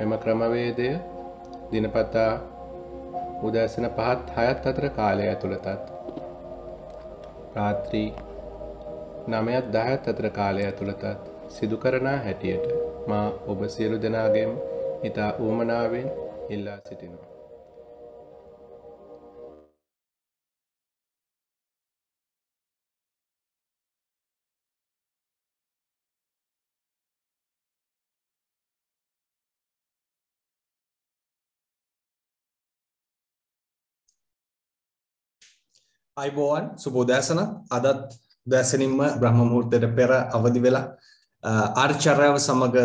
මෙම ක්‍රමවේදය දිනපතා උදෑසන පහත් හයත් අතර කාලය ඇතුළතත් රාත්‍රී නමයත් දහත් අතර කාලය ඇතුළතත් සිදු කරනා හැටියට මා ඔබ සියලු දෙනාගෙන් ඉතා ඌමනාවෙන් ඉල්ලා සිටිනවා අයිබෝවන් සුබෝදෑසන අදත් දැසනින්ම බ්‍රහ්ම මුහූර්තයට පෙර අවදි වෙලා ආර්චර්යාව සමග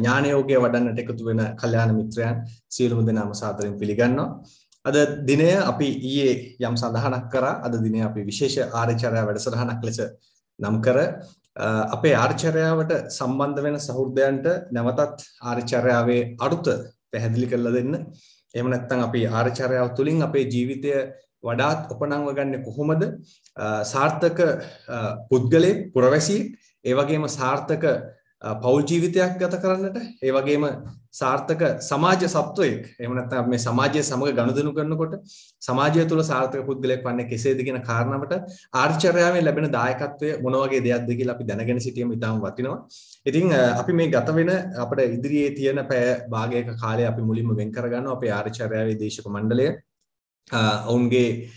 ඥානයෝගය වඩන්නට එකතු වෙන කල්යාණ මිත්‍රයන් සියලුම දෙනාම සාදරයෙන් පිළිගන්නවා. අද දිනය අපි ඊයේ යම් සඳහනක් කරා අද දිනය අපි විශේෂ ආර්චර්යා වැඩසටහනක් ලෙස නම් කර අපේ ආර්චර්යාවට සම්බන්ධ වෙන සහෘදයන්ට නැවතත් ආර්චර්යාවේ අරුත පැහැදිලි කරලා දෙන්න. එහෙම නැත්නම් අපි ආර්චර්යාව තුලින් අපේ ජීවිතය වඩාත් උපනංව ගන්න කොහොමද සාර්ථක පුද්ගලයේ පුරවැසියෙක් ඒ වගේම සාර්ථක පෞල් ජීවිතයක් ගත කරන්නට ඒ වගේම සාර්ථක සමාජ සත්වයෙක් එහෙම නැත්නම් මේ සමාජය සමග ගනුදෙනු කරනකොට සමාජය තුළ සාර්ථක පුද්ගලයෙක් වන්නේ කෙසේද කියන කාරණාවට ආර්චර්යාවෙන් ලැබෙන දායකත්වය මොන වගේ දෙයක්ද කියලා අපි දැනගෙන සිටීම ඉතාම වටිනවා. ඉතින් අපි මේ ගත වෙන අපිට ඉදිරියේ තියෙන පැය භාගයක කාලය අපි මුලින්ම වෙන් කරගන්නවා අපේ ආර්චර්යාවේ දේශක මණ්ඩලය. ඔවුන්ගේ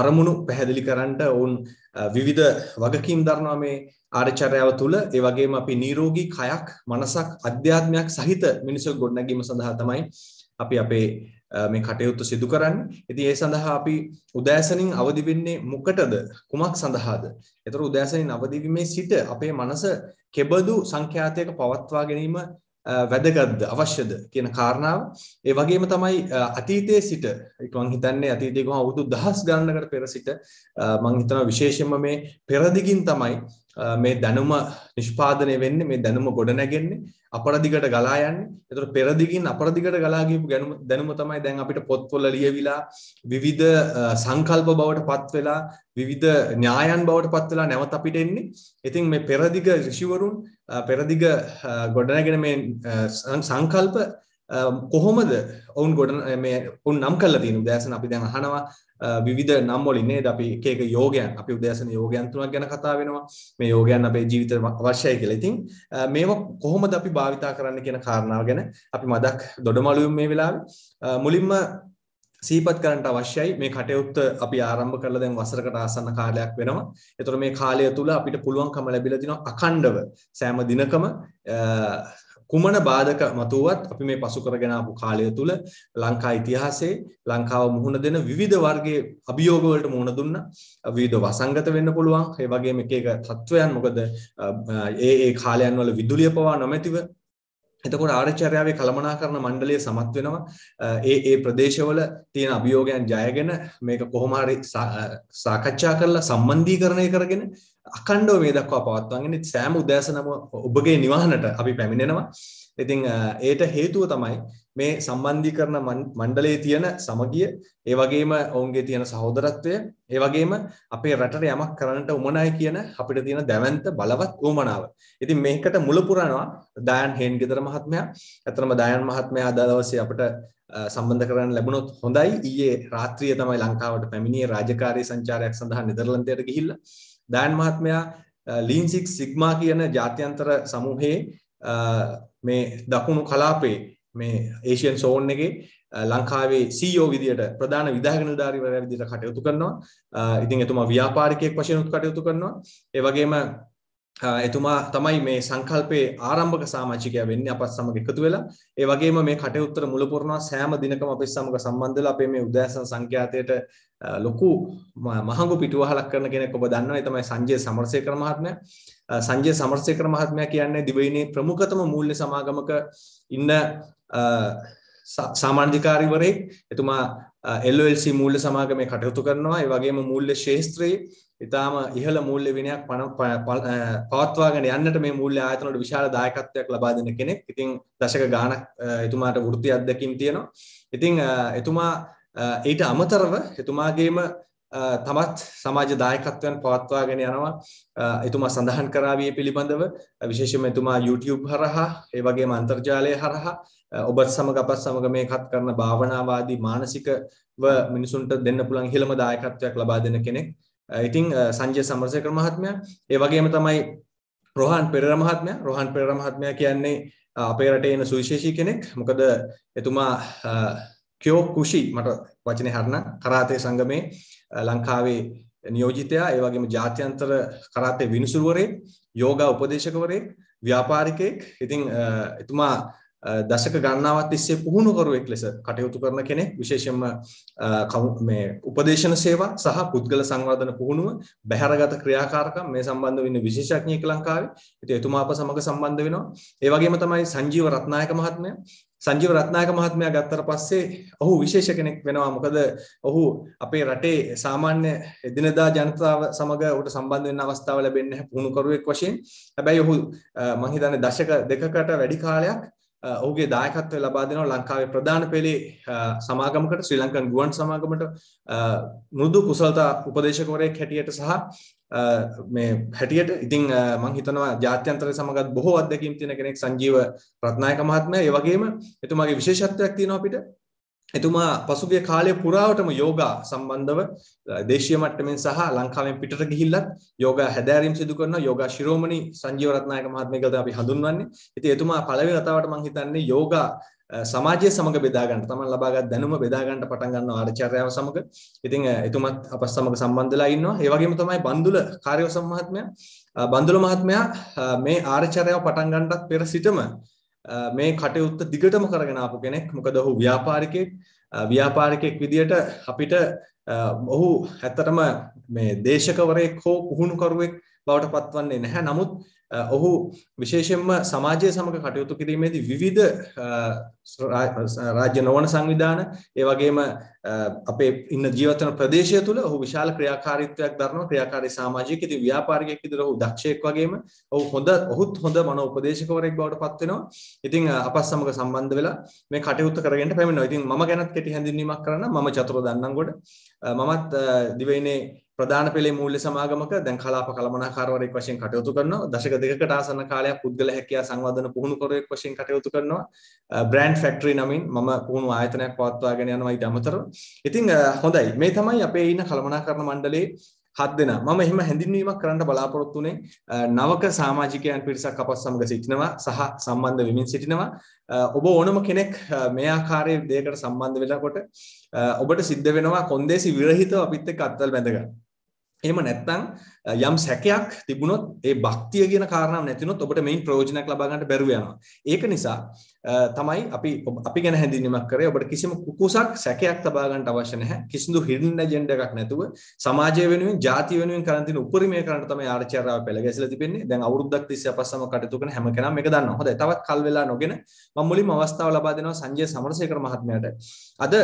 අරමුණු පැහැදිලි කරන්නට ඔවුන් විවිධ වගකීම් දරනවා මේ ආරචරයාව තුළ ඒ වගේම අපි නිරෝගී කයක් මනසක් අධ්‍යාත්මයක් සහිත මිනිසු ගොඩනැගීම සඳහා තමයි අපි අපේ මේ කටයුතු සිදු කරන්නේ. ඉතින් ඒ සඳහා අපි උදෑසනින් අවදි වෙන්නේ මොකටද? කුමක් සඳහාද? ඒතර උදෑසනින් අවදි වීමේ සිට අපේ මනස කෙබඳු සංඛ්‍යාතයක පවත්වා ගැනීම වැදගත්ද අවශ්‍යද කියන කාරණාව ඒ වගේම තමයි අතීතයේ සිට මං හිතන්නේ අතීතයේ කොහොම අවුරුදු දහස් ගණනකට පෙර සිට මං හිතනවා විශේෂයෙන්ම මේ පෙරදිගින් තමයි මේ දැනුම නිෂ්පාදනය වෙන්නේ මේ දැනුම ගොඩ නැගෙන්නේ අපරදිගට ගලා යන්නේ. ඒතර පෙරදිගින් අපරදිගට ගලා ගියපු දැනුම තමයි දැන් අපිට පොත්වල ලියවිලා විවිධ සංකල්ප බවට පත් වෙලා විවිධ න්‍යායන් බවට පත් වෙලා නැවත අපිට එන්නේ. ඉතින් මේ පෙරදිග ඍෂිවරුන් පෙරදිග ගොඩනැගෙන මේ සංකල්ප කොහොමද ඔවුන් ගොඩ ඔන් නම් කල තින උදෑසන අපි දැන් අහනවා විධ නම්මොලින්නේ අපි ඒක යෝගයන් අපි උදෑසන යෝගයන්තුනක් ගැන කතා වෙනවා මේ යෝගයන් අපේ ජීවිත වර්ෂය කියලා ඉතින් මේවා කොහොමද අපි භාවිතා කරන්න කියන කාරණාව ගැන අපි මදක් දොඩමළුවම් මේ වෙලාව මුලින්ම සීපත් කරන්නට අවශ්‍යයි මේ කටයුත්ත අපි ආරම්භ කරලා දැන් වසරකට ආසන්න කාලයක් වෙනවා. ඒතර මේ කාලය තුල අපිට පුළුවන්කම ලැබිලා තිනවා අඛණ්ඩව සෑම දිනකම කුමන බාධක මතුවත් අපි මේ පසු කරගෙන ආපු කාලය තුල ලංකා ඉතිහාසයේ ලංකාව මුහුණ දෙන විවිධ වර්ගයේ අභියෝග වලට මුහුණ දුන්න විවිධ වසංගත වෙන්න පුළුවන් ඒ වගේම එක එක තත්වයන් මොකද ඒ ඒ කාලයන් වල විදුලිය පවා නොමැතිව එතකොට ආරච්චර්යාවේ කළමනාකරණ මණ්ඩලය සමත් වෙනවා ඒ ඒ ප්‍රදේශවල තියෙන අභියෝගයන් ජයගෙන මේක කොහොම හරි සාකච්ඡා කරලා සම්බන්ධීකරණය කරගෙන අඛණ්ඩව මේ දක්වා පවත්වාගෙන සෑම උදෑසනම ඔබගේ නිවහනට අපි පැමිණෙනවා. ඉතින් ඒට හේතුව තමයි මේ සම්බන්ධීකරණ මණ්ඩලයේ තියෙන සමගිය, ඒ වගේම ඔවුන්ගේ තියෙන සහෝදරත්වය, ඒ වගේම අපේ රටට යමක් කරන්නට උමනායි කියන අපිට තියෙන දැවැන්ත බලවත් උමනාව. ඉතින් මේකට මුල පුරනවා දයන් හේන්ගෙදර මහත්මයා. ඇත්තටම දයන් මහත්මයා අද දවසේ අපිට සම්බන්ධ කරන්න ලැබුණොත් හොඳයි. ඊයේ රාත්‍රියේ තමයි ලංකාවට පැමිණියේ රාජකාරී සංචාරයක් සඳහා නෙදර්ලන්තයට ගිහිල්ලා. දයන් මහත්මයා ලීන්සික් සිග්මා කියන ජාත්‍යන්තර සමූහයේ මේ දකුණු කලාපේ මේ ඒෂියන් සෝන් එකේ ලංකාවේ CEO විදියට ප්‍රධාන විධායක නිලධාරීවරයා විදියට කටයුතු කරනවා. ඉතින් එතුමා ව්‍යාපාරිකයෙක් වශයෙන් උත් කටයුතු කරනවා. ඒ වගේම එතුමා තමයි මේ සංකල්පයේ ආරම්භක සමාජිකයා වෙන්නේ අපත් සමග එකතු වෙලා. ඒ වගේම මේ කටයුත්තට මුල පුරනවා සෑම දිනකම අපේ සමග සම්බන්ධ වෙලා අපේ මේ උදෑසන සංඛ්‍යාතයට ලොකු මහඟු පිටුවහලක් කරන කෙනෙක් ඔබ දන්නවා. ඒ තමයි සංජය සමරසේකර මහත්මයා. සංජය සමරසේකර මහත්මයා කියන්නේ දිවයිනේ ප්‍රමුඛතම මූල්‍ය සමාගමක ඉන්න සාමාන්ධිකාරිවරයෙක් එතුමා එල්ලල්සි මූල්ල සමාගමේ කටයුතු කරනවා ඒ වගේම මූල්ල ශේස්ත්‍රයේ ඉතාම ඉහළ මූල්‍ය විනයක් පන පවත්වාගෙන යන්නට මේ මූල්‍ය ආයතනට විශාල දායකත්වයක් ලබා දෙන කෙනෙක්. ඉතින් දශක ගාණක් එතුමාට වෘත්ති අත්දැකීම් තියෙනවා. ඉතින් එතුමා ඊට අමතරව එතුමාගේම තමත් සමාජ දායකත්වයන් පවත්වාගෙන යනවා එතුමා සඳහන් කරාවිය පිළිබඳව විශේෂම එතුමා YouTube හරහා ඒ වගේම අන්තර්ජාලය හරහා ඔබත් සමග අපත් සමග මේ කත් කරන භාවනාවාදී මානසිකව මිනිසුන්ට දෙන්න පුළුවන් ඉහළම දායකත්වයක් ලබා දෙන කෙනෙක්. ඉතින් සංජය සමරසේකර මහත්මයා ඒ වගේම තමයි රොහන් පෙරේරා මහත්මයා රොහන් පෙරේරා මහත්මයා කියන්නේ අපේ රටේ එන සුවිශේෂී කෙනෙක්. මොකද එතුමා කියෝ කුෂි මට වචනේ හරණ කරාතේ සංගමේ ලංකාවේ නියෝජිතයා ඒ වගේම ජාත්‍යන්තර කරාතේ විනිසුරුවරේ යෝගා උපදේශකවරේ ව්‍යාපාරිකයෙක් ඉතින් එතුමා දශක ගණනාවක් තිස්සේ පුහුණු කරුවෙක් ලෙස කටයුතු කරන කෙනෙක් විශේෂයෙන්ම මේ උපදේශන සේවා සහ පුද්ගල සංවර්ධන පුහුණුව බැහැරගත ක්‍රියාකාරකම් මේ සම්බන්ධ වෙන විශේෂඥයෙක් ලංකාවේ. ඉතින් එතුමා අප සමග සම්බන්ධ වෙනවා. ඒ වගේම තමයි සංජීව රත්නායක මහත්මයා සංජීව රත්නායක මහත්මයා ගත්තට පස්සේ ඔහු විශේෂ කෙනෙක් වෙනවා මොකද ඔහු අපේ රටේ සාමාන්‍ය එදිනදා ජනතාව සමග ඔහුට සම්බන්ධ වෙන්න අවස්ථාව ලැබෙන්නේ නැහැ පුහුණුකරුවෙක් වශයෙන්. හැබැයි ඔහු මම හිතන්නේ දශක දෙකකට වැඩි කාලයක් ඔහුගේ දායකත්වය ලබා දෙනවා ලංකාවේ ප්‍රධාන පෙළේ සමාගමකට ශ්‍රී ලංකන් ගුවන් සමාගමට මෘදු කුසලතා උපදේශකවරයෙක් හැටියට සහ මේ හැටියට ඉතින් මං හිතනවා ජාත්‍යන්තර සමගත් බොහෝ අත්දැකීම් තියෙන කෙනෙක් සංජීව රත්නායක මහත්මයා ඒ වගේම එතුමාගේ විශේෂත්වයක් තියෙනවා අපිට එතුමා පසුගිය කාලය පුරාවටම යෝගා සම්බන්ධව දේශීය මට්ටමින් සහ ලංකාවෙන් පිටට ගිහිල්ලත් යෝගා හැදෑරීම් සිදු කරන යෝගා ශිරෝමණී සංජීව රත්නායක මහත්මයා කියලා අපි හඳුන්වන්නේ. ඉතින් එතුමා පළවෙනි වතාවට මං හිතන්නේ යෝගා සමාජය සමඟ බෙදාගන්න තමන් ලබාගත් දැනුම බෙදාගන්න පටන් ගන්නවා ආචාර්යාව සමඟ. ඉතින් එතුමත් අපත් සමඟ සම්බන්ධ වෙලා ඉන්නවා. ඒ වගේම තමයි බන්දුල කාර්යවසම් මහත්මයා බන්දුල මහත්මයා මේ ආචාර්යාව පටන් ගන්නටත් පෙර සිටම මේ කටයුත්ත දිගටම කරගෙන ආපු කෙනෙක්. මොකද ඔහු ව්‍යාපාරිකයෙක්. ව්‍යාපාරිකයෙක් විදියට අපිට ඔහු ඇත්තටම මේ දේශකවරයෙක් හෝ පුහුණුකරුවෙක් බවට පත්වන්නේ නැහැ. නමුත් ඔහු විශේෂයෙන්ම සමාජය සමඟ කටයුතු කිරීමේදී විවිධ රාජ්‍ය නොවන සංවිධාන ඒ වගේම අපේ ඉන්න ජීවතන ප්‍රදේශය තුළ ඔහු විශාල ක්‍රියාකාරීත්වයක් දරනවා ක්‍රියාකාරී සමාජයක ඉතින් ව්‍යාපාරිකයෙක් විදිහට ඔහු දක්ෂයෙක් වගේම ඔහු හොඳ ඔහුත් හොඳ මනෝ උපදේශකවරයෙක් බවට පත් වෙනවා. ඉතින් අපත් සමග සම්බන්ධ වෙලා මේ කටයුතු කරගෙන පැමිණෙනවා. ඉතින් මම ගැනත් කෙටි හැඳින්වීමක් කරන්න මම චතුර දන්නම්ගොඩ. මමත් දිවයිනේ ප්‍රධාන පෙළේ මූල්‍ය සමාගමක දැන් කලාප කළමනාකාරවරයෙක් වශයෙන් කටයුතු කරනවා දශක දෙකකට ආසන්න කාලයක් පුද්ගල හැකියා සංවර්ධන පුහුණුකරුවෙක් වශයෙන් කටයුතු කරනවා බ්‍රෑන්ඩ් ෆැක්ටරි නමින් මම පුහුණු ආයතනයක් පවත්වාගෙන යනවා ඊට අමතරව ඉතින් හොඳයි මේ තමයි අපේ ඉන්න කළමනාකරණ මණ්ඩලයේ හත් දෙනා මම එහෙම හැඳින්වීමක් කරන්න බලාපොරොත්තු වුණේ නවක සමාජිකයන් පිරිසක් අපත් සමග සිටිනවා සහ සම්බන්ධ වෙමින් සිටිනවා ඔබ ඕනම කෙනෙක් මේ ආකාරයේ දෙයකට සම්බන්ධ වෙනකොට ඔබට සිද්ධ වෙනවා කොන්දේසි විරහිතව අපිත් එක්ක අත්වල බැඳගන්න එහෙම නැත්නම් යම් සැකයක් තිබුණොත් ඒ භක්තිය කියන කාරණාව නැතිනොත් ඔබට මේන් ප්‍රයෝජනයක් ලබා ගන්නට බැරුව යනවා. ඒක නිසා තමයි අපි අපි ගැන හැඳින්වීමක් කරේ ඔබට කිසිම කුකුසක් සැකයක් තබා ගන්නට අවශ්‍ය නැහැ. කිසිදු හිඩන් ඇජෙන්ඩා එකක් නැතුව සමාජය වෙනුවෙන්, ජාතිය වෙනුවෙන් කරන් තියෙන උපරිමය කරන්න තමයි ආරචාරාව පෙළ ගැසලා තිබෙන්නේ. දැන් අවුරුද්දක් තිස්සේ අපස්සම කටයුතු කරන හැම කෙනාම මේක දන්නවා. හොඳයි. තවත් කල් වෙලා නොගෙන මම මුලින්ම අවස්ථාව ලබා දෙනවා සංජය සමරසේකර මහත්මයාට. අද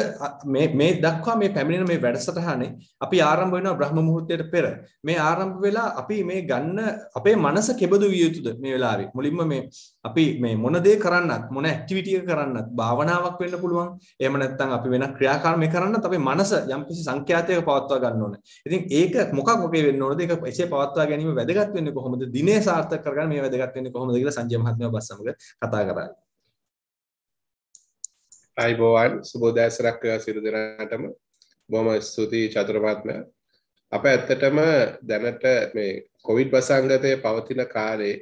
මේ මේ දක්වා මේ පැමිණෙන මේ වැඩසටහනේ අපි ආරම්භ වෙනවා බ්‍රහ්ම මුහුර්තයට පෙර. මේ ආරම්භ හම්බ වෙලා අපි මේ ගන්න අපේ මනස කෙබඳු විය යුතුද මේ වෙලාවේ මුලින්ම මේ අපි මේ මොන දේ කරන්නත් මොන ඇක්ටිවිටි එක කරන්නත් භාවනාවක් වෙන්න පුළුවන් එහෙම නැත්නම් අපි වෙන ක්‍රියාකාරමේ කරන්නත් අපේ මනස යම්කිසි සංඛ්‍යාතයක පවත්වා ගන්න ඕනේ. ඉතින් ඒක මොකක් වගේ වෙන්න ඕනද? ඒක එසේ පවත්වා ගැනීම වැදගත් වෙන්නේ කොහොමද? දිනේ සාර්ථක කරගන්න මේ වැදගත් වෙන්නේ කොහොමද කියලා සංජය මහත්මයා ඔබ සමග කතා කරා. අයිබෝවන් සුබෝදෑසරක් සිරු දෙනාටම බොහොම ස්තුතියි චතුරාත්මයා අප ඇත්තටම දැනට මේ කොවිඩ් වසංගතය පවතින කාලේ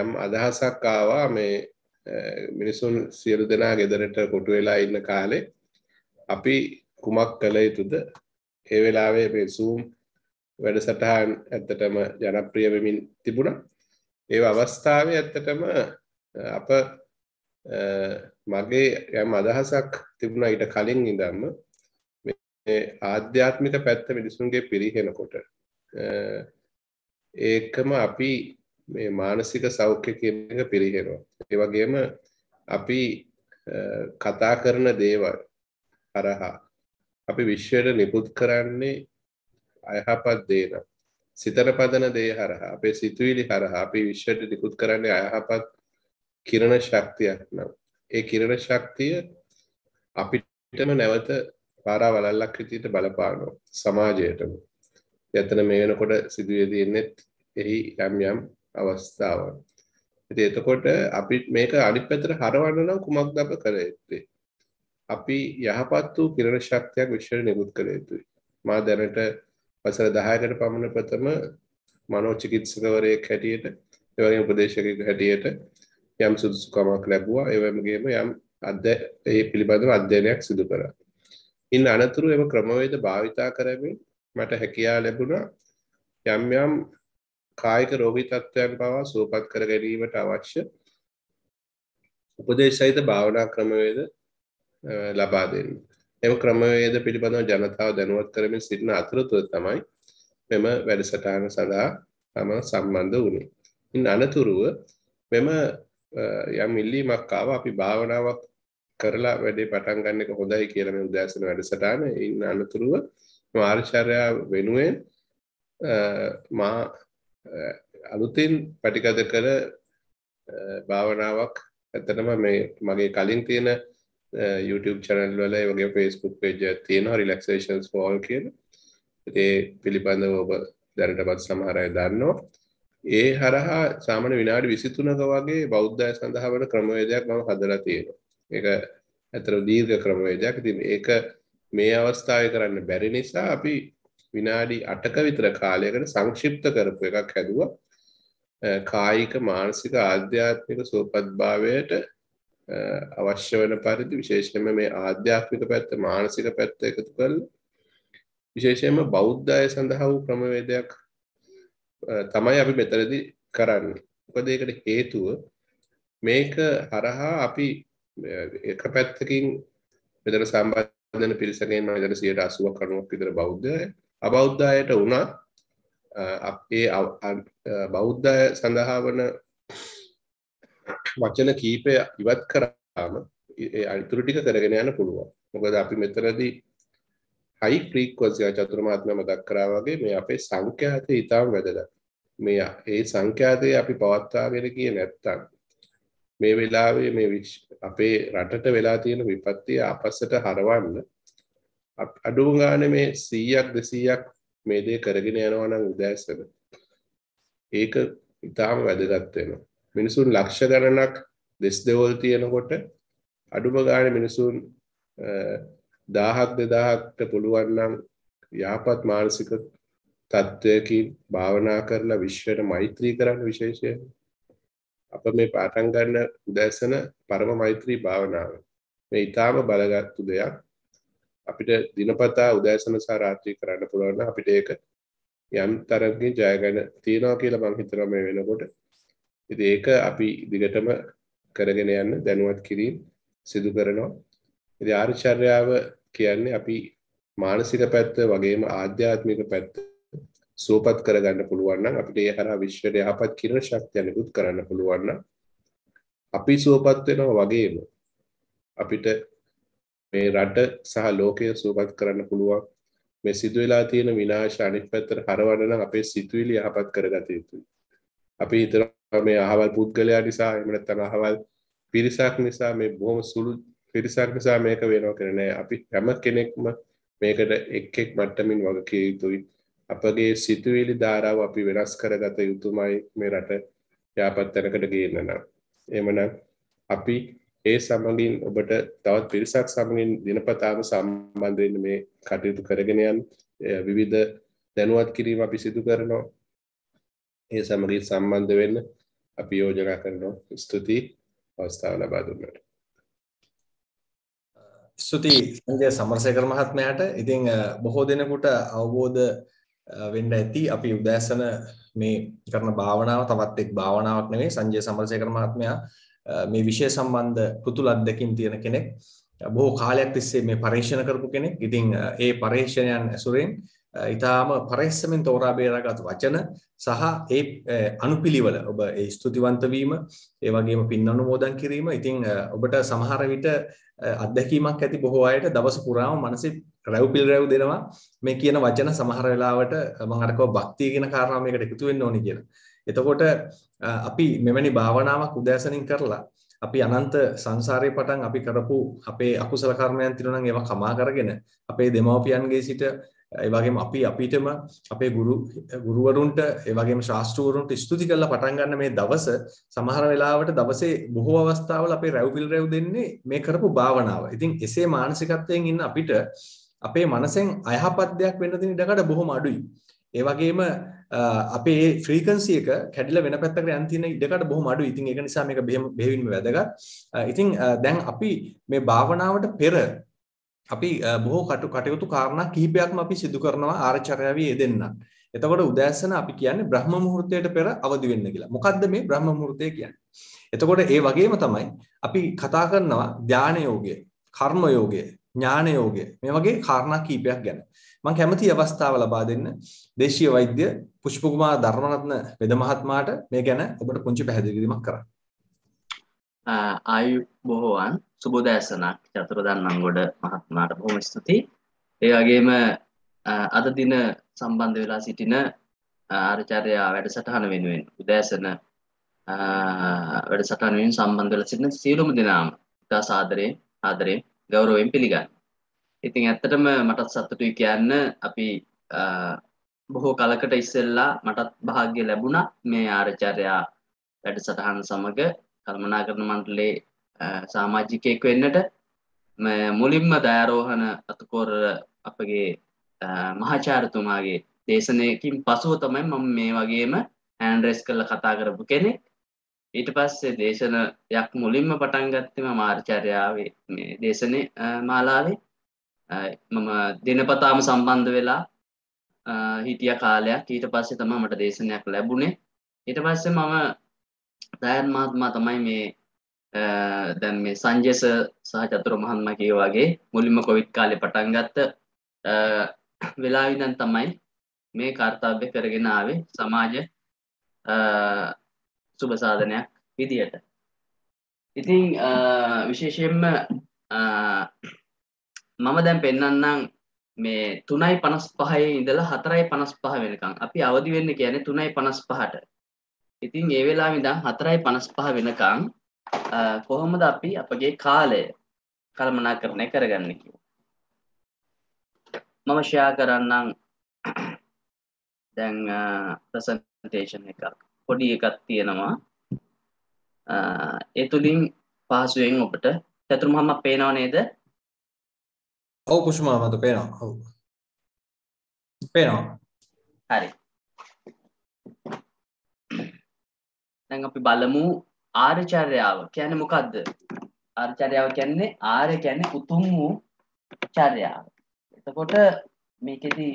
යම් අදහසක් ආවා මේ මිනිසුන් සියලු දෙනා ගෙදරට කොටු වෙලා ඉන්න කාලේ අපි කුමක් කළ යුතුද ඒ වෙලාවේ මේ සූම් වැඩසටහන් ඇත්තටම ජනප්‍රිය වෙමින් තිබුණා ඒ අවස්ථාවේ ඇත්තටම අප මගේ යම් අදහසක් තිබුණා ඊට කලින් ඉඳන්ම ආධ්‍යාත්මික පැත්ත මිනිසුන්ගේ පිරිහෙනකොට ඒකම අපි මේ මානසික සෞඛ්‍ය කියන එක පිරිහෙනවා. ඒ වගේම අපි කතා කරන දේවල් හරහා අපි විශ්වයට නිපුත් කරන්නේ අයහපත් දේ නම් සිතට පදන දේ හරහා අපේ සිතුවිලි හරහා අපි විශ්වයට නිකුත් කරන්නේ අයහපත් කිරණ ශක්තියක් නම් ඒ කිරණ ශක්තිය අපිටම නැවත පාරා වලල්ලක් විදියට බලපානවා සමාජයටම. යතන මේ වෙනකොට සිදුවේ තියෙන්නේත් එහි යම් යම් අවස්ථාවන්. ඉතින් එතකොට අපි මේක අනිත් පැත්තට හරවන්න නම් කුමක්ද අප කළ යුත්තේ? අපි යහපත් වූ කිරණ ශක්තියක් විශ්වයට නිකුත් කළ යුතුයි. මා දැනට වසර 10කට පමණ ප්‍රථම මනෝචිකිත්සකවරයෙක් හැටියට ඒ වගේම උපදේශකයෙක් හැටියට යම් සුදුසුකමක් ලැබුවා. ඒ වගේම යම් අධ්‍ය ඒ පිළිබඳව අධ්‍යයනයක් සිදු කරා. ඉන් අනතුරු එම ක්‍රමවේද භාවිතා කරමින් මට හැකියාව ලැබුණා යම් යම් කායික රෝගී තත්ත්වයන් පවා සුවපත් කර ගැනීමට අවශ්‍ය උපදේශ සහිත භාවනා ක්‍රමවේද ලබා දෙන්න. එම ක්‍රමවේද පිළිබඳව ජනතාව දැනුවත් කරමින් සිටින අතරතුර තමයි මෙම වැඩසටහන සඳහා තම සම්බන්ධ වුණේ. ඉන් අනතුරුව මෙම යම් ඉල්ලීමක් ආව අපි භාවනාවක් කරලා වැඩේ පටන් ගන්න එක හොඳයි කියලා මේ උදෑසන වැඩසටහන ඉන්න අනතුරුව මාර්චර්යා වෙනුවෙන් මා අලුතින් පටිගත කළ භාවනාවක් ඇත්තටම මේ මගේ කලින් තියෙන YouTube channel වල ඒ වගේ Facebook page එකක් තියෙනවා relaxations for all කියලා. ඒ පිළිබඳව ඔබ දැනටමත් සමහර අය දන්නවා. ඒ හරහා සාමාන්‍ය විනාඩි 23ක වගේ බෞද්ධය සඳහා වල ක්‍රමවේදයක් මම හදලා තියෙනවා. ඒක ඇතර දීර්ඝ ක්‍රමවේදයක් ඉතින් ඒක මේ අවස්ථාවේ කරන්න බැරි නිසා අපි විනාඩි 8ක විතර කාලයකට සංක්ෂිප්ත කරපු එකක් හැදුවා කායික මානසික ආධ්‍යාත්මික සුවපත්භාවයට අවශ්‍ය වන පරිදි විශේෂයෙන්ම මේ ආධ්‍යාත්මික පැත්ත මානසික පැත්ත එකතු කරලා විශේෂයෙන්ම බෞද්ධය සඳහා වූ ක්‍රමවේදයක් තමයි අපි මෙතනදී කරන්නේ. මොකද ඒකට හේතුව මේක හරහා අපි එක පැත්තකින් මෙතර සම්බාධන පිරිසකෙන් මෙතර සියට අසුවක් කරුවක් විතර බෞද්ධය අබෞද්ධයට වුණා අපේ බෞද්ධ සඳහා වන වචන කීපය ඉවත් කරාම අනිතුරු ටික කරගෙන යන්න පුළුවන් මොකද අපි මෙතරදී හයි ප්‍රීක්වසිය චතුර්මාත්මය මතක් කරා වගේ මේ අපේ සංඛ්‍යාතය ඉතාම වැදගත් මේ ඒ සංඛ්‍යාතය අපි පවත්වාගෙන ගියේ නැත්තම් මේ වෙලාවේ මේ අපේ රටට වෙලා තියෙන විපත්තිය ආපස්සට හරවන්න අඩුම ගානේ මේ 100ක් 200ක් මේ දේ කරගෙන යනවා නම් උදෑසන ඒක ඉතාම වැදගත් වෙනවා මිනිසුන් ලක්ෂ ගණනක් දෙස් දෙවල් තියෙනකොට අඩුම ගානේ මිනිසුන් 1000ක් 2000කට පුළුවන් නම් යහපත් මානසික තත්ත්වයකින් භාවනා කරලා විශ්වයට මෛත්‍රී කරන්න විශේෂයෙන් අප මේ පාටන් ගන්න උදෑසන පරම මෛත්‍රී භාවනාව. මේ ඊටාම බලගත්තු දෙයක්. අපිට දිනපතා උදෑසන සහ රාත්‍රී කරන්න පුළුවන් අපිට ඒක යම් තරම්කින් ජයගෙන තියනවා කියලා මම හිතනවා මේ වෙනකොට. ඉතින් ඒක අපි දිගටම කරගෙන යන්න දැනුවත් කිරීම සිදු කරනවා. ඉතින් ආර්චර්යාව කියන්නේ අපි මානසික පැත්ත වගේම ආධ්‍යාත්මික පැත්ත සුවපත් කරගන්න පුළුවන් නම් අපිට ඒ හරහා විශ්වයට යහපත් කිරීමේ ශක්තිය නිකුත් කරන්න පුළුවන් නම් අපි සුවපත් වෙනවා වගේම අපිට මේ රට සහ ලෝකය සුවපත් කරන්න පුළුවන් මේ සිදු වෙලා තියෙන විනාශ අනිත් පැත්තට හරවන්න නම් අපේ සිතුවිලි යහපත් කරගත යුතුයි. අපි හිතනවා මේ අහවල් පුද්ගලයා නිසා එහෙම නැත්නම් අහවල් පිරිසක් නිසා මේ බොහොම සුළු පිරිසක් නිසා මේක වෙනවා කියලා නෑ. අපි හැම කෙනෙක්ම මේකට එක් එක් මට්ටමින් වගකීම් යුතුයි. අපගේ සිතුවිලි ධාරාව අපි වෙනස් කරගත යුතුමයි මේ රට යාපත් තැනකට ගේන්න නම්. එමනම් අපි ඒ සමගින් ඔබට තවත් පිරිසක් සමගින් දිනපතාම සම්බන්ධයෙන් මේ කටයුතු කරගෙන යන් විවිධ දැනුවත් කිරීම අපි සිදු කරනවා. ඒ සමගින් සම්බන්ධ වෙන්න අපි යෝජනා කරනවා. ස්තුතියි අවස්ථාව ලබා දුන්නට. ස්තුතියි සංජය සමරසේකර මහත්මයාට. ඉතින් බොහෝ දිනකට අවබෝධ වෙන්න ඇති අපි උදෑසන මේ කරන භාවනාව තවත් එක් භාවනාවක් නෙවෙයි සංජය සමරසේකර මහත්මයා මේ විෂය සම්බන්ධ පුතුල අත්දැකීම් තියෙන කෙනෙක් බොහෝ කාලයක් තිස්සේ මේ පරීක්ෂණ කරපු කෙනෙක්. ඉතින් ඒ පරීක්ෂණයන් ඇසුරෙන් ඉතාම පරෙස්සමෙන් තෝරා බේරාගත් වචන සහ ඒ අනුපිළිවෙල ඔබ ඒ ස්තුතිවන්ත වීම ඒ වගේම පින් අනුමෝදන් කිරීම ඉතින් ඔබට සමහර විට අත්දැකීමක් ඇති බොහෝ අයට දවස පුරාම මනසෙ රැව් පිළ රැව් දෙනවා මේ කියන වචන සමහර වෙලාවට මම අර කිව්වා භක්තිය කියන කාරණාව මේකට එකතු වෙන්න ඕනේ කියලා. එතකොට අපි මෙවැනි භාවනාවක් උදෑසනින් කරලා අපි අනන්ත සංසාරේ පටන් අපි කරපු අපේ අකුසල කර්මයන් තිරුණන් ඒවා කමා කරගෙන අපේ දෙමව්පියන්ගේ සිට ඒ වගේම අපි අපිටම අපේ ගුරු ගුරුවරුන්ට ඒ වගේම ශාස්ත්‍රවරුන්ට ස්තුති කරලා පටන් ගන්න මේ දවස සමහර වෙලාවට දවසේ බොහෝ අවස්ථාවල අපේ රැව් පිළ රැව් දෙන්නේ මේ කරපු භාවනාව. ඉතින් එසේ මානසිකත්වයෙන් ඉන්න අපිට අපේ මනසෙන් අයහපත් දෙයක් වෙන්න දෙන ඉඩකඩ බොහොම අඩුයි. ඒ වගේම අපේ ෆ්‍රීකන්සි එක කැඩිලා වෙන පැත්තකට යන තියෙන ඉඩකට බොහොම අඩුයි. ඉතින් ඒක නිසා මේක බෙහෙවින්ම වැදගත්. ඉතින් දැන් අපි මේ භාවනාවට පෙර අපි බොහෝ කටු කටයුතු කාරණා කිහිපයක්ම අපි සිදු කරනවා ආරචර්යාවේ යෙදෙන්න. එතකොට උදෑසන අපි කියන්නේ බ්‍රහ්ම මුහුර්තයට පෙර අවදි වෙන්න කියලා. මොකද්ද මේ බ්‍රහ්ම මුහුර්තය කියන්නේ? එතකොට ඒ වගේම තමයි අපි කතා කරනවා ධාන යෝගය, කර්ම යෝගය, ඥාන යෝගය මේ වගේ කාරණා කිහිපයක් ගැන. මම කැමති අවස්ථාව ලබා දෙන්න දේශීය වෛද්‍ය පුෂ්පකුමාර ධර්මරත්න වෙද මහත්මයාට මේ ගැන ඔබට පුංචි පැහැදිලිකිරීමක් කරන්න. ආයු බොහෝවන් සුබෝදෑසනක් චතුරදන්නංගොඩ මහත්මාට බොහොම ස්තුතියි ඒ වගේම අද දින සම්බන්ධ වෙලා සිටින ආරචර්යා වැඩසටහන වෙනුවෙන් උදෑසන වැඩසටහන වෙනුවෙන් සම්බන්ධ වෙලා සිටින සියලුම දෙනාම ඉතා සාදරයෙන් ආදරයෙන් ගෞරවයෙන් පිළිගන්න. ඉතින් ඇත්තටම මටත් සතුටුයි කියන්න අපි බොහෝ කලකට ඉස්සෙල්ලා මටත් භාග්‍ය ලැබුණා මේ ආරචර්යා වැඩසටහන සමග කළමනාකරණ මණ්ඩලේ සාමාජිකයෙක් වෙන්නට මුලින්ම දයාරෝහණ අතුකෝර අපගේ මහාචාරතුමාගේ දේශනයකින් පසුව තමයි මම මේ වගේම ඇන්ඩ්‍රෙස් කරල කතා කරපු කෙනෙක් ඊට පස්සේ දේශනයක් මුලින්ම පටන්ගත්තම මාර්චර්යාවේ මේ දේශනය මාලාවේ මම දෙනපතාම සම්බන්ධ වෙලා හිටිය කාලයක් ඊට පස්සේ තම මට දේශනයක් ලැබුණේ ඊට පස්සේ මම දෑන් මහත්මා තමයි මේ දැන් මේ සංජේස සහ චතුර මහන්ම කිය වගේ මුලින්ම කොවිඩ් කාලේ පටන් ගත්ත වෙලාවිදන් තමයි මේ කාර්තාභ්‍ය කරගෙන ආවේ සමාජ සුභසාධනයක් විදියට ඉතිං විශේෂයෙන්ම මම දැන් පෙන්න්නන්නම් මේ තුනයි පනස් පහයි ඉඳලා හතරයි පනස් පහ වෙනකං අපි අවදි වෙන්න කියන්නේ තුනයි පනස් පහට ඉතින් ඒ වෙලා විඳම් හතරයි පනස් පහ වෙනකං කොහොමද අපි අපගේ කාලය කළමනා කරණය කරගන්න කිව. මම ෂයා කරන්නම් දැන් ප්‍රසන්ටේෂන් එකක් පොඩි එකක් තියෙනවා ඒ තුළින් පහසුවෙන් ඔබට චතුරු හම පේනව නේද ඔවු කුෂ්මාමතු පේනවා ඔවු පේනවා හරි දැන් අපි බලමු ආර්චර්යාව කියන්නේ මොකද්ද? ආර්චර්යාව කියන්නේ ආර්ය කියන්නේ උතුම් වූ චර්යාව. එතකොට මේකෙදි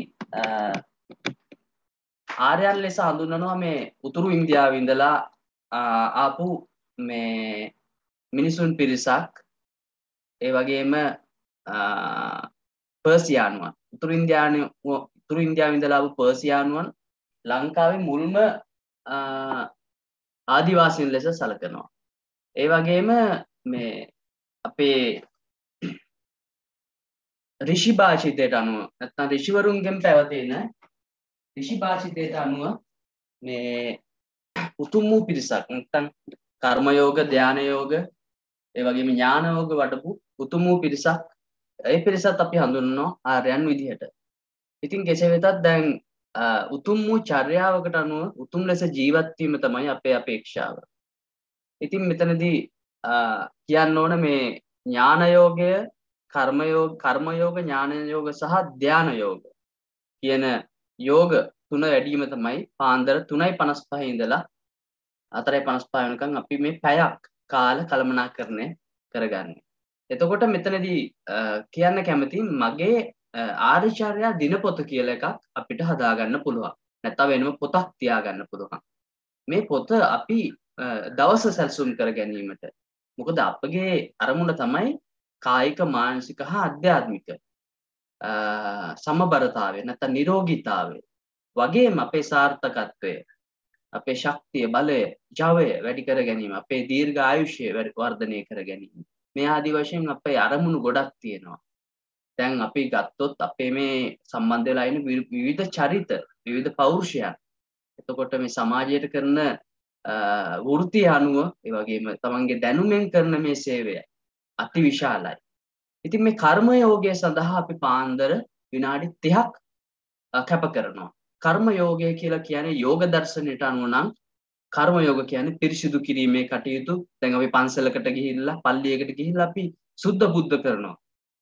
ආර්යයන් ලෙස හඳුන්වනවා මේ උතුරු ඉන්දියාවේ ඉඳලා ආපු මේ මිනිසුන් පිරිසක් ඒ වගේම පර්සියානුවන් උතුරු ඉන්දයාන උතුරු ඉන්දයාව ඉඳලා ආපු පර්සියානුවන් ලංකාවේ මුල්ම ආදිවාසීන් ලෙස සලකනවා. ඒ වගේම මේ අපේ ඍෂි භාෂිතයට අනුව නැත්නම් ඍෂිවරුන්ගෙන් පැවතෙන ඍෂි භාෂිතයට අනුව මේ උතුම් වූ පිරිසක් නැත්නම් කර්මයෝග ධාන යෝග ඒ වගේම ඥාන යෝග වඩපු උතුම් වූ පිරිසක් ඒ පිරිසත් අපි හඳුන්වනවා ආර්යයන් විදිහට. ඉතින් කෙසේ වෙතත් දැන් උතුම් වූ චර්යාවකට අනුව උතුම් ලෙස ජීවත්වීම තමයි අපේ අපේක්ෂාව. ඉතින් මෙතනදී කියන්න ඕන මේ ඥානයෝගය කර්මයෝ කර්මයෝග ඥානයෝග සහ ධ්‍යානයෝග කියන යෝග තුන වැඩීම තමයි පාන්දර තුනයි පනස් පහ ඉඳලා අතරයි පනස් පහ වෙනකන් අපි මේ පැයක් කාල කළමනාකරණය කරගන්නේ. එතකොට මෙතනදී කියන්න කැමති මගේ ආර්චර්යා දිනපොත කියල එකක් අපිට හදාගන්න පුළුවන් නැත වෙනම පොතක් තියාගන්න පුළුවන් මේ පොත අපි දවස සැල්සුම් කර ගැනීමට මොකද අපගේ අරමුණ තමයි කායික මානසික හා අධ්‍යාත්මික සමබරතාවය නැත නිරෝගීතාවය වගේම අපේ සාර්ථකත්වය අපේ ශක්තිය බලය ජවය වැඩි කර ගැනීම අපේ දීර්ඝ ආයුෂය වර්ධනය කර ගැනීම මේ ආදි වශයෙන් අපේ අරමුණු ගොඩක් තියෙනවා දැන් අපි ගත්තොත් අපේ මේ සම්බන්ධ වෙලා ඉන්න විවිධ චරිත විවිධ පෞරුෂයන් එතකොට මේ සමාජයට කරන වෘත්තිය අනුව ඒ වගේම තමන්ගේ දැනුමෙන් කරන මේ සේවය අතිවිශාලයි. ඉතින් මේ කර්ම යෝගය සඳහා අපි පාන්දර විනාඩි 30ක් කැප කරනවා. කර්ම යෝගය කියලා කියන්නේ යෝග දර්ශනයට අනුව නම් කර්ම යෝග කියන්නේ පිරිසිදු කිරීමේ කටයුතු. දැන් අපි පන්සලකට ගිහිල්ලා පල්ලියකට ගිහිල්ලා අපි සුද්ධ බුද්ධ කරනවා.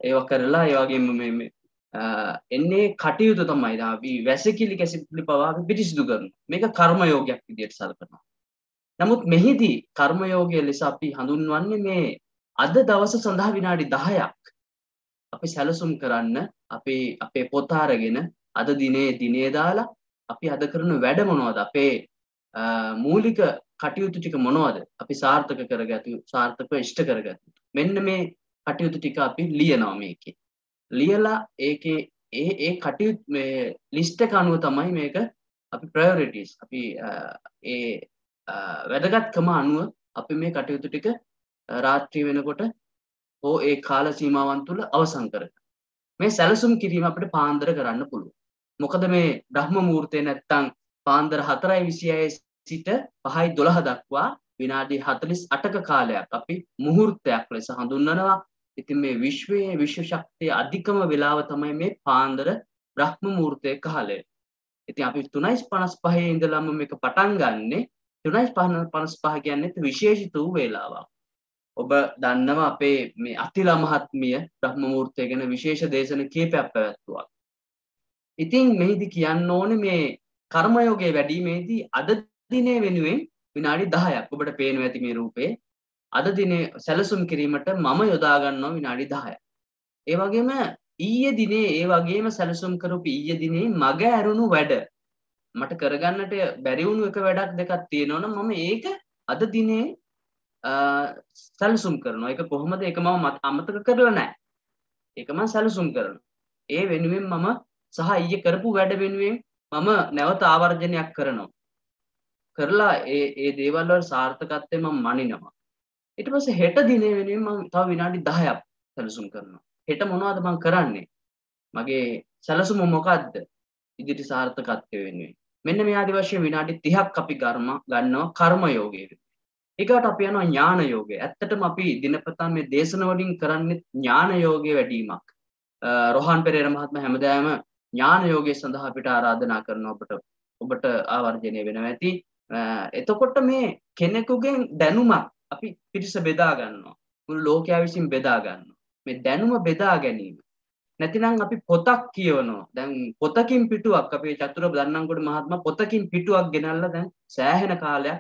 ඒව කරලා ඒවගේම මේ එන්නේ කටයුතු තමයි දාී වැසකිලි කැසිපලි පවා පිරිසිදු කරන මේක කර්ම යෝගයක් විදියට සලකනවා. නමුත් මෙහිදී කර්මයෝගය ලෙස අපි හඳුන්වන්නේ මේ අද දවස සඳහා විනාඩි දහයක් අපි සැලසුම් කරන්න අපි අපේ පොතාරගෙන අද දිනේ දිනේ දාලා අපි අද කරන වැඩ මොනවද අපේ මූලික කටයුතු ටික මොනවද අපි සාර්ථක කරගතු සාර්ථකව ඉෂ්ට කරගතු මෙන්න මේ කටයුතු ටික අපි ලියනවා මේකේ. ලියලා ඒකේ ඒ ඒ කටයුතු මේ ලිස්ට් එක අනුව තමයි මේක අපි ප්‍රයොරිටිස් අපි ඒ වැදගත්කම අනුව අපි මේ කටයුතු ටික රාත්‍රී වෙනකොට හෝ ඒ කාල සීමාවන් තුළ අවසන් කරගන්න. මේ සැලසුම් කිරීම අපිට පාන්දර කරන්න පුළුවන්. මොකද මේ බ්‍රහ්ම මූර්තය නැත්තම් පාන්දර 4:26 සිට 5:12 දක්වා විනාඩි 48ක කාලයක් අපි මුහුර්තයක් ලෙස හඳුන්වනවා. ඉතින් මේ විශ්වයේ විශ්ව ශක්තිය අධිකම වෙලාව තමයි මේ පාන්දර බ්‍රහ්ම මූර්තය කාලය. ඉතින් අපි 3:55 ඉඳලම මේක පටන් ගන්නෙ 3:55 කියන්නේ විශේෂිත වූ වේලාවක්. ඔබ දන්නවා අපේ මේ අතිලා මහත්මිය බ්‍රහ්ම මූර්තය ගැන විශේෂ දේශන කීපයක් පැවැත්වුවා. ඉතින් මෙහිදී කියන්න ඕනේ මේ කර්මයෝගයේ වැඩිීමේදී අද දිනේ වෙනුවෙන් විනාඩි 10ක් ඔබට පේනවා ඇති මේ රූපේ අද දිනේ සැලසුම් කිරීමට මම යොදාගන්නවා විනාඩි 10යි. ඒ වගේම ඊයේ දිනේ ඒ වගේම සැලසුම් කරපු ඊයේ දිනේ මග ඇරුණු වැඩ මට කරගන්නට බැරි වුණු එක වැඩක් දෙකක් තියෙනවනම් මම ඒක අද දිනේ සැලසුම් කරනවා. ඒක කොහොමද ඒක මම අමතක කරලා නැහැ. ඒක මම සැලසුම් කරනවා. ඒ වෙනුවෙන් මම සහ ඊයේ කරපු වැඩ වෙනුවෙන් මම නැවත ආවර්ජනයක් කරනවා. කරලා ඒ ඒ දේවල් වල සාර්ථකත්වය මම මනිනවා. ඉට පස හෙට දින වෙනුවෙන් මම තව විනාඩි දහයක් සැලසුම් කරනවා හෙට මොනවාද මං කරන්නේ මගේ සැලසුම මොකක්ද ඉදිරි සාර්ථකත්වය වෙනුවෙන් මෙන්න මේ ආදි වශයෙන් විනාඩි 30ක් අපි කර්ම ගන්නවා කර්ම යෝගයේ. ඒකට අපි යනවා ඥාන යෝගය. ඇත්තටම අපි දිනපතා මේ දේශන වලින් කරන්නේ ඥාන යෝගයේ වැඩිමක්. රොහන් පෙරේර මහත්මයා හැමදාම ඥාන යෝගය සඳහා අපිට ආරාධනා කරන ඔබට ඔබට ආවර්ජනය වෙනවා ඇති. එතකොට මේ කෙනෙකුගෙන් දැනුමක් අපි පිරිස බෙදා ගන්නවා මුළු ලෝකයා විසින් බෙදා ගන්නවා මේ දැනුම බෙදා ගැනීම නැතිනම් අපි පොතක් කියවනවා දැන් පොතකින් පිටුවක් අපේ චතුර දන්නංගොඩ මහත්මයා පොතකින් පිටුවක් ගෙනල්ලා දැන් සෑහෙන කාලයක්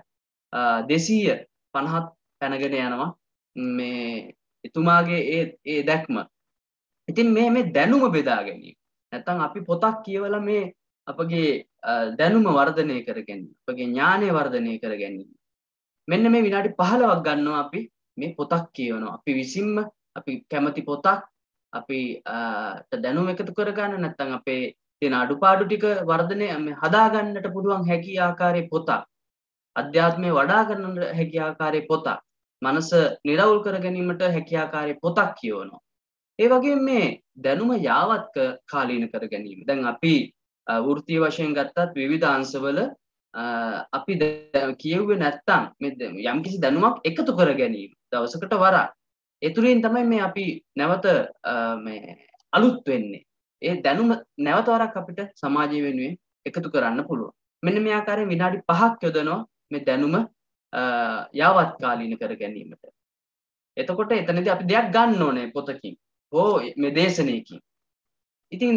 250ක් පැනගෙන යනවා මේ එතුමාගේ ඒ ඒ දැක්ම ඉතින් මේ මේ දැනුම බෙදා ගැනීම නැත්නම් අපි පොතක් කියවලා මේ අපගේ දැනුම වර්ධනය කර ගැනීම අපගේ ඥානය වර්ධනය කර ගැනීම මෙන්න මේ විනාඩි 15ක් ගන්නවා අපි මේ පොතක් කියවනවා. අපි විසින්ම අපි කැමති පොතක් අපිට දැනුම එකතු කරගන්න නැත්නම් අපේ තියෙන අඩුපාඩු ටික වර්ධනය හදාගන්නට පුළුවන් හැකි ආකාරයේ පොතක්. අධ්‍යාත්මය වඩා කරන හැකි ආකාරයේ පොතක්. මනස නිරවුල් කර ගැනීමට හැකි ආකාරයේ පොතක් කියවනවා. ඒ වගේ මේ දැනුම යාවත් කාලීන කර ගැනීම. දැන් අපි වෘත්තීය වශයෙන් ගත්තත් විවිධ අංශවල අපි කියව්වේ නැත්තම් යම්කිසි දැනුමක් එකතු කර ගැනීම දවසකට වරා එතුරින් තමයි මේ අපි නැවත අලුත් වෙන්නේ ඒ දැනුම නැවතවරක් අපිට සමාජය වෙනුවෙන් එකතු කරන්න පුළුවන් මෙන්න මේ ආකාරයෙන් විනාඩි පහක් යොදනවා මේ දැනුම යාවත් කාලීන කර ගැනීමට එතකොට එතනදී අපි දෙයක් ගන්න ඕනේ පොතකින් හෝ මේ දේශනයකින් ඉතින්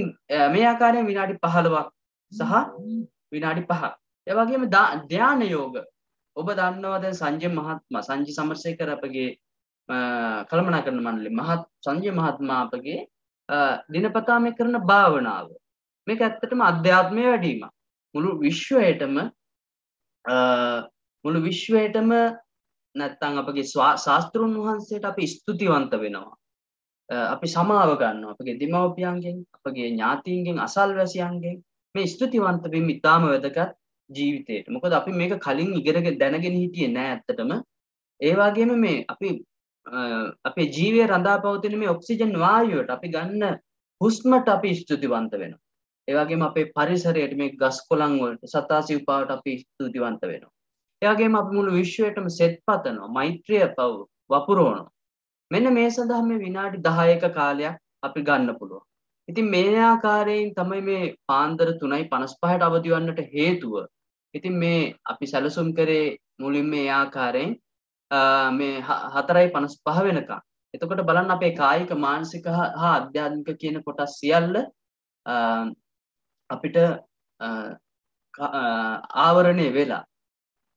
මේ ආකාරයෙන් විනාඩි පහළවක් සහ විනාඩි පහක් එවගේම ධ්‍යාන යෝග ඔබ දන්නවද සංජය මහත්ම සංජි සමර්සයකර අපගේ කළමනා කරන මණ්ඩලි මහත් සංජය මහත්මා අපගේ දිනපතා මේ කරන භාවනාව මේක ඇත්තටම අධ්‍යාත්මය වැඩීම මුළු විශ්වයටම මුළු විශ්වයටම නැත්තං අපගේ ශාස්තෘන් වහන්සේට අපි ස්තුතිවන්ත වෙනවා අපි සමාව ගන්න අපගේ දෙමවපියන්ගෙන් අපගේ ඥාතීන්ගෙන් අසල්වැසියන්ගෙන් මේ ස්තුතිවන්ත වීම ඉතාම වැදගත් ජීවිතයට මොකද අපි මේක කලින් ඉගෙනග දැනගෙන හිටිය නෑ ඇත්තටම ඒවාගේම මේ අපි අපේ ජීවය රඳා පවතින මේ ඔක්සිජන් වායුවට අපි ගන්න හුස්මට අපි ස්තුතිවන්ත වෙන ඒවාගේම අපේ පරිසරයට මේ ගස් කොළංවලට සතාසි උපාවට අපි ස්තුතිවන්ත වෙනවා එයාගේම අපි මුළු විශ්වයටම සෙත් පතනවා මෛත්‍රිය පව් වපුරෝනෝ මෙන්න මේ සඳහා මේ විනාඩි දහයක කාලයක් අපි ගන්න පුළුවන් ඉතින් මේ ආකාරයෙන් තමයි මේ පාන්දර තුනයි පනස් පහට අවදිවන්නට හේතුව ඉතින් මේ අපි සැලසුම් කරේ මුලින් මේ ආකාරයෙන් මේ හතරයි පනස් පහ වෙනකා. එතකොට බලන්න අපේ කායික මානසික හා අධ්‍යාත්මික කියන කොටස් සියල්ල අපිට ආවරණය වෙලා.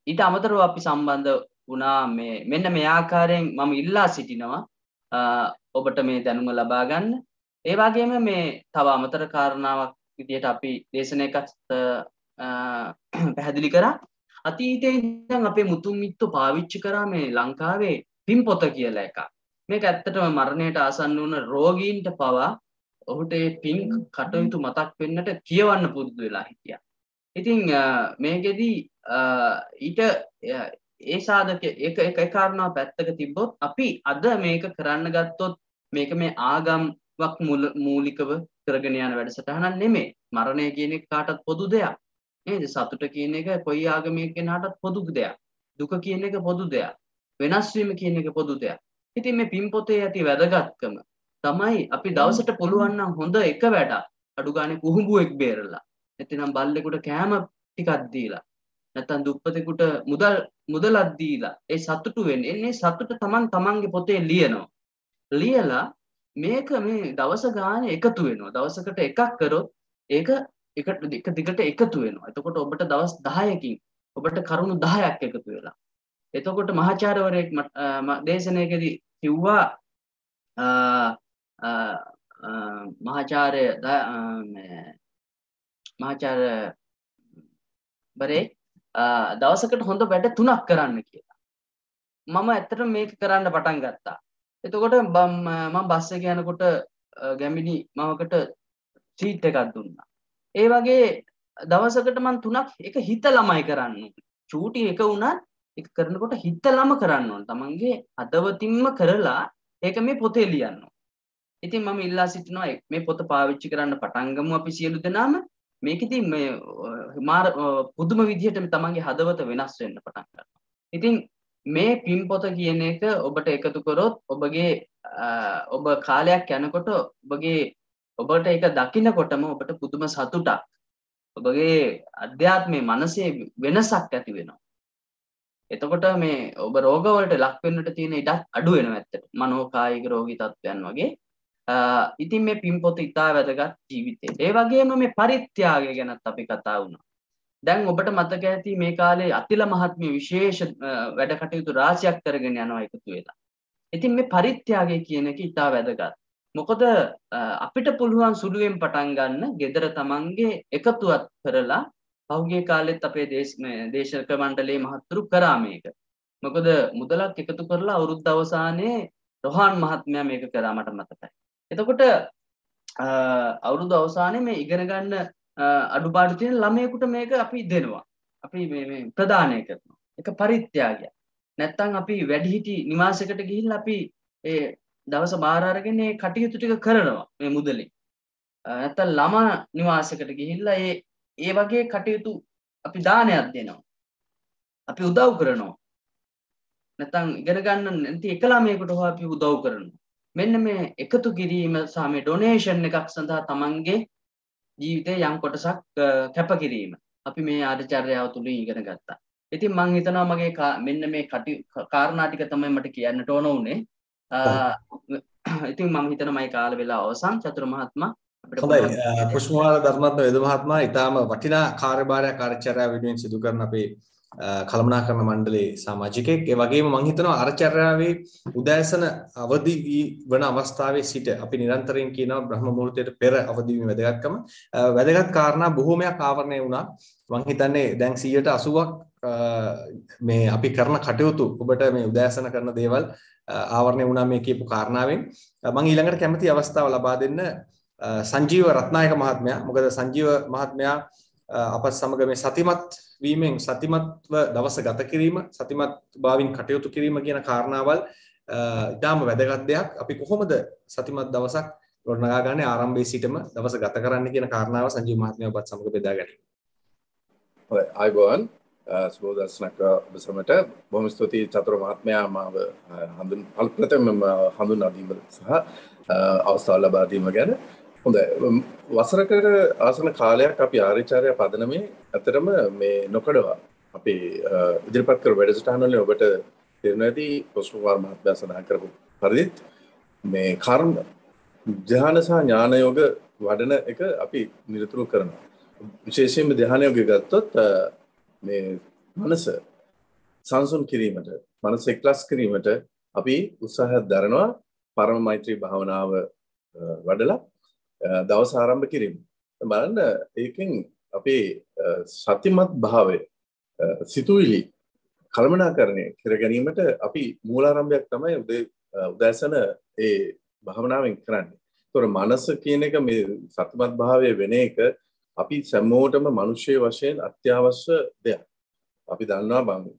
ඊට අමතරව අපි සම්බන්ධ වුණා මේ මෙන්න මේ ආකාරයෙන් මම ඉල්ලා සිටිනවා ඔබට මේ දැනුම ලබා ගන්න. ඒ වගේම මේ තව අමතර කාරණාවක් විදිහට අපි දේශනයකත් පැහැදිලි කරා අතීතේ ඉඳන් අපේ මුතුන් මිත්තු පාවිච්චි කරා මේ ලංකාවේ පින් පොත කියලා එකක් මේක ඇත්තටම මරණයට ආසන්න වුණ රෝගීන්ට පවා ඔහුට ඒ පින් කටයුතු මතක් වෙන්නට කියවන්න පුරුදු වෙලා හිටියා ඉතින් මේකෙදී ඊට ඒ සාධක ඒක එක කාරණා පැත්තක තිබ්බොත් අපි අද මේක කරන්න ගත්තොත් මේක මේ ආගම්වක් මූලිකව කරගෙන යන වැඩසටහනක් නෙමෙයි මරණය කියන කාටත් පොදු දෙයක් නේද සතුට කියන එක කොයි ආගමේ කෙනාටත් පොදු දෙයක් දුක කියන එක පොදු දෙයක් වෙනස් වීම කියන එක පොදු දෙයක් ඉතින් මේ පින් පොතේ ඇති වැදගත්කම තමයි අපි දවසට පුළුවන් නම් හොඳ එක වැඩක් අඩු ගානේ කුහුඹුවෙක් බේරලා නැත්නම් බල්ලෙකුට කෑම ටිකක් දීලා නැත්නම් දුප්පතෙකුට මුදල් මුදලක් දීලා ඒ සතුටු වෙන්නේ එන්නේ සතුට Taman Tamanගේ පොතේ ලියනවා ලියලා මේක මේ දවස ගානේ එකතු වෙනවා දවසකට එකක් කරොත් ඒක එක එක දිගට එකතු වෙනවා. එතකොට ඔබට දවස් 10කින් ඔබට කරුණු 10ක් එකතු වෙලා. එතකොට මහාචාර්යවරයෙක් දේශනාවකදී කිව්වා මහාචාර්ය මහාචාර්ය බරේ දවසකට හොඳ වැඩ තුනක් කරන්න කියලා. මම ඇත්තට මේක කරන්න පටන් ගත්තා. එතකොට මම බස් එක යනකොට ගැමිණි මමකට සීට් එකක් දුන්නා. ඒ වගේ දවසකට මන් තුනක් එක හිත ළමයි කරන්න චූටි එක වුණත් එක කරනකොට හිත ළම කරන්න ඕන තමන්ගේ අදවතින්ම කරලා ඒක මේ පොතේ ලියන්න ඉතින් මම ඉල්ලා සිටිනවා මේ පොත පාවිච්චි කරන්න පටන්ගමු අපි සියලු දෙනාම මේකෙදී මේ මාර පුදුම විදිහට තමන්ගේ හදවත වෙනස් වෙන්න පටන් ගන්නවා ඉතින් මේ පින් පොත කියන එක ඔබට එකතු කරොත් ඔබගේ ඔබ කාලයක් යනකොට ඔබගේ ඔබට එක දකිනකොටම ඔබට පුදුම සතුටක් ඔබගේ අධ්‍යාත්මේ මනසේ වෙනසක් ඇති වෙනවා. එතකොට මේ ඔබ රෝගවලට ලක් වෙන්නට තියෙන ඉඩක් අඩු වෙනවා ඇත්තට. මනෝකායික රෝගී තත්ත්වයන් වගේ. ඉතින් මේ පින්පොත ඉතා වැදගත් ජීවිතේ. ඒ වගේම මේ පරිත්‍යාගය ගැනත් අපි කතා වුණා. දැන් ඔබට මතක ඇති මේ කාලේ අතිල මහත්මිය විශේෂ වැඩ කටයුතු රාශියක් කරගෙන යනවා එකතු වෙලා. ඉතින් මේ පරිත්‍යාගය කියන එක ඉතා වැදගත්. මොකද අපිට පුළුවන් සුළුවෙන් පටන් ගන්න ගෙදර තමන්ගේ එකතුවත් කරලා පහුගිය කාලෙත් අපේ දේශක මණ්ඩලයේ මහත්තුරු කරා මේක. මොකද මුදලක් එකතු කරලා අවුරුද්ද අවසානයේ රොහාන් මහත්මයා මේක කරා මට මතකයි. එතකොට අවුරුදු අවසානයේ මේ ඉගෙන ගන්න අඩුපාඩු තියෙන ළමයෙකුට මේක අපි දෙනවා. අපි මේ මේ ප්‍රදානය කරනවා. ඒක පරිත්‍යාගයක්. නැත්තම් අපි වැඩිහිටි නිවාසයකට ගිහිල්ලා අපි ඒ දවස භාරගෙන කටයුතු ටික කරනවා මේ මුදලින් නැත ළම නිවාසකට ගිහිල්ලා ඒ ඒ වගේ කටයුතු අපි දානයක් දෙනවා අපි උදව් කරනවා නැතන් ඉගෙන ගන්න නැති එකළමයකට හෝ අපි උදව් කරනවා මෙන්න මේ එකතු කිරීම සහ මේ ඩොනේෂන් එකක් සඳහා තමන්ගේ ජීවිතේ යම් කොටසක් කැප කිරීම අපි මේ ආචාර්යාව තුලින් ඉගෙන ගත්තා ඉතින් මං හිතනවා මගේ මෙන්න මේ කටි කාරණා ටික තමයි මට කියන්නට ඕන උනේ ඉතින් මං හිතන මයි කාල වෙලා අවසන් චතුර මහත්මා හොඳයි පුෂ්මවාල ධර්මත්ම වේද මහත්මයා ඉතාම වටිනා කාර්යභාරයක් ආරච්චර්යා වෙනුවෙන් සිදු කරන අපේ කළමනාකරණ මණ්ඩලයේ සමාජිකයෙක් ඒ වගේම මම හිතනවා ආරච්චර්යාවේ උදෑසන අවදි වන අවස්ථාවේ සිට අපි නිරන්තරයෙන් කියනවා බ්‍රහ්ම මුහුර්තයට පෙර අවදි වීම වැදගත්කම වැදගත් කාරණා බොහෝමයක් ආවරණය වුණා මම හිතන්නේ දැන් 180ක් මේ අපි කරන කටයුතු ඔබට මේ උදෑසන කරන දේවල් ආවරණය වුණා මේ කියපු කාරණාවෙන් මම ඊළඟට කැමති අවස්ථාව ලබා දෙන්න සංජීව රත්නායක මහත්මයා මොකද සංජීව මහත්මයා අපත් සමග මේ සතිමත් වීමෙන් සතිමත්ව දවස ගත කිරීම සතිමත් භාවින් කටයුතු කිරීම කියන කාරණාවල් ඉතාම වැදගත් දෙයක් අපි කොහොමද සතිමත් දවසක් ගොඩනගා ගන්න ආරම්භයේ සිටම දවස ගත කරන්න කියන කාරණාව සංජීව මහත්මයා ඔබත් සමග බෙදා ගැනීම. ඔය අයබෝන් සුබෝදර්ශනක ඔබ සමට බොහොම ස්තුතියි චතුර මහත්මයා මාව හඳුන් අල්ප්‍රථම හඳුන් අදීම සහ අවස්ථාව ලබා දීම ගැන හොඳ වසරකට ආසන කාලයක් අපි ආරචාරය පදනමේ ඇතරම මේ නොකඩවා අපි ඉදිරිපත් කර වැඩසටහනල ඔබට තෙරනැති පොස්ටුවාර් මහත්මය සඳහා කරපු පරිදිත් මේ කර්ම ජාන සහ ඥානයෝග වඩන එක අපි නිරතුරු කරනවා විශේෂයෙන්ම දෙහානයෝග ගත්තොත් මේ මනස සංසුන් කිරීමට මනස එක්ලස් කිරීමට අපි උත්සාහයක් දරනවා පරම මෛත්‍රී භාවනාව වඩලා දවස ආරම්භ කිරීම. බලන්න ඒකෙන් අපේ සතිමත් භාවය සිතුවිලි කළමනාකරණය කර ගැනීමට අපි මූලාරම්භයක් තමයි උදේ උදෑසන ඒ භාවනාවෙන් කරන්නේ. ඒතොර මනස කියන එක මේ සතිමත් භාවය වෙන එක අපි සැමෝටම මනුෂ්‍ය වශයෙන් අත්‍යවශ්‍ය දෙයක්. අපි දන්නවා බං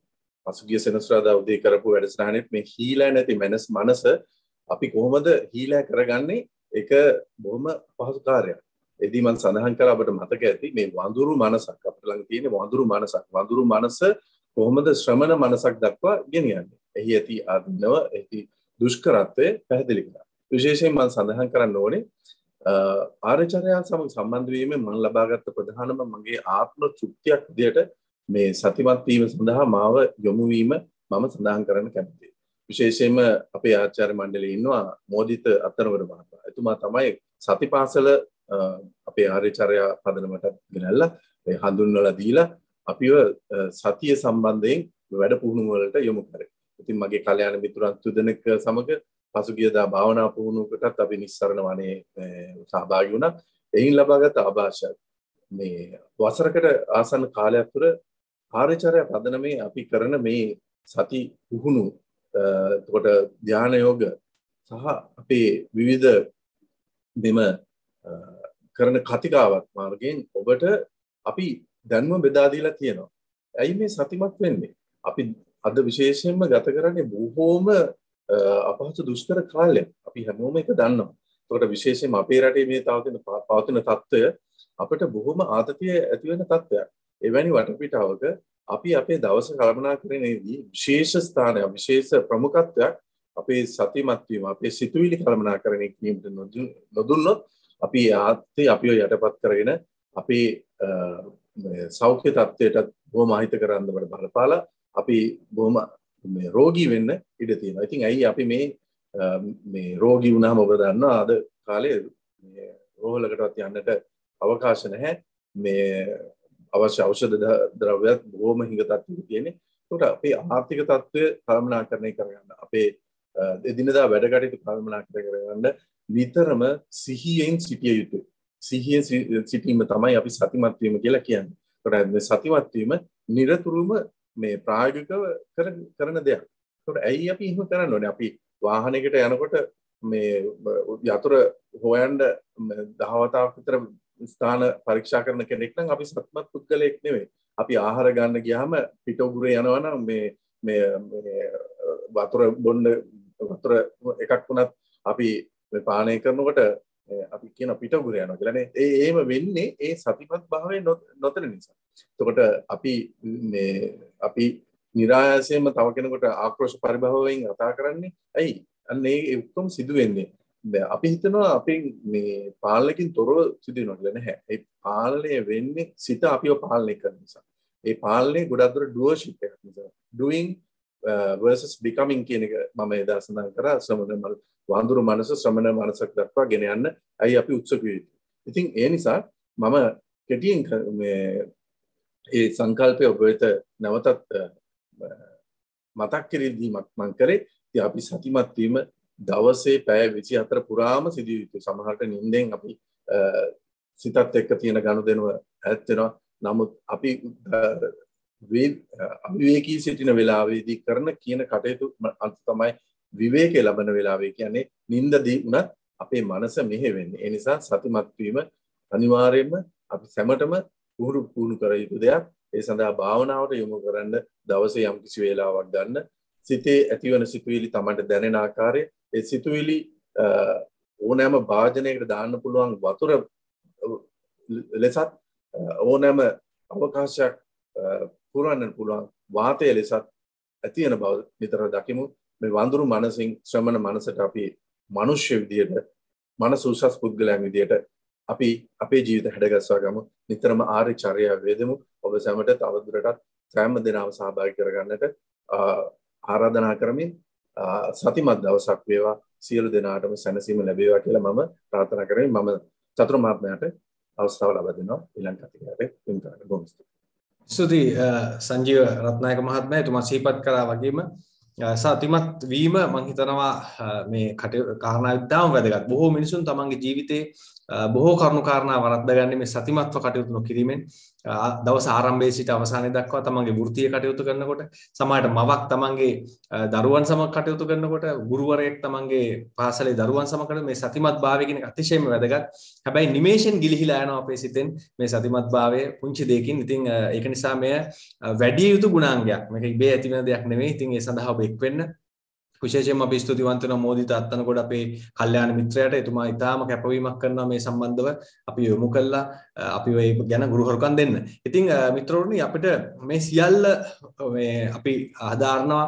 පසුගිය සෙනසුරාදා උදේ කරපු වැඩසටහනෙත් මේ හීලා නැති මනස මනස අපි කොහොමද හීලා කරගන්නේ එක බොහොම පහසු කාර්යයක්. එදී මම සඳහන් කළා අපිට මතක ඇති මේ වඳුරු මනසක් අපිට ළඟ තියෙන වඳුරු මනසක්. වඳුරු මනස කොහොමද ශ්‍රමණ මනසක් දක්වා ගෙනියන්නේ. එහි ඇති ආධිනව එහි දුෂ්කරත්වය පැහැදිලි කරා. විශේෂයෙන් මම සඳහන් කරන්න ඕනේ ආරචරයා සමග සම්බන්ධ වීම මම ලබාගත් ප්‍රධානම මගේ ආත්ම තෘප්තියක් විදියට මේ සතිමත් වීම සඳහා මාව යොමු වීම මම සඳහන් කරන්න කැමතියි. විශේෂයෙන්ම අපේ ආචාර්ය මණ්ඩලයේ ඉන්නවා මෝදිත අත්නවර මහතා. එතුමා තමයි සතිපාසල අපේ ආරචරයා පදනමට ගෙනල්ලා ඒ හඳුන්වලා දීලා අපිව සතිය සම්බන්ධයෙන් වැඩ පුහුණු වලට යොමු කරේ. ඉතින් මගේ කල්යාණ මිතුරන් තුදෙනෙක් සමග පසුගියදා භාවනා පුහුණුවකටත් අපි නිස්සරණ වනේ සහභාගි වුණා. එයින් ලබාගත් ආభాෂය මේ වසරකට ආසන්න කාලයක් තුර ආර්යචර්ය පදනමේ අපි කරන මේ සති පුහුණු එතකොට ධානය යෝග සහ අපේ විවිධ මෙම කරන කතිකාවක් මාර්ගයෙන් ඔබට අපි දැන්ම බෙදා දීලා තියෙනවා. ඇයි මේ සතිමත් වෙන්නේ? අපි අද විශේෂයෙන්ම ගත කරන්නේ බොහෝම අපහස දුෂ්කර කාලයක් අපි හැමෝම එක දන්නවා. එතකොට විශේෂයෙන්ම අපේ රටේ මේ තවතින පවතින తত্ত্বය අපිට බොහොම ආතතිය ඇති වෙන తত্ত্বයක්. එවැනි වටපිටාවක අපි අපේ දවස කල්පනාකරණයේදී විශේෂ ස්ථානය විශේෂ ප්‍රමුඛත්වයක් අපේ සතිමත් වීම අපේ සිතුවිලි කල්පනාකරණය කිරීමට නොදුන්නොත් අපි ආත්මේ අපිව යටපත් කරගෙන අපේ සෞඛ්‍ය තත්ත්වයටත් බොහොම අහිතකරන්නවට බලපාලා අපි බොහොම රෝගී වෙන්න ඉඩ තියෙනවා. ඉතින් ඇයි අපි මේ මේ රෝගී වුණාම ඔබ දන්නවා අද කාලේ රෝහලකටවත් යන්නට අවකාශ නැහැ. මේ අවශ්‍ය ඖෂධ ද්‍රව්‍යත් බොහොම හිඟ තත්ත්වෙක තියෙන්නේ. ඒකට අපේ ආර්ථික තත්ත්වය කළමනාකරණය කරගන්න අපේ එදිනදා වැඩ කටයුතු කළමනාකරණය කරගන්න නිතරම සිහියෙන් සිටිය යුතුයි. සිහියෙන් සිටීම තමයි අපි සතිමත් වීම කියලා කියන්නේ. ඒකට සතිමත් වීම নিরතුරුවම මේ ප්‍රායෝගිකව කරන දෙයක්. ඒකට ඇයි අපි එහෙම කරන්න ඕනේ? අපි වාහනයකට යනකොට මේ යතුර හොයන්න දහවතාවක් විතර ස්ථාන පරීක්ෂා කරන කෙනෙක් නම් අපි සත්මත් පුද්ගලයෙක් නෙමෙයි. අපි ආහාර ගන්න ගියාම පිට උගුරේ යනවා නම් මේ මේ වතුර බොන්න වතුර එකක් වුණත් අපි මේ පානය කරනකොට අපි කියන පිටගුර යනවා කියලානේ ඒ එහෙම වෙන්නේ ඒ සතිපත් භාවය නොතන නිසා. එතකොට අපි මේ අපි નિરાයසයෙන්ම තව කෙනෙකුට ආක්‍රෝෂ පරිභවයෙන් කතා කරන්නේ ඇයි? අන්න ඒ ඔක්කොම සිදු වෙන්නේ. අපි හිතනවා අපේ මේ පාලනකින් තොරව සිදු වෙනවා කියලා නැහැ. ඒ පාලනය වෙන්නේ සිත අපිව පාලනය කරන නිසා. ඒ පාලනේ ගොඩක් දුර ඩුවර්ෂිප් එකක් නිසා. doing uh, versus becoming කියන එක මම එදා සඳහන් කරා සමහරවල් වහඳුරු මනස ශ්‍රමණ මනසක් දක්වා ගෙන යන්න ඇයි අපි උත්සුක ඉතින් ඒ නිසා මම කෙටියෙන් ඒ සංකල්පය ඔබ වෙත නැවතත් මතක් කිරීදීමක් මං කරේ ඉතින් අපි සතිමත් වීම දවසේ පැය 24 පුරාම සිදුවිය යුතුයි සමහරට නිින්දෙන් අපි සිතත් එක්ක තියෙන ගනුදෙනුව ඈත් වෙනවා නමුත් අපි අවිවේකී සිටින වෙලාවේදී කරන කියන කටයුතු අත තමයි විවේකය ලබන වෙලාවේ කියන්නේ නිින්දදී වුණත් අපේ මනස මෙහෙවෙන්නේ. ඒ නිසා සතිමත් වීම අනිවාර්යයෙන්ම අපි සැමටම උහුරු පුහුණු කර යුතු දෙයක්. ඒ සඳහා භාවනාවට යොමු කරන්න දවසේ යම් කිසි වේලාවක් ගන්න. සිතේ ඇතිවන සිතුවිලි Tamanට දැනෙන ආකාරය ඒ සිතුවිලි ඕනෑම භාජනයකට දාන්න පුළුවන් වතුර ලෙසත් ඕනෑම අවකාශයක් පුරන්න පුළුවන් වාතය ලෙසත් ඇති වෙන බව නිතර දකිමු මේ වඳුරු මනසින් ශ්‍රමණ මනසට අපි මනුෂ්‍ය විදියට මනස උසස් පුද්ගලයන් විදියට අපි අපේ ජීවිත හැඩගස්වා ගමු නිතරම ආර්ය චර්යාව වේදමු ඔබ සැමට තවදුරටත් සෑම දෙනාව සහභාගී කරගන්නට ආරාධනා කරමින් සතිමත් දවසක් වේවා සියලු දෙනාටම සැනසීම ලැබේවා කියලා මම ප්‍රාර්ථනා කරමින් මම චතුර මාත්මයාට අවස්ථාව ලබා දෙනවා ඊළඟ කතිකාරේ පින්කාරට ගොමස්තුති ස්තුති සංජීව රත්නායක මහත්මය තුමා සීපත් කරා වගේම සතුමත් වීම මංහිතනවා මේ කට කාරණයක්තාව වැදගත් බොහෝ මිනිසුන් තමන්ගේ ජීවිතේ බොහෝ කරුණු කාරණ වරද ගන්න මේ සතිමත්ව කටයුතු නොකිරීමෙන් දවස ආරම්භයේ සිට අවසානයේ දක්වා තමන්ගේ වෘත්තීය කටයුතු කරනකොට සමහරට මවක් තමන්ගේ දරුවන් සමග කටයුතු කරනකොට ගුරුවරයෙක් තමන්ගේ පාසලේ දරුවන් සමග මේ සතිමත් භාවය කියන එක අතිශයම වැදගත්. හැබැයි නිමේෂෙන් ගිලිහිලා යනවා අපේ සිතෙන් මේ සතිමත් භාවය පුංචි දෙයකින්. ඉතින් ඒක නිසා මෙය වැඩි යුතු ගුණාංගයක්. මේක ඉබේ ඇතිවෙන දෙයක් නෙමෙයි. ඉතින් ඒ සඳහා ඔබ එක් වෙන්න විශේෂයෙන්ම අපි ස්තුතිවන්ත වෙනවා මෝදි තාත්තන ගොඩ අපේ කල්යාණ මිත්‍රයාට එතුමා ඉතාම කැපවීමක් කරනවා මේ සම්බන්ධව අපි යොමු කළා අපි ඒ ගැන ගුරුහරුකම් දෙන්න. ඉතින් මිත්‍රවරුනි අපිට මේ සියල්ල මේ අපි ආධාරණවා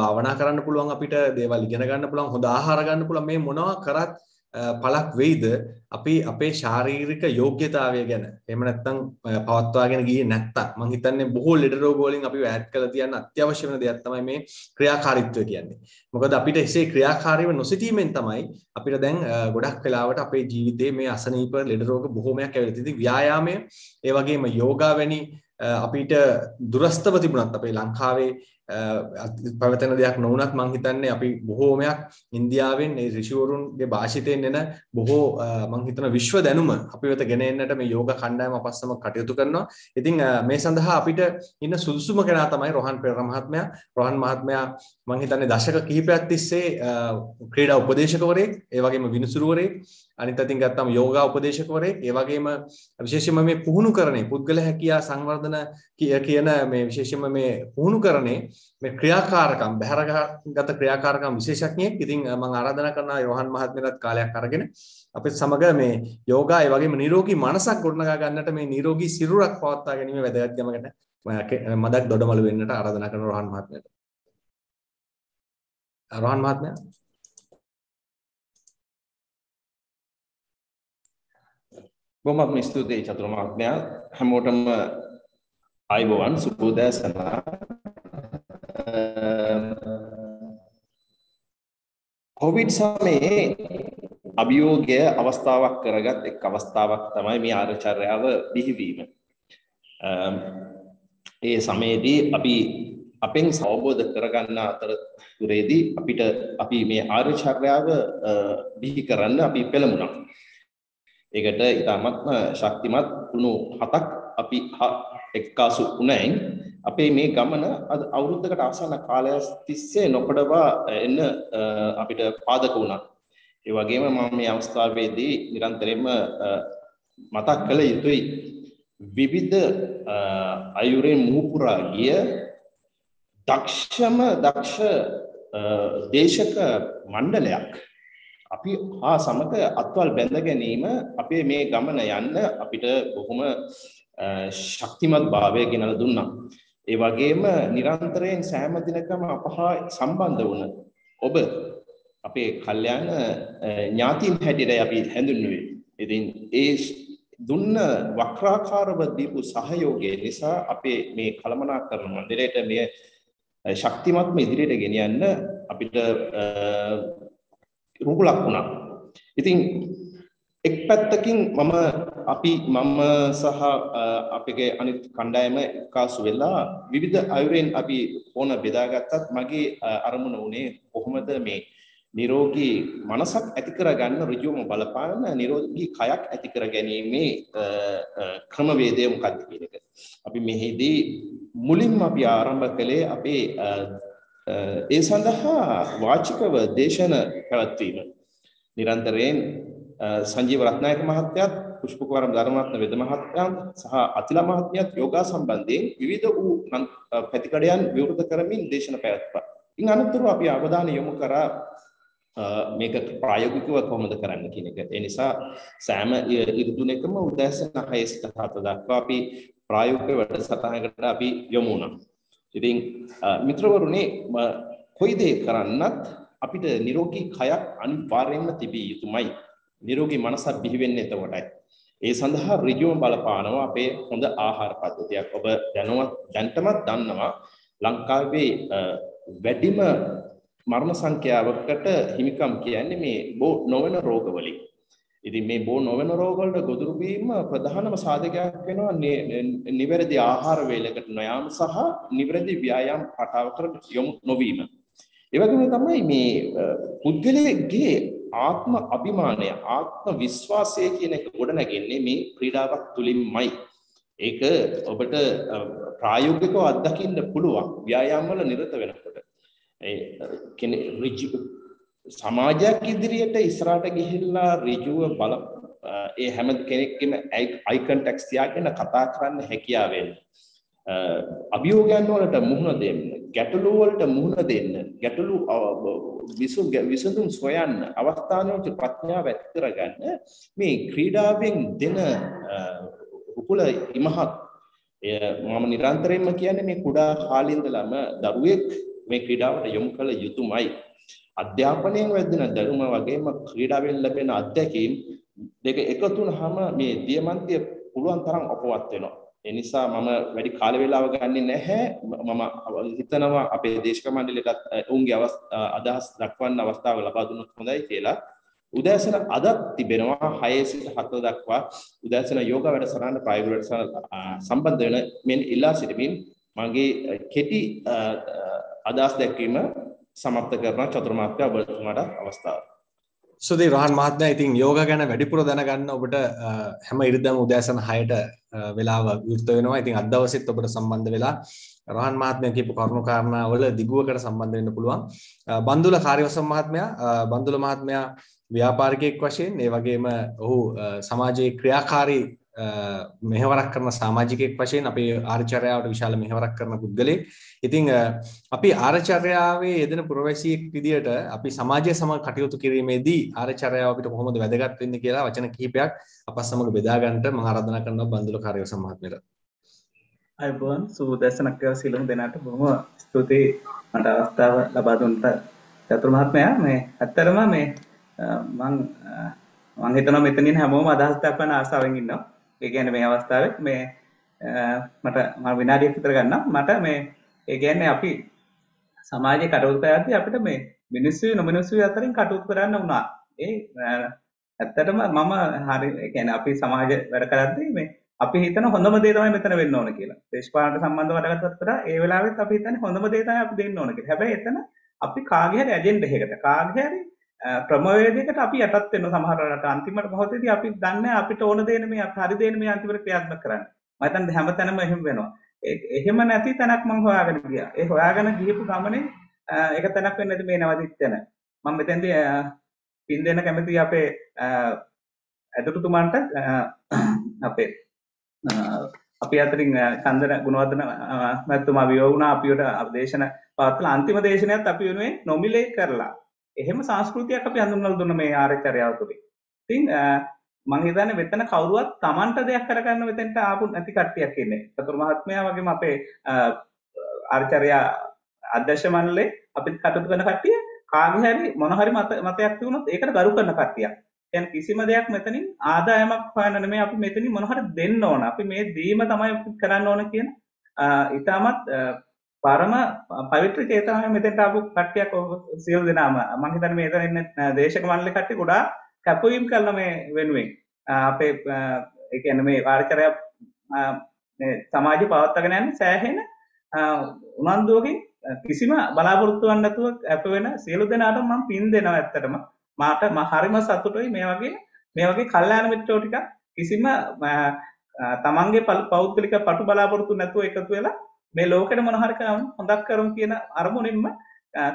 භාවනා කරන්න පුළුවන් අපිට දේවල් ඉගෙන ගන්න පුළුවන් හොඳ ආහාර ගන්න පුළුවන් මේ මොනවා කරත් පලක් වෙයිද අපි අපේ ශාරීරික යෝග්‍යතාවය ගැන එහෙම නැත්නම් පවත්වාගෙන ගියේ නැත්තම් මම හිතන්නේ බොහෝ ලෙඩ රෝග වලින් අපි ඈත් කරලා තියන්න අත්‍යවශ්‍ය වෙන දෙයක් තමයි මේ ක්‍රියාකාරීත්වය කියන්නේ. මොකද අපිට එසේ ක්‍රියාකාරීව නොසිටීමෙන් තමයි අපිට දැන් ගොඩක් වෙලාවට අපේ ජීවිතයේ මේ අසනීප ලෙඩ රෝග බොහෝමයක් ඇවිල්ලා තියෙනවා. ව්‍යායාමය ඒ වගේම යෝගා වැනි අපිට දුරස්තව තිබුණත් අපේ ලංකාවේ පැවතෙන දෙයක් නොවුනත් මං හිතන්නේ අපි බොහෝමයක් ඉන්දියාවෙන් මේ ඍෂිවරුන්ගේ භාෂිතයෙන් එන බොහෝ මං හිතන විශ්ව දැනුම අපි වෙත ගෙන එන්නට මේ යෝග කණ්ඩායම අපස්සම කටයුතු කරනවා. ඉතින් මේ සඳහා අපිට ඉන්න සුදුසුම කෙනා තමයි රොහන් පෙරේරා මහත්මයා. රොහන් මහත්මයා මං හිතන්නේ දශක කිහිපයක් තිස්සේ ක්‍රීඩා උපදේශකවරයෙක්, ඒ වගේම විනිසුරුවරයෙක්, අනිත් අතින් ගත්තම යෝගා උපදේශකවරේ ඒ වගේම විශේෂයෙන්ම මේ පුහුණු කරන්නේ පුද්ගල හැකියා සංවර්ධන කියන මේ විශේෂයෙන්ම මේ පුහුණු කරන්නේ මේ ක්‍රියාකාරකම් බහැරගත ක්‍රියාකාරකම් විශේෂඥයෙක්. ඉතින් මම ආරාධනා කරනවා යෝහන් මහත්මයාට කාලයක් අරගෙන අපිත් සමග මේ යෝගා ඒ වගේම නිරෝගී මනසක් ගොඩනගා ගන්නට මේ නිරෝගී සිරුරක් පවත්වා ගැනීම වැදගත් යමකට මදක් දොඩමළු වෙන්නට ආරාධනා කරන රෝහන් මහත්මයාට. රෝහන් මහත්මයා බොහොමත්ම ස්තුතියි චතුර මහත්මයා හැමෝටම අයිබෝවන් සුබෝදෑසනා කොවිඩ් සමයේ අභියෝගය අවස්ථාවක් කරගත් එක් අවස්ථාවක් තමයි මේ ආරචර්යාව බිහිවීම. ඒ සමයේදී අපි අපෙන් අවබෝධ කරගන්න අතරතුරේදී අපිට අපි මේ ආරචර්යාව බිහි කරන්න අපි පෙළඹුණා. ඒකට ඉතාමත්ම ශක්තිමත් වුණු හතක් අපි එක්කාසු වුණයින් අපේ මේ ගමන අද අවුරුද්දකට ආසන්න කාලයක් තිස්සේ නොකඩවා එන්න අපිට පාදක වුණා. ඒ වගේම මම මේ අවස්ථාවේදී නිරන්තරයෙන්ම මතක් කළ යුතුයි විවිධ අයුරේ මූපුරා ගිය දක්ෂම දක්ෂ දේශක මණ්ඩලයක් අපි හා සමග අත්වල් බැඳ ගැනීම අපේ මේ ගමන යන්න අපිට බොහොම ශක්තිමත් භාවය ගෙනල දුන්නා. ඒ වගේම නිරන්තරයෙන් සෑම දිනකම අපහා සම්බන්ධ වුණ ඔබ අපේ කල්යාණ ඥාතීන් හැටියටයි අපි හැඳුන්වුවේ. ඉතින් ඒ දුන්න වක්‍රාකාරව දීපු සහයෝගය නිසා අපේ මේ කළමනාකරණ මණ්ඩලයට මේ ශක්තිමත්ම ඉදිරියට ගෙනියන්න අපිට රුකුලක් වුණා. ඉතින් එක් පැත්තකින් මම අපි මම සහ අපගේ අනිත් කණ්ඩායම එක්කාසු වෙලා විවිධ අයුරෙන් අපි ඕන බෙදාගත්තත් මගේ අරමුණ උනේ කොහොමද මේ නිරෝගී මනසක් ඇති කරගන්න ඍජුවම බලපාන නිරෝගී කයක් ඇති කරගැනීමේ ක්‍රමවේදය මොකක්ද කියන එක. අපි මෙහිදී මුලින්ම අපි ආරම්භ කළේ අපේ ඒ සඳහා වාචිකව දේශන පැවැත්වීම. නිරන්තරයෙන් සංජීව රත්නායක මහත්තයත් පුෂ්පකුමාරම් ධර්මරත්න වෙද මහත්තයා සහ අතිලා මහත්මියත් යෝගා සම්බන්ධයෙන් විවිධ වූ පැතිකඩයන් විවෘත කරමින් දේශන පැවැත්වුවා. ඉන් අනතුරුව අපි අවධානය යොමු කරා මේක ප්‍රායෝගිකව කොහොමද කරන්න කියන එක. ඒ නිසා සෑම ඉරිදුනකම උදෑසන 6 සිට 7 දක්වා අපි ප්‍රායෝගික වැඩසටහනකට අපි යොමු වුණා. ඉතින් මිත්‍රවරුනි කොයි දේ කරන්නත් අපිට නිරෝගී කයක් අනිවාර්යයෙන්ම තිබිය යුතුමයි. නිරෝගී මනසක් බිහි වෙන්නේ එතකොටයි. ඒ සඳහා ඍජුවම බලපානවා අපේ හොඳ ආහාර පද්ධතියක්. ඔබ දැනුවත් දැන්ටමත් දන්නවා ලංකාවේ වැඩිම මරණ සංඛ්‍යාවකට හිමිකම් කියන්නේ මේ බෝ නොවන රෝගවලින්. ඉතින් මේ බෝ නොවන රෝගවලට ගොදුරු වීම ප්‍රධානම සාධකයක් වෙනවා නිවැරදි ආහාර වේලකට නොයාම සහ නිවැරදි ව්‍යායාම් රටාවකට යොමු නොවීම. ඒ වගේම තමයි මේ පුද්ගලයේ ආත්ම අභිමානය ආත්ම විශ්වාසය කියන එක ගොඩ නැගෙන්නේ මේ ක්‍රීඩාවක් තුලින්මයි. ඒක ඔබට ප්‍රායෝගිකව අත්දකින්න පුළුවන් ව්‍යායාම් වල නිරත වෙනකොට. ඒ කියන්නේ සමාජයක් ඉදිරියට ඉස්සරහට ගිහිල්ලා ඍජුව බල ඒ හැම කෙනෙක්ගේම අයි කන්ටැක්ස් තියාගෙන කතා කරන්න හැකියාව එන්නේ. අභියෝගයන් වලට මුහුණ දෙන්න ගැටලු වලට මුහුණ දෙන්න ගැටලු විසඳුම් සොයන්න අවස්ථානවලට ප්‍රඥාව ඇති කරගන්න මේ ක්‍රීඩාවෙන් දෙන උපුල ඉමහත් මම නිරන්තරයෙන්ම කියන්නේ මේ කුඩා කාලේ ඉඳලම දරුවෙක් මේ ක්‍රීඩාවට යොමු කළ යුතුමයි අධ්‍යාපනයෙන් වැදෙන දැනුම වගේම ක්‍රීඩාවෙන් ලැබෙන අත්දැකීම් දෙක එකතු වුනහම මේ දියමන්තිය පුළුවන් තරම් අපවත් වෙනවා ඒ නිසා මම වැඩි කාල වේලාව ගන්නෙ නැහැ මම හිතනවා අපේ දේශක මණ්ඩලයටත් ඔවුන්ගේ අදහස් දක්වන්න අවස්ථාව ලබා දුන්නොත් හොඳයි කියලා උදෑසන අදත් තිබෙනවා 6 සිට 7 දක්වා උදෑසන යෝග වැඩසටහන ප්‍රයෝගිකවට සම්බන්ධ වෙන මෙන් ඉල්ලා සිටමින් මගේ කෙටි අදහස් දැක්වීම සමර්ථ කරන චතුර්මාත්‍ය ඔබතුමාට අවස්ථාව සුදී රහන් මහත්මය ඉතින් යෝග ගැන වැඩිපුර දැනගන්න ඔබට හැම ඉරිදම උදෑසන හයට වෙලාව යුක්ත වෙනවා ඉතින් අදවසිත් ඔබට සම්බන්ධ වෙලා රහන් මහත්මය කියපු කරුණු කාරණාවල දිගුවකට සම්බන්ධ වෙන්න පුළුවන් බන්දුල කාර්යවසම් මහත්මයා බන්දුල මහත්මයා ව්‍යාපාරිකයෙක් වශයෙන් ඒ වගේම ඔහු සමාජයේ ක්‍රියාකාරී මෙහවරක් කරන සාමාජිකයෙක් වශයෙන් අපේ ආර්චරයාවට විශාල මෙහවරක් කරන පුද්ගලෙක්. ඉතින් අපි ආර්චරයාවේ යෙදෙන පුරවැසියෙක් විදියට අපි සමාජය සමග කටයුතු කිරීමේදී ආර්චරයාව අපිට කොහොමද වැදගත් වෙන්නේ කියලා වචන කිහිපයක් අපත් සමග බෙදා ගන්නට මම ආරාධනා කරනවා බන්දුල කාර්යව සමහත්මයට. අයිබෝන් සූදැසනක්ක සිලුම් දෙනට බොහොම ස්තුතියි මට අවස්ථාව ලබාදුන්ට චතුර මහත්මයා මේ ඇත්තරම මේ මං මංහිතන මෙතනින් හැමෝම අදහස්ථාපන ආසාවෙන් ඉන්නවා ඒ කියන්නේ මේ අවස්ථාවේ මේ මට මම විනාඩියක් විතර ගන්නම් මට මේ ඒ කියන්නේ අපි සමාජයේ කටයුතු කරද්දී අපිට මේ මිනිස්සු නොමිනිස්සු අතරින් කටයුතු කරන්න වුණා. ඒ ඇත්තටම මම හරි ඒ කියන්නේ අපි සමාජ වැඩ කරද්දී මේ අපි හිතන හොඳම දේ තමයි මෙතන වෙන්න ඕන කියලා. දේශපාලනට සම්බන්ධව වැඩගත්තු අතර ඒ වෙලාවෙත් අපි හිතන්නේ හොඳම දේ තමයි අපි දෙන්න ඕන කියලා. හැබැයි එතන අපි කාගේ හරි ඇජෙන්ඩා එකකට කාගේ හරි ප්‍රමවේදකට අපි යටත් වෙන සමහරට අන්තිමට මොහොතේදී අපි දන්නේ අපිට ඕන දේන මේ හරි දේන මේ අන්තිමට ක්‍රියාත්මක කරන්න. මම හිතන්නේ හැමතැනම එහෙම වෙනවා. එහෙම නැති තැනක් මම හොයාගෙන ගියා. ඒ හොයාගෙන ගිහපු ගමනේ එක තැනක් වෙන්නේ මේ නවතිත් තැන. මම මෙතෙන්දී පින් දෙන්න කැමති අපේ ඇදුතුමාන්ට අපේ අපි අතරින් චන්දන ගුණවර්ධන මැතිතුමා වියෝ වුණා අපිට දේශන පාත්‍රලා අන්තිම දේශනයත් අපි වෙනුවෙන් නොමිලේට් කරලා එහෙම සංස්කෘතියක් අපි හඳුන්වලා දුන්න මේ ආරචරයාව තුලින්. ඉතින් මම හිතන්නේ මෙතන කවුරුවත් Tamanට දෙයක් කරගන්න මෙතෙන්ට ආපු නැති කට්ටියක් ඉන්නේ. චතුර් මහත්මයා වගේම අපේ ආරචරයා අධ්‍යක්ෂ මණ්ඩලේ අපිත් කටයුතු කරන කට්ටිය කාගේ හරි මොන හරි මතයක් තිබුණොත් ඒකට ගරු කරන කට්ටියක්. දැන් කිසිම දෙයක් මෙතනින් ආදායමක් හොයන්න නෙමෙයි අපි මෙතනින් මොන හරි දෙන්න ඕන. අපි මේ දීම තමයි කරන්න ඕන කියන ඉතාමත් පරම පවිත්‍ර චේතනාවෙන් මෙතෙන්ට ආපු කට්ටියක් සියලු දෙනාම මම හිතන්නේ මේ එතන ඉන්න දේශක මණ්ඩල කට්ටිය ගොඩාක් කැපවීම කළා මේ වෙනුවෙන් අපේ ඒ කියන්නේ මේ වාර්චරය මේ සමාජය පවත්වාගෙන යන සෑහෙන උනන්දුවකින් කිසිම බලාපොරොත්තු වෙන්න නැතුව අප වෙන සියලු දෙනාටම මම පින් දෙනවා ඇත්තටම මාට හරිම සතුටුයි මේ වගේ මේ වගේ කල්යාණ මිත්‍රෝ ටික කිසිම තමන්ගේ පෞද්ගලික පටු බලාපොරොත්තු නැතුව එකතු වෙලා මේ ලෝකෙට මොනහරි කරමු හොඳක් කරමු කියන අරමුණින්ම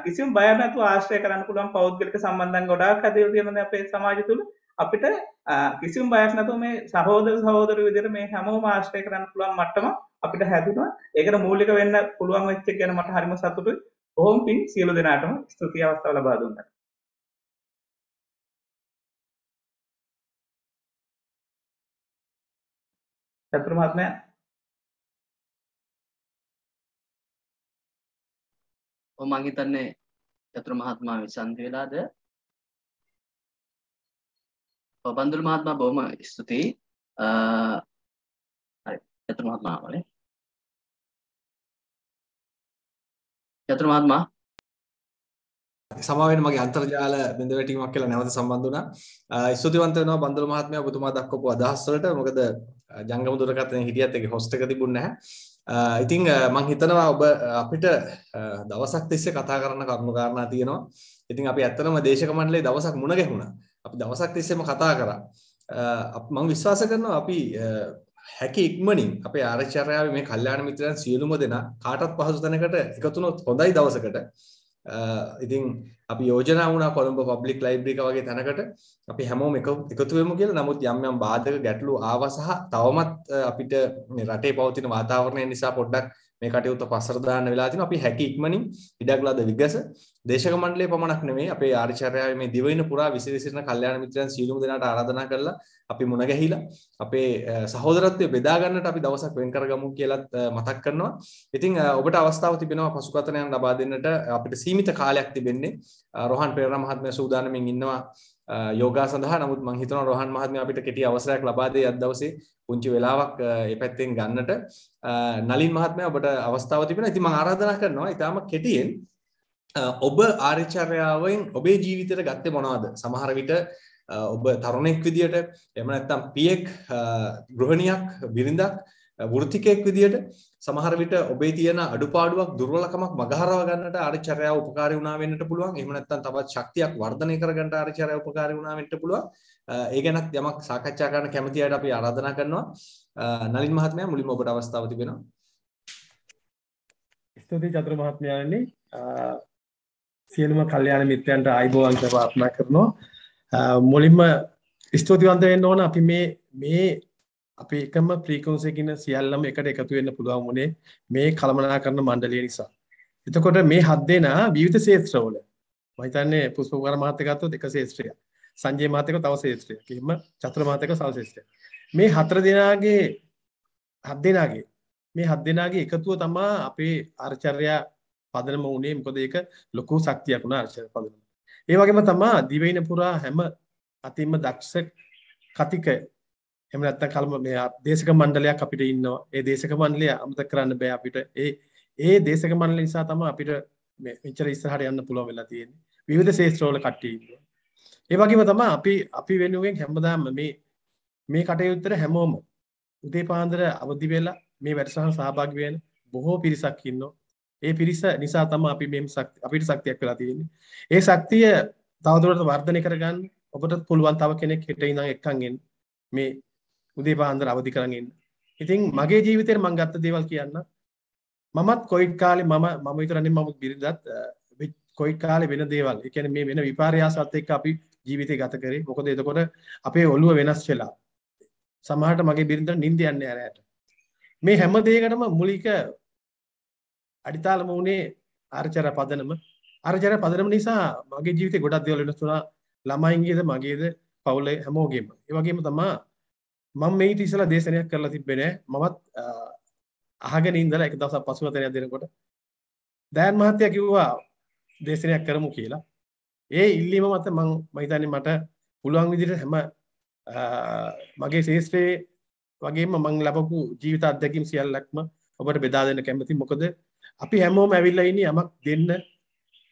කිසිම බය නැතුව ආශ්‍රය කරන්න පුළුවන් පෞද්ගලික සම්බන්ධයන් ගොඩාක් හදලා තියෙනවා අපේ සමාජය තුල අපිට කිසිම බයක් නැතුව මේ සහෝදර සහෝදර විදිහට මේ හැමෝම ආශ්‍රය කරන්න පුළුවන් මට්ටම අපිට හැදුණා. ඒකට මූලික වෙන්න පුළුවන් වෙච්ච එක ගැන මට හරිම සතුටුයි. බොහොම පිං සියලු දෙනාටම ස්තුතියි අවස්ථාව ලබා දුන්නාට. චතුර මහත්මයා මම හිතන්නේ චතුර මහත්මයා විසන්දි වෙලාද බන්දුල් මහත්මයා බොහොම ස්තුතියි හරි චතුර මහත්මයා වලේ චතුර මහත්මයා සමාවෙන් මගේ අන්තර්ජාල බිඳවැටීමක් කියලා නැවත සම්බන්ධ වුණා. ස්තුතිවන්ත වෙනවා බන්දුල මහත්මයා ඔබතුමා දක්වපු අදහස් වලට. මොකද ජංගම දුරකථනයේ හිටියත් ඒකේ හොස්ට් එක තිබුණ නැහැ. ඉතිං මං හිතනවා ඔබ අපිට දවසක් තිස්ස කතා කරන්න කරුණු කාරණා තියෙනවා ඉතින් අපි ඇත්තනම දේශකමණ්ඩලේ දවසක් මුණ ගැහුණා අපි දවසක් තිස්සෙම කතා කරා මං විශ්වාස කරනවා අපි හැකි ඉක්මනින් අපේ ආරචාරයාව මේ කල්්‍යාණ මිත්‍රයන් සියලුම දෙනා කාටත් පහසු තැනකට එකතුනොත් හොඳයි දවසකට ඉතින් අපි යෝජනා වුණා කොළඹ පබ්ලික් ලයිබ්‍රරි එක වගේ තැනකට අපි හැමෝම එකතු වෙමු කියලා. නමුත් යම් යම් බාධක ගැටලු ආවා සහ තවමත් අපිට රටේ පවතින වාතාවරණය නිසා පොඩ්ඩක් මේ කටයුත්ත පස්සට දාන්න වෙලා තිනවා. අපි හැකි ඉක්මනින් ඉඩක් ලද විගස දේශක මණ්ඩලය පමණක් නෙමෙයි අපේ ආචාර්යාවේ මේ දිවයින පුරා විසිරිසිරන කල්යාණ මිත්‍රයන් සියලුම දෙනාට ආරාධනා කරලා අපි මුණ ගැහිලා අපේ සහෝදරත්වය බෙදා ගන්නට අපි දවසක් වෙන් කරගමු කියලත් මතක් කරනවා. ඉතින් ඔබට අවස්ථාව තිබෙනවා පසුකතනයන් ලබා දෙන්නට අපිට සීමිත කාලයක් තිබෙන්නේ. රොහන් පෙරේරා මහත්මයා සූදානමින් ඉන්නවා යෝගා සඳහා නමුත් මං හිතනවා රොහන් මහත්මයා අපිට කෙටි අවසරයක් ලබා දෙයි අද දවසේ පුංචි වෙලාවක් ඒ පැත්තෙන් ගන්නට නලින් මහත්මයා ඔබට අවස්ථාව තිබෙනවා. ඉතින් මම ආරාධනා කරනවා ඊටාම කෙටියෙන් ඔබ ආරචර්යාවෙන් ඔබේ ජීවිතයට ගත්තේ මොනවද? සමහර විට ඔබ තරුණෙක් විදියට එහෙම නැත්නම් පියෙක් ගෘහණියක් බිරිඳක් වෘතිකයෙක් විදියට සමහර විට ඔබේ තියෙන අඩුපාඩුවක් දුර්වලකමක් මගහරව ගන්නට ආරචර්යාව උපකාරී වුණා වෙන්නට පුළුවන්. එහෙම නැත්නම් තවත් ශක්තියක් වර්ධනය කරගන්නට ආරචර්යාව උපකාරී වුණා වෙන්නට පුළුවන්. ඒ ගැනත් යමක් සාකච්ඡා කරන්න කැමති අයට අපි ආරාධනා කරනවා නලින් මහත්මයා මුලින්ම ඔබට අවස්ථාව තිබෙනවා. ස්තුතියි චතුර මහත්මයාණනි සියලුම කල්යාණ මිත්‍රයන්ට ආයිබෝවන් කියලා ප්‍රාර්ථනා කරනවා මුලින්ම ස්තුතිවන්ත වෙන්න ඕන අපි මේ මේ අපි එකම ෆ්‍රීකවන්සි එකකින් සියල්ලම එකට එකතු වෙන්න පුළුවන් වුණේ මේ කළමනාකරන මණ්ඩලය නිසා. එතකොට මේ හත් දෙනා විවිධ ක්ෂේත්‍රවල මම හිතන්නේ පුස්පකුමාර මහත්තයා ගත්තොත් එක ක්ෂේත්‍රයක්. සංජය මහතෙක තව ශේෂ්ත්‍රයක්. එහෙම චතුර මහතෙක තව ශේෂ්ත්‍රයක්. මේ හතර දෙනාගේ හත් දෙනාගේ මේ හත් දෙනාගේ එකතුව තමයි අපේ ආචාර්ය පදනම වුණේ. මොකද ඒක ලොකු ශක්තියක් වුණා ආචාර්ය පදනම. ඒ වගේම තමයි දිවයින පුරා හැම අතින්ම දක්ෂ කතික එහෙම නැත්නම් කලම මේ දේශක මණ්ඩලයක් අපිට ඉන්නවා. ඒ දේශක මණ්ඩලය අමතක කරන්න බෑ අපිට. ඒ ඒ දේශක මණ්ඩල නිසා තමයි අපිට මෙච්චර ඉස්සරහට යන්න පුළුවන් වෙලා තියෙන්නේ. විවිධ ශේෂ්ත්‍රවල කට්ටිය ඉන්නවා. ඒ වගේම තමයි අපි අපි වෙනුවෙන් හැමදාම මේ මේ කටයුත්තට හැමෝම උදේ පාන්දර අවදි වෙලා මේ වැඩසටහන සහභාගී වෙන බොහෝ පිරිසක් ඉන්නවා. ඒ පිරිස නිසා තමයි අපි මේ අපිට ශක්තියක් වෙලා තියෙන්නේ. ඒ ශක්තිය තවදුරටත් වර්ධනය කරගන්න ඔබට පුළුවන් තව කෙනෙක් හිට ඉඳන් එක්කන් එන්න. මේ උදේ පාන්දර අවදි කරන් එන්න. ඉතින් මගේ ජීවිතේ මම ගත්ත දේවල් කියන්න. මමත් කොවිඩ් කාලේ මම මම විතරනේ මම බිරිඳත් කොවිඩ් කාලේ වෙන දේවල්. ඒ කියන්නේ මේ වෙන විපර්යාසات එක්ක අපි ජීවිතය ගත කරේ. මොකද එතකොට අපේ ඔළුව වෙනස් වෙලා. සමහරට මගේ බිරිඳ නිින්ද යන්නේ ඇරයට. මේ හැම දෙයකටම මූලික අඩිතාලම උනේ ආර්චර පදනම. ආර්චර පදනම නිසා මගේ ජීවිතේ ගොඩක් දේවල් වෙනස් වුණා. ළමයින්ගේද මගේද පවුලේ හැමෝගෙම. ඒ වගේම තමයි මම මේ ඊට ඉස්සලා දේශනයක් කරලා තිබ්බේ නෑ. මමත් අහගෙන ඉඳලා එක දවසක් පසුවතනයක් දෙනකොට දයන් මහත්තයා කිව්වා දේශනයක් කරමු කියලා. ඒ ඉල්ලීම මත මම මම හිතන්නේ මට පුළුවන් විදිහට හැම මගේ ශේෂ්ත්‍රයේ වගේම මම ලැබපු ජීවිත අත්දැකීම් සියල්ලක්ම ඔබට බෙදා දෙන්න කැමතියි. මොකද අපි හැමෝම ඇවිල්ලා ඉන්නේ යමක් දෙන්න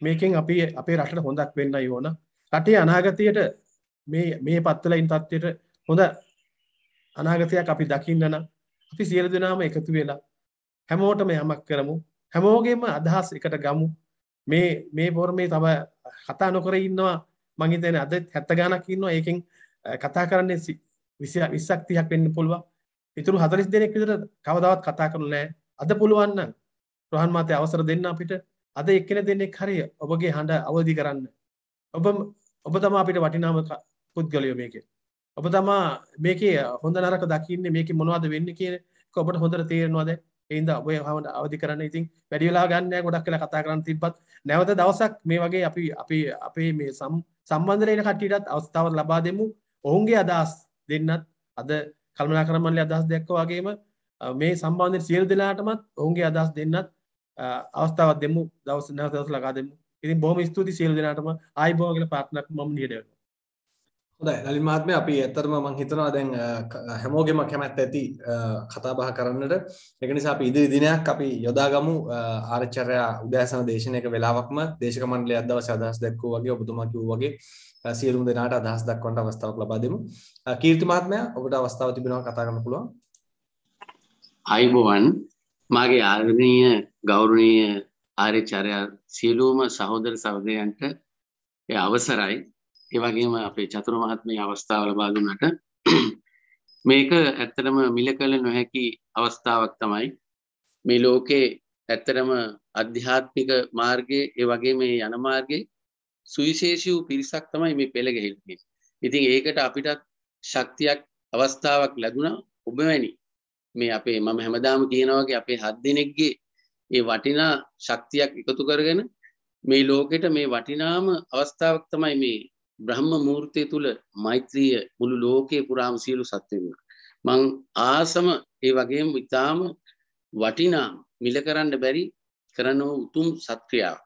මේකෙන් අපි අපේ රටට හොඳක් වෙන්නයි ඕන. රටේ අනාගතයට මේ මේ පත්වල ඉන්න තත්ත්වයට හොඳ අනාගතයක් අපි දකින්න නම් අපි සියලු දෙනාම එකතු වෙලා හැමෝටම යමක් කරමු. හැමෝගෙම අදහස් එකට ගමු. මේ මේ ෆෝරමේ තව කතා නොකර ඉන්නවා මං හිතන්නේ අද 70 ගණක් ඉන්නවා ඒකෙන් කතා කරන්නේ 20 20ක් 30ක් වෙන්න පුළුවන්. ඉතුරු 40 දෙනෙක් විතර කවදාවත් කතා කරුනේ නැහැ. අද පුළුවන් නම් රොහන් මාතේ අවසර දෙන්න අපිට අද එක්කෙනෙක් දෙන්නෙක් හරි ඔබගේ හඬ අවදි කරන්න. ඔබ ඔබ තමයි අපිට වටිනාම පුද්ගලයෝ මේකේ. ඔබ තමයි මේකේ හොඳ නරක දකින්නේ මේකේ මොනවද වෙන්නේ කියන එක ඔබට හොඳට තේරෙනවා දැන්. එයින්ද ඔබේ හමට අවධි කරන්න ඉතින් වැඩිවෙලා ගන්න ගොඩක් කළ කතා කරන්න තිබත් නැවත දවසක් මේ වගේ අපි අපි අපේ මේ සම් සම්බන්ධරයට කට්ටියටත් අවස්ථාව ලබා දෙමු ඔවුන්ගේ අදහස් දෙන්නත් අද කල්මනා කරමන්ලි අදහස් දැක්ක වගේම මේ සම්බන්ධය සියල් දෙනාටමත් ඔවුන්ගේ අදහස් දෙන්නත් අවස්ථාවත් දෙමු දවස නැවත දවස ලබා දෙමු ඉතින් බොහොම ස්තුතියි සියලු දෙනාටම ආයිබෝව කියලා ප්‍රාර්ථනා මම නියඩ වෙනවා හොඳයි නලින් මහත්මයා අපි ඇත්තටම මම හිතනවා දැන් හැමෝගෙම කැමැත්ත ඇති කතා බහ කරන්නට ඒක නිසා අපි ඉදිරි දිනයක් අපි යොදාගමු ආරච්චර්යා උදෑසන දේශනයක වෙලාවක්ම දේශක මණ්ඩලයක් දවසේ අදහස් දැක්වුවා වගේ ඔබතුමා කිව්වා වගේ සියලුම දෙනාට අදහස් දක්වන්න අවස්ථාවක් ලබා දෙමු කීර්ති මහත්මයා ඔබට අවස්ථාව තිබෙනවා කතා කරන්න පුළුවන් අයිබෝවන් මාගේ ආදරණීය ගෞරවනීය ආරච්චර්යා සියලුම සහෝදර සහෝදරයන්ට අවසරයි ඒ වගේම අපේ චතුර මහත්මයේ අවස්ථාව ලබා දුන්නට මේක ඇත්තටම මිල කළ නොහැකි අවස්ථාවක් තමයි මේ ලෝකේ ඇත්තටම අධ්‍යාත්මික මාර්ගයේ ඒ වගේ මේ යන මාර්ගයේ සුවිශේෂී වූ පිරිසක් තමයි මේ පෙළ ගැහිලා ඉතින් ඒකට අපිටත් ශක්තියක් අවස්ථාවක් ලැබුණා ඔබ වැනි මේ අපේ මම හැමදාම කියනවා වගේ අපේ හත් දිනෙකගේ ඒ වටිනා ශක්තියක් එකතු කරගෙන මේ ලෝකෙට මේ වටිනාම අවස්ථාවක් තමයි මේ බ්‍රහ්ම මූර්තය තුළ මෛත්‍රිය මුළු ලෝකය පුරාම සියලු සත්වන්න. මං ආසම ඒ වගේම ඉතාම වටිනා මිල කරන්න බැරි කරන උතුම් සත්ක්‍රියාව.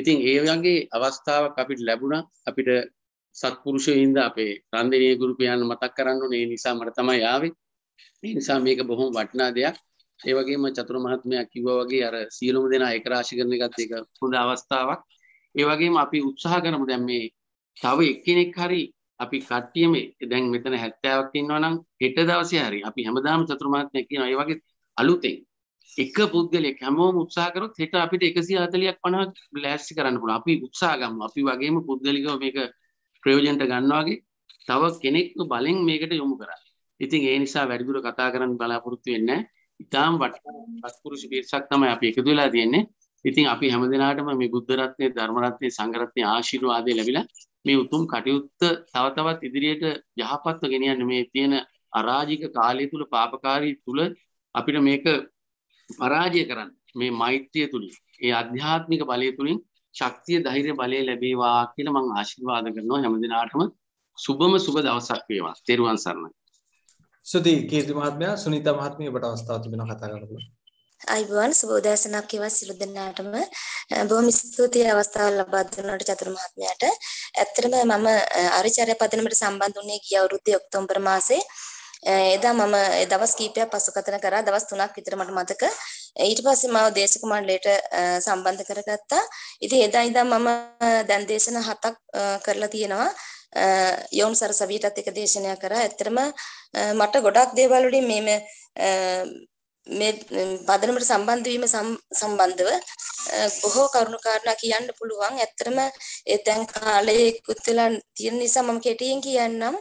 ඉතින් ඒවගේ අවස්ථාවක් අපිට ලැබුණා අපිට සත්පුරුෂයින්ද අපේ රන්දිනය ගුරුපයන් මතක් කරන්න ඒ නිසා මට තමයි ආවේ ඒ නිසා මේක බොහොම වටිනා දෙයක් ඒ වගේම චතුර මහත්මයා කිව්වා වගේ අර සියලුම දෙනා එක රාශි කරන එකත් ඒක හොඳ අවස්ථාවක් ඒ වගේම අපි උත්සාහ කරමු දැන් මේ තව එක්කෙනෙක් හරි අපි කට්ටියම දැන් මෙතන 70ක් ඉන්නවා නම් හෙට දවසේ හරි අපි හැමදාම චතුර්මාත්මය කියනවා ඒ වගේ අලුතෙන් එක පුද්ගලයෙක් හැමෝම උත්සාහ කරොත් හෙට අපිට 140ක් 50ක් ලෑස්ති කරන්න පුළුවන් අපි උත්සාහ ගමු අපි වගේම පුද්ගලිකව මේක ප්‍රයෝජනට ගන්නවා වගේ තව කෙනෙක්ව බලෙන් මේකට යොමු කරා ඉතින් ඒ නිසා වැඩිදුර කතා කරන්න බලාපොරොත්තු වෙන්නේ ඉතාම වටිනා වස්පුරුෂ පිරිසක් තමයි අපි එකතු වෙලා තියෙන්නේ ඉතින් අපි හැමදෙනාටම මේ බුද්ධ රත්නයේ ධර්ම රත්නයේ සංඝ රත්නයේ ආශිර්වාදය ලැබිලා මේ උතුම් කටයුත්ත තව තවත් ඉදිරියට යහපත්ව ගෙනියන්න මේ තියෙන අරාජික කාලය තුල පාපකාරී තුල අපිට මේක පරාජය කරන්න මේ මෛත්‍රිය තුලින් ඒ ආධ්‍යාත්මික බලය තුලින් ශක්තිය ධෛර්ය බලය ලැබේවා කියලා මම ආශිර්වාද කරනවා හැම දිනාටම සුබම සුබ දවසක් වේවා. තෙරුවන් සරණයි. සුදී කීර්ති මහත්මයා සුනිතා මහත්මිය ඔබට අවස්ථාව තිබෙනවා කතා කරන්න. අයිබෝන් සුබෝදෑසනක් කියවා සිළු දෙනාටම බොහොම ස්තුතියි අවස්ථාව ලබා දුන්නාට චතුරු මහත්මයාට. ඇත්තටම මම ආරචාර්ය පදනමට සම්බන්ධ වුණේ ගිය අවුරුද්දේ ඔක්තෝබර් මාසේ. එදා මම දවස් කිහිපයක් පසුකතන කරා දවස් 3ක් විතර මට මතක. ඊට පස්සේ මාව දේශක මණ්ඩලයට සම්බන්ධ කරගත්තා. ඉතින් එදා ඉඳන් මම දැන් දේශන හතක් කරලා තියෙනවා. යෝම් සරසවියටත් එක දේශනය කරා. ඇත්තටම මට ගොඩක් දේවල් වලින් මේ මේ පදනමට සම්බන්ධ වීම සම්බන්ධව බොහෝ කරුණු කාරණා කියන්න පුළුවන්. ඇත්තටම ඒ දැන් කාලේ ඉක්ුත් වෙලා තියෙන නිසා මම කෙටියෙන් කියන්නම්.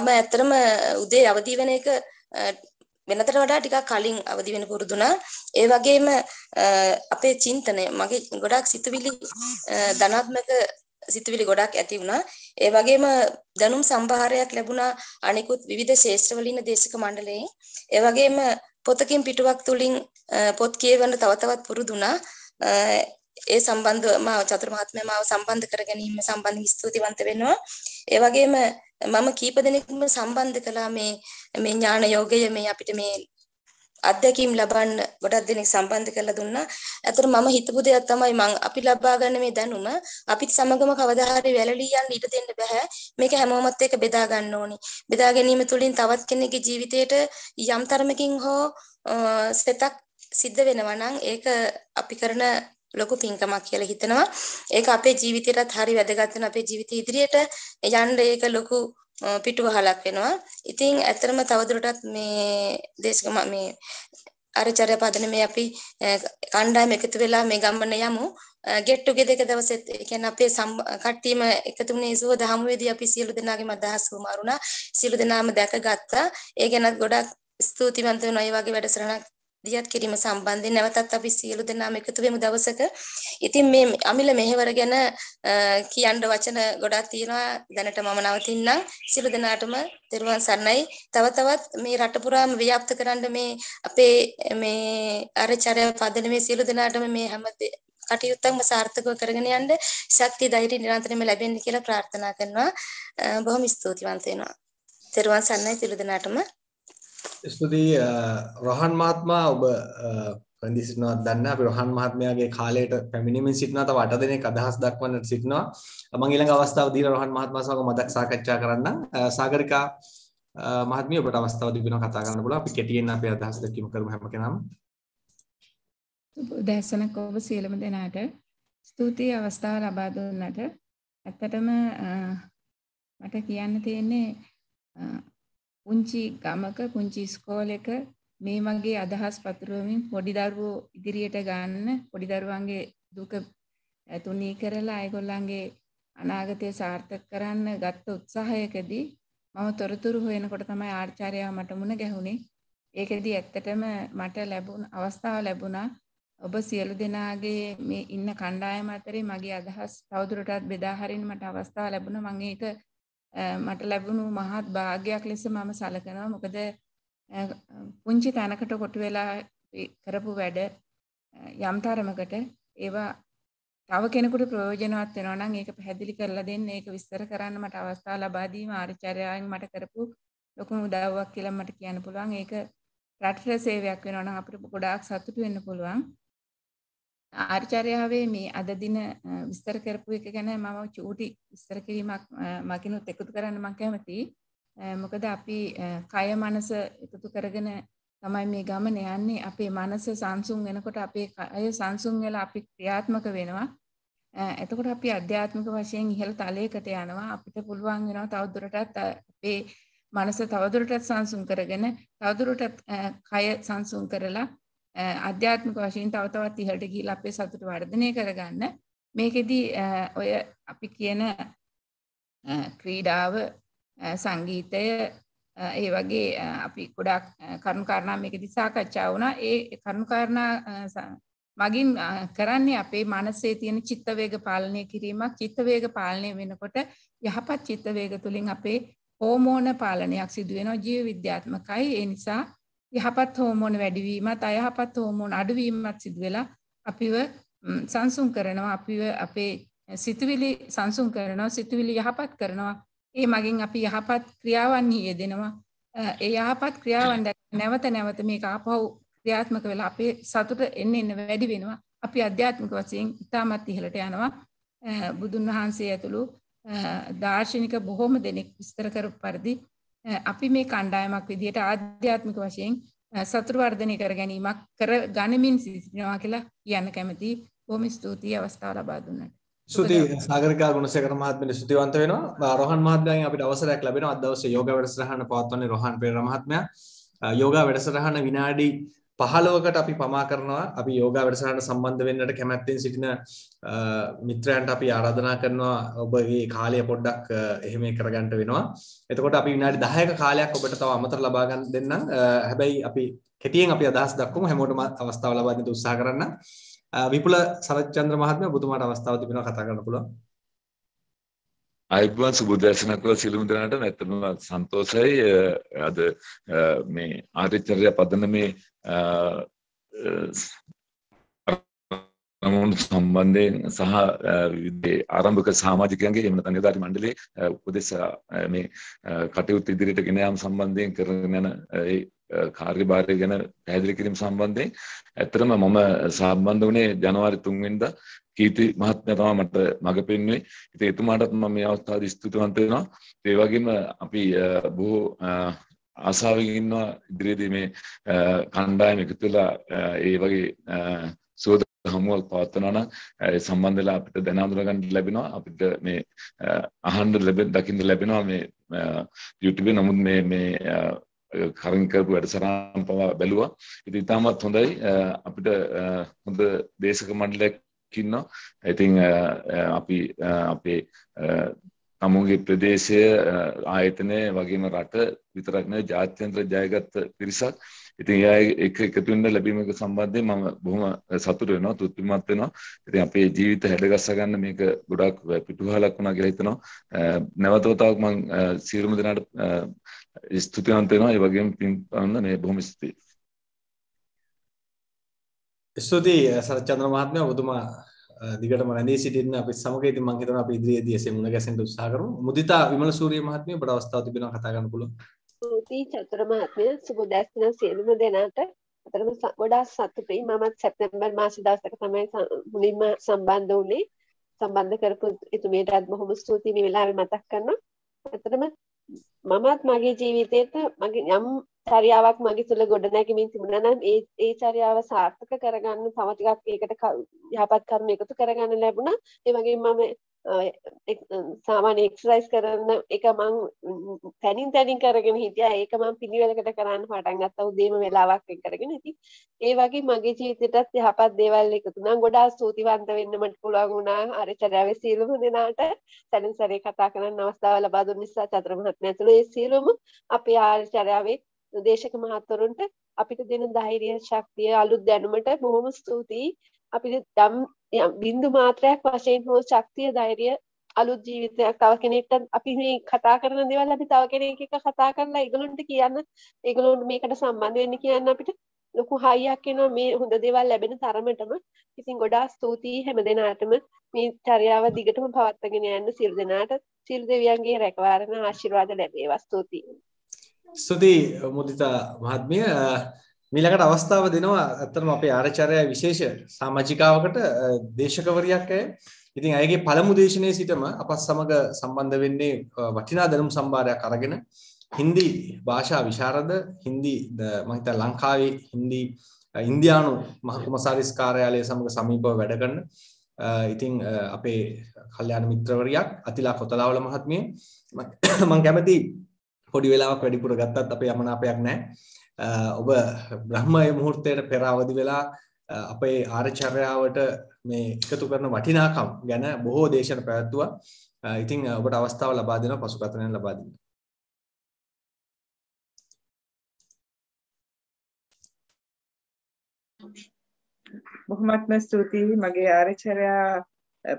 මම ඇත්තටම උදේ අවදි වෙන එක වෙනතට වඩා ටිකක් කලින් අවදි වෙන පුරුදුනා. ඒ වගේම අපේ චින්තනය මගේ ගොඩක් සිතුවිලි ධනාත්මක සිතුවිලි ගොඩක් ඇති වුණා. ඒ වගේම දැනුම් සම්භාරයක් ලැබුණා අනිකුත් විවිධ ශේෂ්ත්‍රවල ඉන්න දේශක මණ්ඩලයෙන්. ඒ වගේම පොතකින් පිටුවක් තුලින් පොත් කියවන්න තව තවත් පුරුදුනා. ඒ සම්බන්ධව මාව චතුර මහත්මයා මාව සම්බන්ධ කර ගැනීම සම්බන්ධව ස්තුතිවන්ත වෙනවා. ඒ වගේම මම කීප දෙනෙක්ම සම්බන්ධ කළා මේ මේ ඥාන යෝගය මේ අපිට මේ අත්දැකීම් ලබන්න ගොඩක් දෙනෙක් සම්බන්ධ කරලා දුන්නා. අතට මම හිතපු දෙයක් තමයි මං අපි ලබා ගන්න මේ දැනුම අපිත් සමගම කවදා හරි වැළලී යන්න ඉඩ දෙන්න බෑ. මේක හැමෝමත් එක්ක බෙදා ගන්න ඕනි. බෙදා ගැනීම තුළින් තවත් කෙනෙකුගේ ජීවිතයට යම් තරමකින් හෝ සිතක් සිද්ධ වෙනවා නම් ඒක අපි කරන ලොකු පින්කමක් කියලා හිතනවා. ඒක අපේ ජීවිතයටත් හරි වැදගත් අපේ ජීවිතය ඉදිරියට යන්න ඒක ලොකු පිටුවහලක් වෙනවා. ඉතින් ඇත්තරම තවදුරටත් මේ දේශක මේ ආරචාර්ය පදනමේ අපි කණ්ඩායම එකතු වෙලා මේ ගම්මන යමු. get together එක දවසෙත් කියන්නේ අපේ කට්ටියම එකතු වුණේ සුව දහමුවේදී අපි සියලු දෙනාගේම අදහස් වුමාරුණා. සියලු දෙනාම දැකගත්තා. ඒ ගැනත් ගොඩක් ස්තුතිවන්ත වෙනවා. මේ වගේ වැඩසටහනක් දියත් කිරීම සම්බන්ධයෙන් නැවතත් අපි සියලු දෙනාම එකතු වෙමු දවසක. ඉතින් මේ අමිල මෙහෙවර ගැන කියන්න වචන ගොඩක් තියෙනවා. දැනට මම නවතින්නම්. සියලු දෙනාටම තෙරුවන් සරණයි. තව තවත් මේ රට පුරාම ව්‍යාප්ත කරන්න මේ අපේ මේ ආරචාර්ය පදනමේ සියලු දෙනාටම මේ හැම කටයුත්තක්ම සාර්ථකව කරගෙන යන්න ශක්තිය ධෛර්ය නිරන්තරයෙන්ම ලැබෙන්න කියලා ප්‍රාර්ථනා කරනවා. බොහොම ස්තුතිවන්ත වෙනවා. තෙරුවන් සරණයි සියලු දෙනාටම. ස්තුතියි රහන් මහත්මා ඔබ ප්‍රදි සිටනවා දන්න අපි රහන් මහත්මයාගේ කාලයට පැමිණීමෙන් සිටනවා තව අට දෙනෙක් අදහස් දක්වන්නට සිටනවා මම ඊළඟ අවස්ථාව දීලා රහන් මහත්මයා සමග මතක් සාකච්ඡා කරන්න සාගරිකා මහත්මිය ඔබට අවස්ථාව තිබෙනවා කතා කරන්න පුළුවන් අපි කෙටියෙන් අපේ අදහස් දැක්වීම කරමු හැම කෙනාම දැසනක් ඔබ සියලුම දෙනාට ස්තුතියි අවස්ථාව ලබා දුන්නට ඇත්තටම මට කියන්න තියෙන්නේ පුංචි ගමක පුංචි ස්කෝලෙක මේ වගේ අදහස් පතුරවමින් පොඩි දරුවෝ ඉදිරියට ගන්න පොඩි දරුවන්ගේ දුක තුනී කරලා අයගොල්ලන්ගේ අනාගතය සාර්ථක කරන්න ගත්ත උත්සාහයකදී මම තොරතුරු හොයනකොට තමයි ආර්චාර්යාව මට මුණ ගැහුණේ. ඒකෙදී ඇත්තටම මට ලැබුණ අවස්ථාව ලැබුණා ඔබ සියලු දෙනාගේ මේ ඉන්න කණ්ඩායම අතරේ මගේ අදහස් තවදුරටත් බෙදා හරින්න මට අවස්ථාව ලැබුණා. මම ඒක මට ලැබුණු මහත් භාගයක් ලෙස මම සලකනවා මොකද පුංචි තැනකට කොටු වෙලා කරපු වැඩ යම්තරමකට ඒවා තව කෙනෙකුට ප්‍රයෝජනවත් වෙනවා නම් ඒක පැහැදිලි කරලා දෙන්න ඒක විස්තර කරන්න මට අවස්ථාව ලබා දීම ආචාර්යයන් මට කරපු ලොකුම උදව්වක් කියලා මට කියන්න පුළුවන් ඒක රටට සේවයක් වෙනවා නම් අපිට ගොඩාක් සතුටු වෙන්න පුළුවන් ආර්චාර්යාවේ මේ අද දින විස්තර කරපු එක ගැන මම චූටි විස්තර කිරීමක් මගිනුත් එකතු කරන්න මම කැමතියි. මොකද අපි කය මනස එකතු කරගෙන තමයි මේ ගමන යන්නේ. අපේ මනස සංසුන් වෙනකොට අපේ කය සංසුන් වෙලා අපි ක්‍රියාත්මක වෙනවා. එතකොට අපි අධ්‍යාත්මික වශයෙන් ඉහළ තලයකට යනවා. අපිට පුළුවන් වෙනවා තවදුරටත් අපේ මනස තවදුරටත් සංසුන් කරගෙන තවදුරටත් කය සංසුන් කරලා අධ්‍යාත්මික වශයෙන් තව තවත් ඉහළට ගිහිල්ලා අපේ සතුට වර්ධනය කරගන්න මේකෙදි ඔය අපි කියන ක්‍රීඩාව සංගීතය ඒ වගේ අපි ගොඩාක් කරුණු කාරණා මේකෙදි සාකච්ඡා වුණා ඒ කරුණු කාරණා මගින් කරන්නේ අපේ මනසේ තියෙන චිත්ත වේග පාලනය කිරීමක් චිත්ත වේග පාලනය වෙනකොට යහපත් චිත්ත වේග තුලින් අපේ හෝමෝන පාලනයක් සිදු වෙනවා ජීව විද්‍යාත්මකයි ඒ නිසා යහපත් හෝමෝන වැඩිවීමත් අයහපත් හෝමෝන අඩුවීමත් සිදු වෙලා අපිව සංසුන් කරනවා අපිව අපේ සිතුවිලි සංසුන් කරනවා සිතුවිලි යහපත් කරනවා ඒ මගින් අපි යහපත් ක්‍රියාවන්හි යෙදෙනවා ඒ යහපත් ක්‍රියාවන් නැවත නැවත මේක ආපහු ක්‍රියාත්මක වෙලා අපේ සතුට එන්න එන්න වැඩි වෙනවා අපි අධ්‍යාත්මික වශයෙන් ඉතාමත් ඉහළට යනවා බුදුන් වහන්සේ ඇතුළු දාර්ශනික බොහොම දෙනෙක් විස්තර කරපු පරිදි අපි මේ කණ්ඩායමක් විදිහට ආධ්‍යාත්මික වශයෙන් සතුරු වර්ධනය කර ගැනීමක් කර ගනිමින් සිටිනවා කියලා කියන්න කැමති. බොහොම ස්තුතියි අවස්ථාව ලබා දුන්නට. ස්තුති සාගරිකා ගුණසේකර මහත්මියට ස්තුතිවන්ත වෙනවා. රෝහන් මහත්මයාගෙන් අපිට අවසරයක් ලැබෙනවා අද දවසේ යෝගා වැඩසටහන පවත්වන්නේ රෝහන් පෙරේරා මහත්මයා. යෝගා වැඩසටහන විනාඩි පහලොවකට අපි පමා කරනවා අපි යෝගා වැඩසටහනට සම්බන්ධ වෙන්නට කැමැත්තෙන් සිටින මිත්‍රයන්ට අපි ආරාධනා කරනවා ඔබගේ කාලය පොඩ්ඩක් එහෙම කරගන්නට වෙනවා. එතකොට අපි විනාඩි 10ක කාලයක් ඔබට තව අමතර ලබා ගන්න දෙන්නම්. හැබැයි අපි කෙටියෙන් අපි අදහස් දක්වමු හැමෝටම අවස්ථාව ලබා දෙන්න උත්සාහ කරන්න. විපුල සරච්චන්ද්‍ර මහත්මයා ඔබතුමාට අවස්ථාව තිබෙනවා කතා කරන්න පුළුවන්. අයිබන් සුබදර්ශන කළ සිලුම් දෙනට නැත්තම සන්තෝසයි අද මේ ආර්චර්ය පදන මේ අරමුණු සම්බන්ධයෙන් සහ ආරම්භක සාමාජිකයන්ගේ එම තනිධාරි මණ්ඩලේ උපදෙස මේ කටයුතු ඉදිරියට ගෙන යාම සම්බන්ධයෙන් කරන යන ඒ කාර්යභාරය ගැන පැහැදිලි කිරීම සම්බන්ධයෙන් ඇත්තටම මම සම්බන්ධ වුණේ ජනවාරි 3 වෙනිදා කීර්ති මහත්මයා තමයි මට මඟ පෙන්වන්නේ. ඉතින් එතුමාටත් මම මේ අවස්ථාවේදී ස්තුතිවන්ත වෙනවා. ඒ වගේම අපි බොහෝ ආසාාවගන්නවා ඉදිරියේදී මේ කණ්ඩායම එකතුලා ඒ වගේ සෝද හමුවල් පවත්වනවන සම්බන්ධලා අපිට දැනඳුරගන්න ලැබෙනවා අපිට මේ අහන්ඩ ලැබෙන දකිින්ද ලැබෙනවා මේ යුටබ නමුත් මේ මේ කරංකරපු වැඩසරම් පවා බැලුවා ඉති ඉතාමත් හොඳයි අපිට හොඳ දේශක මණ්ඩලයක් ඉන්නවා ඉතිං අපි අපේ තමුන්ගේ ප්‍රදේශය ආයතනය වගේම රට විතරක්න ජාත්‍යන්ත්‍ර ජයගත්ත පිරිසක් ඉතින් එය එක එකතුවෙන්ට ලැබීමක සම්බන්ධය මම බොහොම සතුට වෙනවා තුත්තිමත් වෙනවා ඉතින් අපේ ජීවිත හැඩගස්ස ගන්න මේක ගොඩක් පිටුහලක් වුණා කියලා හිතනවා නැවතවතාවක් මං සියලුම දෙනාට ස්තුතිවන්ත වෙනවා ඒ වගේම පින් පාන්න මේ බොහොම ස්තුතියි ස්තුතියි සරච්චන්ද්‍ර මහත්මයා ඔබතුමා දිගටම රැඳී සිටින්න අපි සමග ඉතින් මම හිතනවා අපි ඉදිරියේදී එසේ මුණ ගැසෙන්න උත්සාහ කරමු. මුදිතා විමල සූරිය මහත්මිය ඔබට අවස්ථාව තිබෙනවා කතා කරන්න පුළුවන්. ස්තුතියි චතුර මහත්මිය සුබ දැස්න සියලුම දෙනාට. අතරම ගොඩාක් සතුටුයි. මමත් සැප්තැම්බර් මාස දවසක තමයි මුලින්ම සම්බන්ධ වුණේ. සම්බන්ධ කරපු එතුමියටත් බොහොම ස්තුතියි මේ වෙලාවේ මතක් කරනවා. අතරම මමත් මගේ ජීවිතේට මගේ යම් චරියාවක් මගේ තුළ ගොඩනැගමින් තිබුණා නම් ඒ ඒ චරියාව සාර්ථක කරගන්න තව ටිකක් ඒකට යහපත් කරුණු එකතු කරගන්න ලැබුණා. ඒ වගේම මම සාමාන්‍ය එක්සර්සයිස් කරන එක මං තැනින් තැනින් කරගෙන හිටියා ඒක මං පිළිවෙලකට කරන්න පටන් ගත්තා උදේම වෙලාවක් වෙන් කරගෙන ඉතින් ඒ වගේ මගේ ජීවිතේටත් යහපත් දේවල් එකතු වුණා ගොඩාක් ස්තුතිවන්ත වෙන්න මට පුළුවන් වුණා අර චරාවේ සියලුම දෙනාට සැලෙන් සැරේ කතා කරන්න අවස්ථාව ලබා දුන්න නිසා චතුර මහත්මයා ඇතුළු ඒ සියලුම අපේ ආචාර්යාවේ දේශක මහත්වරුන්ට අපිට දෙන ධෛර්ය ශක්තිය අලුත් දැනුමට බොහොම ස්තුතියි අපිට දම් බින්දු මාත්‍රයක් වශයෙන් හෝ ශක්තිය ධෛර්ය අලුත් ජීවිතයක් තව කෙනෙක්ට අපි මේ කතා කරන දේවල් අපි තව කෙනෙක් එක්ක කතා කරලා ඒගොල්ලන්ට කියන්න ඒගොල්ලොන්ට මේකට සම්බන්ධ වෙන්න කියන්න අපිට ලොකු හයියක් එනවා මේ හොඳ දේවල් ලැබෙන තරමටම ඉතින් ගොඩාක් ස්තුතියි හැම දෙනාටම මේ චර්යාව දිගටම පවත්වාගෙන යන්න සියලු දෙනාට සියලු දෙවියන්ගේ රැකවරණ ආශිර්වාද ලැබේවා ස්තුතියි ස්තුති මුදිතා මහත්මිය මීලකට අවස්ථාව දෙනවා ඇත්තම අපේ ආරචරය විශේෂ සාමාජිකාවකට දේශකවරයක් ඇය ඉතින් ඇයගේ පළමු දේශනය සිටම අපත් සමඟ සම්බන්ධ වෙන්නේ වටිනා දැනුම් සම්භාරයක් අරගෙන හින්දි භාෂා විශාරද හින්දි මහිත ලංකාවේ හින්දි ඉන්දයානු මහකුමසාරිස් කාරයාලය සමඟ සමීපව වැඩගන්න ඉතිං අපේ කල්්‍යයාන මිත්‍රවරයක් අතිලා කොතලාවල මහත්මිය මං කැමති පොඩි වෙලාවක් වැඩිපුර ගත්තත් අපේ යමනාපයක් නෑ ඔබ බ්‍රහ්මය මුහුර්තයට පෙරාවදි වෙලා අපේ ආරචර්යාවට මේ එකතු කරන වටිනාකම් ගැන බොහෝ දේශන පැවැත්තුවා ඉතිං ඔබට අවස්ථාව ලබා දෙෙන පසු කතනය ලබාදන්න බොහොමත්ම ස්තුතියි මගේ ආරචරයා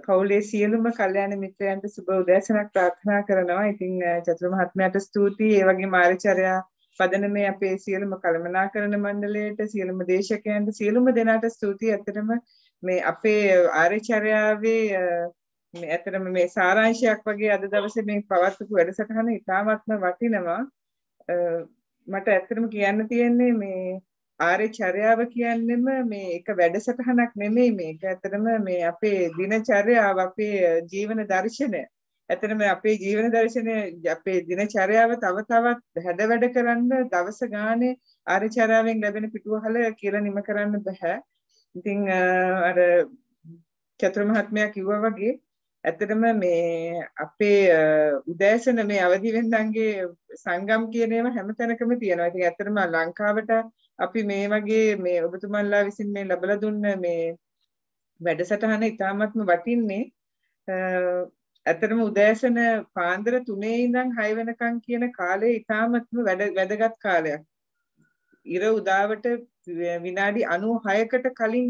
පවුලේ සියලුම කල්යාණ මිත්‍රයන්ට සුබ උදෑසනක් ප්‍රාර්ථනා කරනවා. ඉතින් චතුර මහත්මයාට ස්තුතියි. ඒ වගේ මාර්ගචර්යා පදනමේ අපේ සියලුම කළමනාකරණ මණ්ඩලයට සියලුම දේශකයන්ට සියලුම දෙනාට ස්තුතියි. ඇත්තටම මේ අපේ ආර්යචර්යාවේ මේ ඇත්තටම මේ සාරාංශයක් වගේ අද දවසේ මේ පවත්වපු වැඩසටහන ඉතාමත්ම වටිනවා. මට ඇත්තටම කියන්න තියෙන්නේ මේ ආර්ය චර්යාව කියන්නේම මේ එක වැඩසටහනක් නෙමෙයි මේක. ඇත්තටම මේ අපේ දිනචර්යාව අපේ ජීවන දර්ශනය. ඇත්තටම අපේ ජීවන දර්ශනය අපේ දිනචර්යාව තව තවත් හැඩ වැඩ කරන්න දවස ගානේ ආර්ය චර්යාවෙන් ලැබෙන පිටුවහල කියලා නිම කරන්න බෑ. ඉතින් අර චතුර මහත්මයා කිව්වා වගේ ඇත්තටම මේ අපේ උදෑසන මේ අවදිවෙන්දන්ගේ සංගම් කියන ඒවා හැමතැනකම තියෙනවා. ඉතින් ඇත්තටම ලංකාවට අපි මේ වගේ මේ ඔබතුමන්ලා විසින් මේ ලබලා දුන්න මේ වැඩසටහන ඉතාමත්ම වටින්නේ ඇතරම උදෑසන පාන්දර තුනේ ඉඳන් හය වෙනකම් කියන කාලය ඉතාමත්ම වැදගත් කාලයක්. ඉර උදාවට විනාඩි 96කට කලින්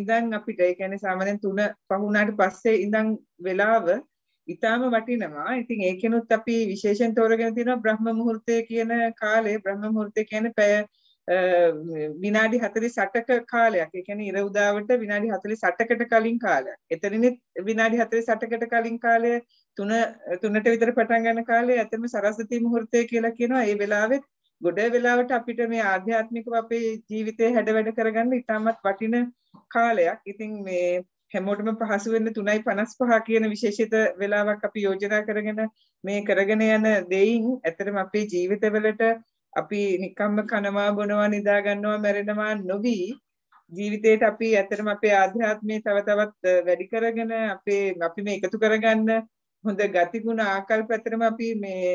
ඉඳන් අපිට ඒ කියන්නේ සාමාන්‍යයෙන් 3 පහුණාට පස්සේ ඉඳන් වෙලාව ඉතාම වටිනවා. ඉතින් ඒකෙනුත් අපි විශේෂයෙන් තෝරගෙන තියෙනවා බ්‍රහ්ම මුහුර්තය කියන කාලේ බ්‍රහ්ම මුහුර්තය කියන්නේ පැය විනාඩි 48ක කාලයක්. ඒ කියන්නේ ඉර උදාවට විනාඩි 48කට කලින් කාලයක්. එතරිනුත් විනාඩි 48කට කලින් කාලය 3 3ට විතර පටන් ගන්න කාලය ඇතම සරස්වති මුහුර්තය කියලා කියනවා. ඒ වෙලාවෙත් ගොඩ වෙලාවට අපිට මේ ආධ්‍යාත්මිකව අපේ ජීවිතේ හැඩවැඩ කරගන්න ඉතාමත් වටින කාලයක්. ඉතින් මේ හැමෝටම පහසු වෙන්න 3.55 කියන විශේෂිත වෙලාවක් අපි යෝජනා කරගෙන මේ කරගෙන යන දෙයින් ඇත්තටම අපේ ජීවිතවලට අපි නිකම්ම කනවා බොනවා නිදා ගන්නවා මැරෙනවා නොවි ජීවිතේට අපි ඇත්තටම අපේ ආධ්‍යාත්මය තව තවත් වැඩි කරගෙන අපේ අපි මේ එකතු කරගන්න හොඳ ගතිගුණ ආකල්ප ඇත්තටම අපි මේ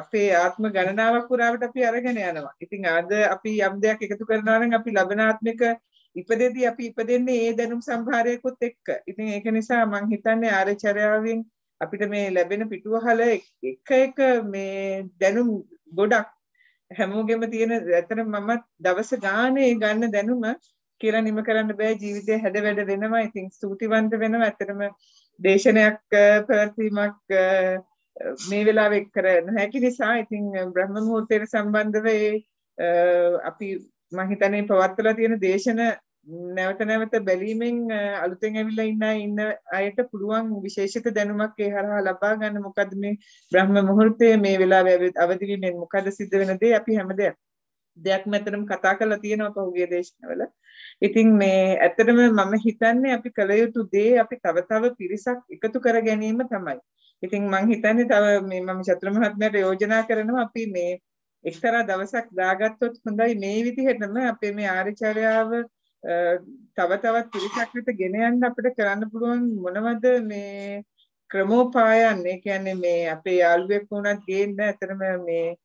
අපේ ආත්ම ගණනාවක් පුරාවට අපි අරගෙන යනවා. ඉතින් අද අපි යම් දෙයක් එකතු කරනවා නම් අපි ලබනාත්මක ඉපදෙදී අපි ඉපදෙන්නේ ඒ දැනුම් සම්භාරයකුත් එක්ක. ඉතින් ඒක නිසා මම හිතන්නේ ආරචරයාවෙන් අපිට මේ ලැබෙන පිටුවහල එක එක මේ දැනුම් ගොඩක් හැමෝගෙම තියෙන ඇතර මම දවස ගානේ ගන්න දැනුම කියලා නිම කරන්න බෑ ජීවිතේ හැද වැඩ වෙනවා. ඉතින් ස්තුතිවන්ත වෙනවා. ඇත්තටම දේශනයක් පැවැත්වීමක් මේ වෙලාවේ කරන්න හැකි නිසා ඉතින් බ්‍රහ්ම මුහූර්තයට සම්බන්ධව ඒ අපි මම හිතන්නේ පවත්වලා තියෙන දේශන නැවත නැවත බැලීමෙන් අලුතෙන් ඇවිල්ලා ඉන්න ඉන්න අයට පුළුවන් විශේෂිත දැනුමක් ඒ හරහා ලබා ගන්න මොකද මේ බ්‍රහ්ම මුහුර්තයේ මේ වෙලාවේ අවදි වීමෙන් මොකද සිද්ධ වෙන දේ අපි හැම දෙයක් දෙයක්ම ඇත්තටම කතා කරලා තියෙනවා පහුගිය දේශනවල. ඉතින් මේ ඇත්තටම මම හිතන්නේ අපි කළ යුතු දේ අපි තව තව පිරිසක් එකතු කර ගැනීම තමයි. ඉතින් මම හිතන්නේ තව මේ මම චතුර මහත්මයාට යෝජනා කරනවා අපි මේ එක්තරා දවසක් දාගත්තොත් හොඳයි මේ විදිහටම අපේ මේ ආර්යචර්යාව තව තවත් පිරිසක් වෙත ගෙන යන්න අපිට කරන්න පුළුවන් මොනවද මේ ක්‍රමෝපායන් ඒ කියන්නේ මේ අපේ යාළුවෙක් වුණත් ගේන්න ඇතරම මේ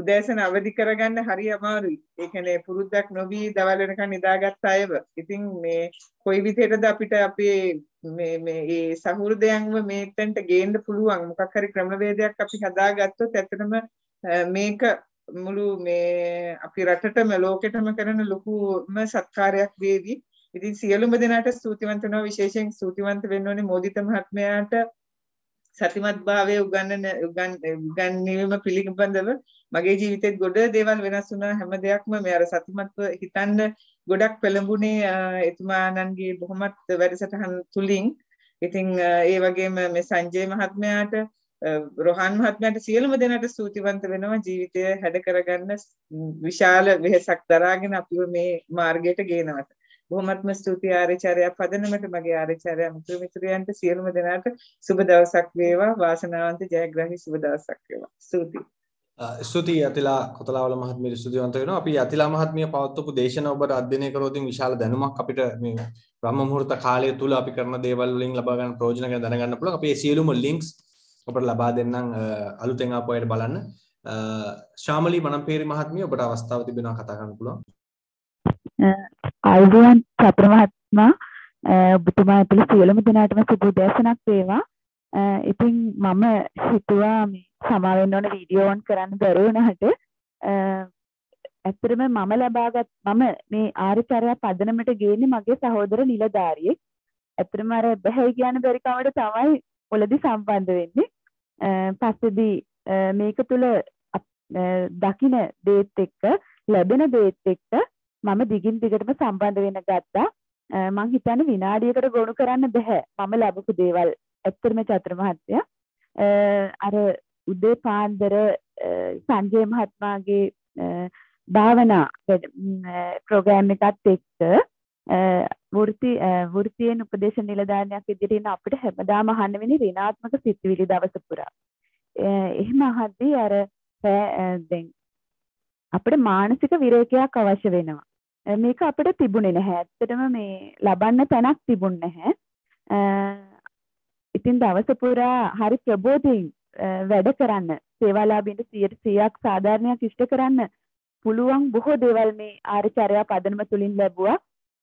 උදෑසන අවදි කරගන්න හරි අමාරුයි. ඒ කියන්නේ පුරුද්දක් නොවි දවල් වෙනකන් නිදාගත්ත අයව. ඉතින් මේ කොයි විදිහටද අපිට අපේ මේ මේ ඒ සහෘදයන්ව මේකට ගේන්න පුළුවන් මොකක් හරි ක්‍රමවේදයක් අපි හදාගත්තොත් ඇත්තටම මේක මුළු මේ අපි රටටම ලෝකෙටම කරන ලොකුම සත්කාරයක් වේවි. ඉතින් සියලුම දෙනාට ස්තුතිවන්ත වෙනවා විශේෂයෙන් ස්තුතිවන්ත වෙන්න ඕනේ මෝදිත මහත්මයාට සතිමත් භාවය උගන්නන උගන්වීම පිළිබඳව මගේ ජීවිතෙත් ගොඩ දේවල් වෙනස් වුණා හැම දෙයක්ම මේ අර සතිමත්ව හිතන්න ගොඩක් පෙළඹුණේ එතුමාණන්ගේ බොහොමත් වැඩසටහන් තුලින් ඉතින් ඒ වගේම මේ සංජය මහත්මයාට රොහන් මහත්මයාට සියලුම දෙනාට ස්තුතිවන්ත වෙනවා ජීවිතය හැඩ කරගන්න විශාල වෙහෙසක් දරාගෙන අපිව මේ මාර්ගයට ගේනවට. බොහොමත්ම ස්තුතියි ආරචාර්යා පදනමට මගේ ආරචාර්යා මිතුරු මිතුරියන්ට සියලුම දෙනාට සුබ දවසක් වේවා වාසනාවන්ත ජයග්‍රහී සුබ දවසක් වේවා. ස්තුතියි. ස්තුතියි අතිලා කොතලාවල මහත්මිය ස්තුතිවන්ත වෙනවා. අපි අතිලා මහත්මිය පවත්වපු දේශන ඔබට අධ්‍යයනය කරෝදින් විශාල දැනුමක් අපිට මේ බ්‍රහ්ම මුහූර්ත කාලය තුල අපි කරන දේවල් වලින් ලබා ගන්න ප්‍රයෝජන ගැන දැනගන්න පුළුවන්. අපි මේ සියලුම ලින්ක්ස් ඔබට ලබා දෙන්නම් අලුතෙන් අපොයට බලන්න ශාමලි මනම්පේරි මහත්මිය ඔබට අවස්ථාව තිබෙනවා කතා කරන්න පුළුවන් අයිබෝන් චතුර මහත්මයා ඔබතුමා ඇතුළු සියලුම දෙනාටම සුබ දේශනක් වේවා ඉතින් මම හිතුවා මේ සමා වෙන්න ඕන වීඩියෝ ඔන් කරන්න බැරි වුණාට ඇත්තටම මම ලබාගත් මම මේ ආරිචාරය පදනමට ගේන්නේ මගේ සහෝදර නිලධාරියෙක්. ඇත්තටම අර බැහැ කියන බැරි කමඩ තමයි වලදී සම්බන්ධ වෙන්නේ පස්සේදී මේක තුල දකින දේත් එක්ක ලැබෙන දේත් එක්ක මම දිගින් දිගටම සම්බන්ධ වෙන ගත්තා මං හිතන්නේ විනාඩියකට ගොනු කරන්න බෑ මම ලැබපු දේවල් ඇත්තටම චතුර මහත්තයා අර උදේ පාන්දර සංජය මහත්මයාගේ භාවනා ප්‍රෝග්‍රෑම් එකත් එක්ක වෘති වෘතියෙන් උපදේශ නිලධාරියක් විදිහට ඉන්න අපිට හැමදාම අහන්න වෙන්නේ ඍණාත්මක සිතුවිලි දවස පුරා. එහෙම අහද්දී අර දැන් අපිට මානසික විරේකයක් අවශ්‍ය වෙනවා. මේක අපිට තිබුණේ නැහැ. ඇත්තටම මේ ලබන්න තැනක් තිබුණ නැහැ. ඉතින් දවස පුරා හරි ප්‍රබෝධයෙන් වැඩ කරන්න, සේවාලාභීන්ට 100%ක් සාධාරණයක් ඉෂ්ට කරන්න පුළුවන් බොහෝ දේවල් මේ ආර්චාරයා පදනම තුලින් ලැබුවා.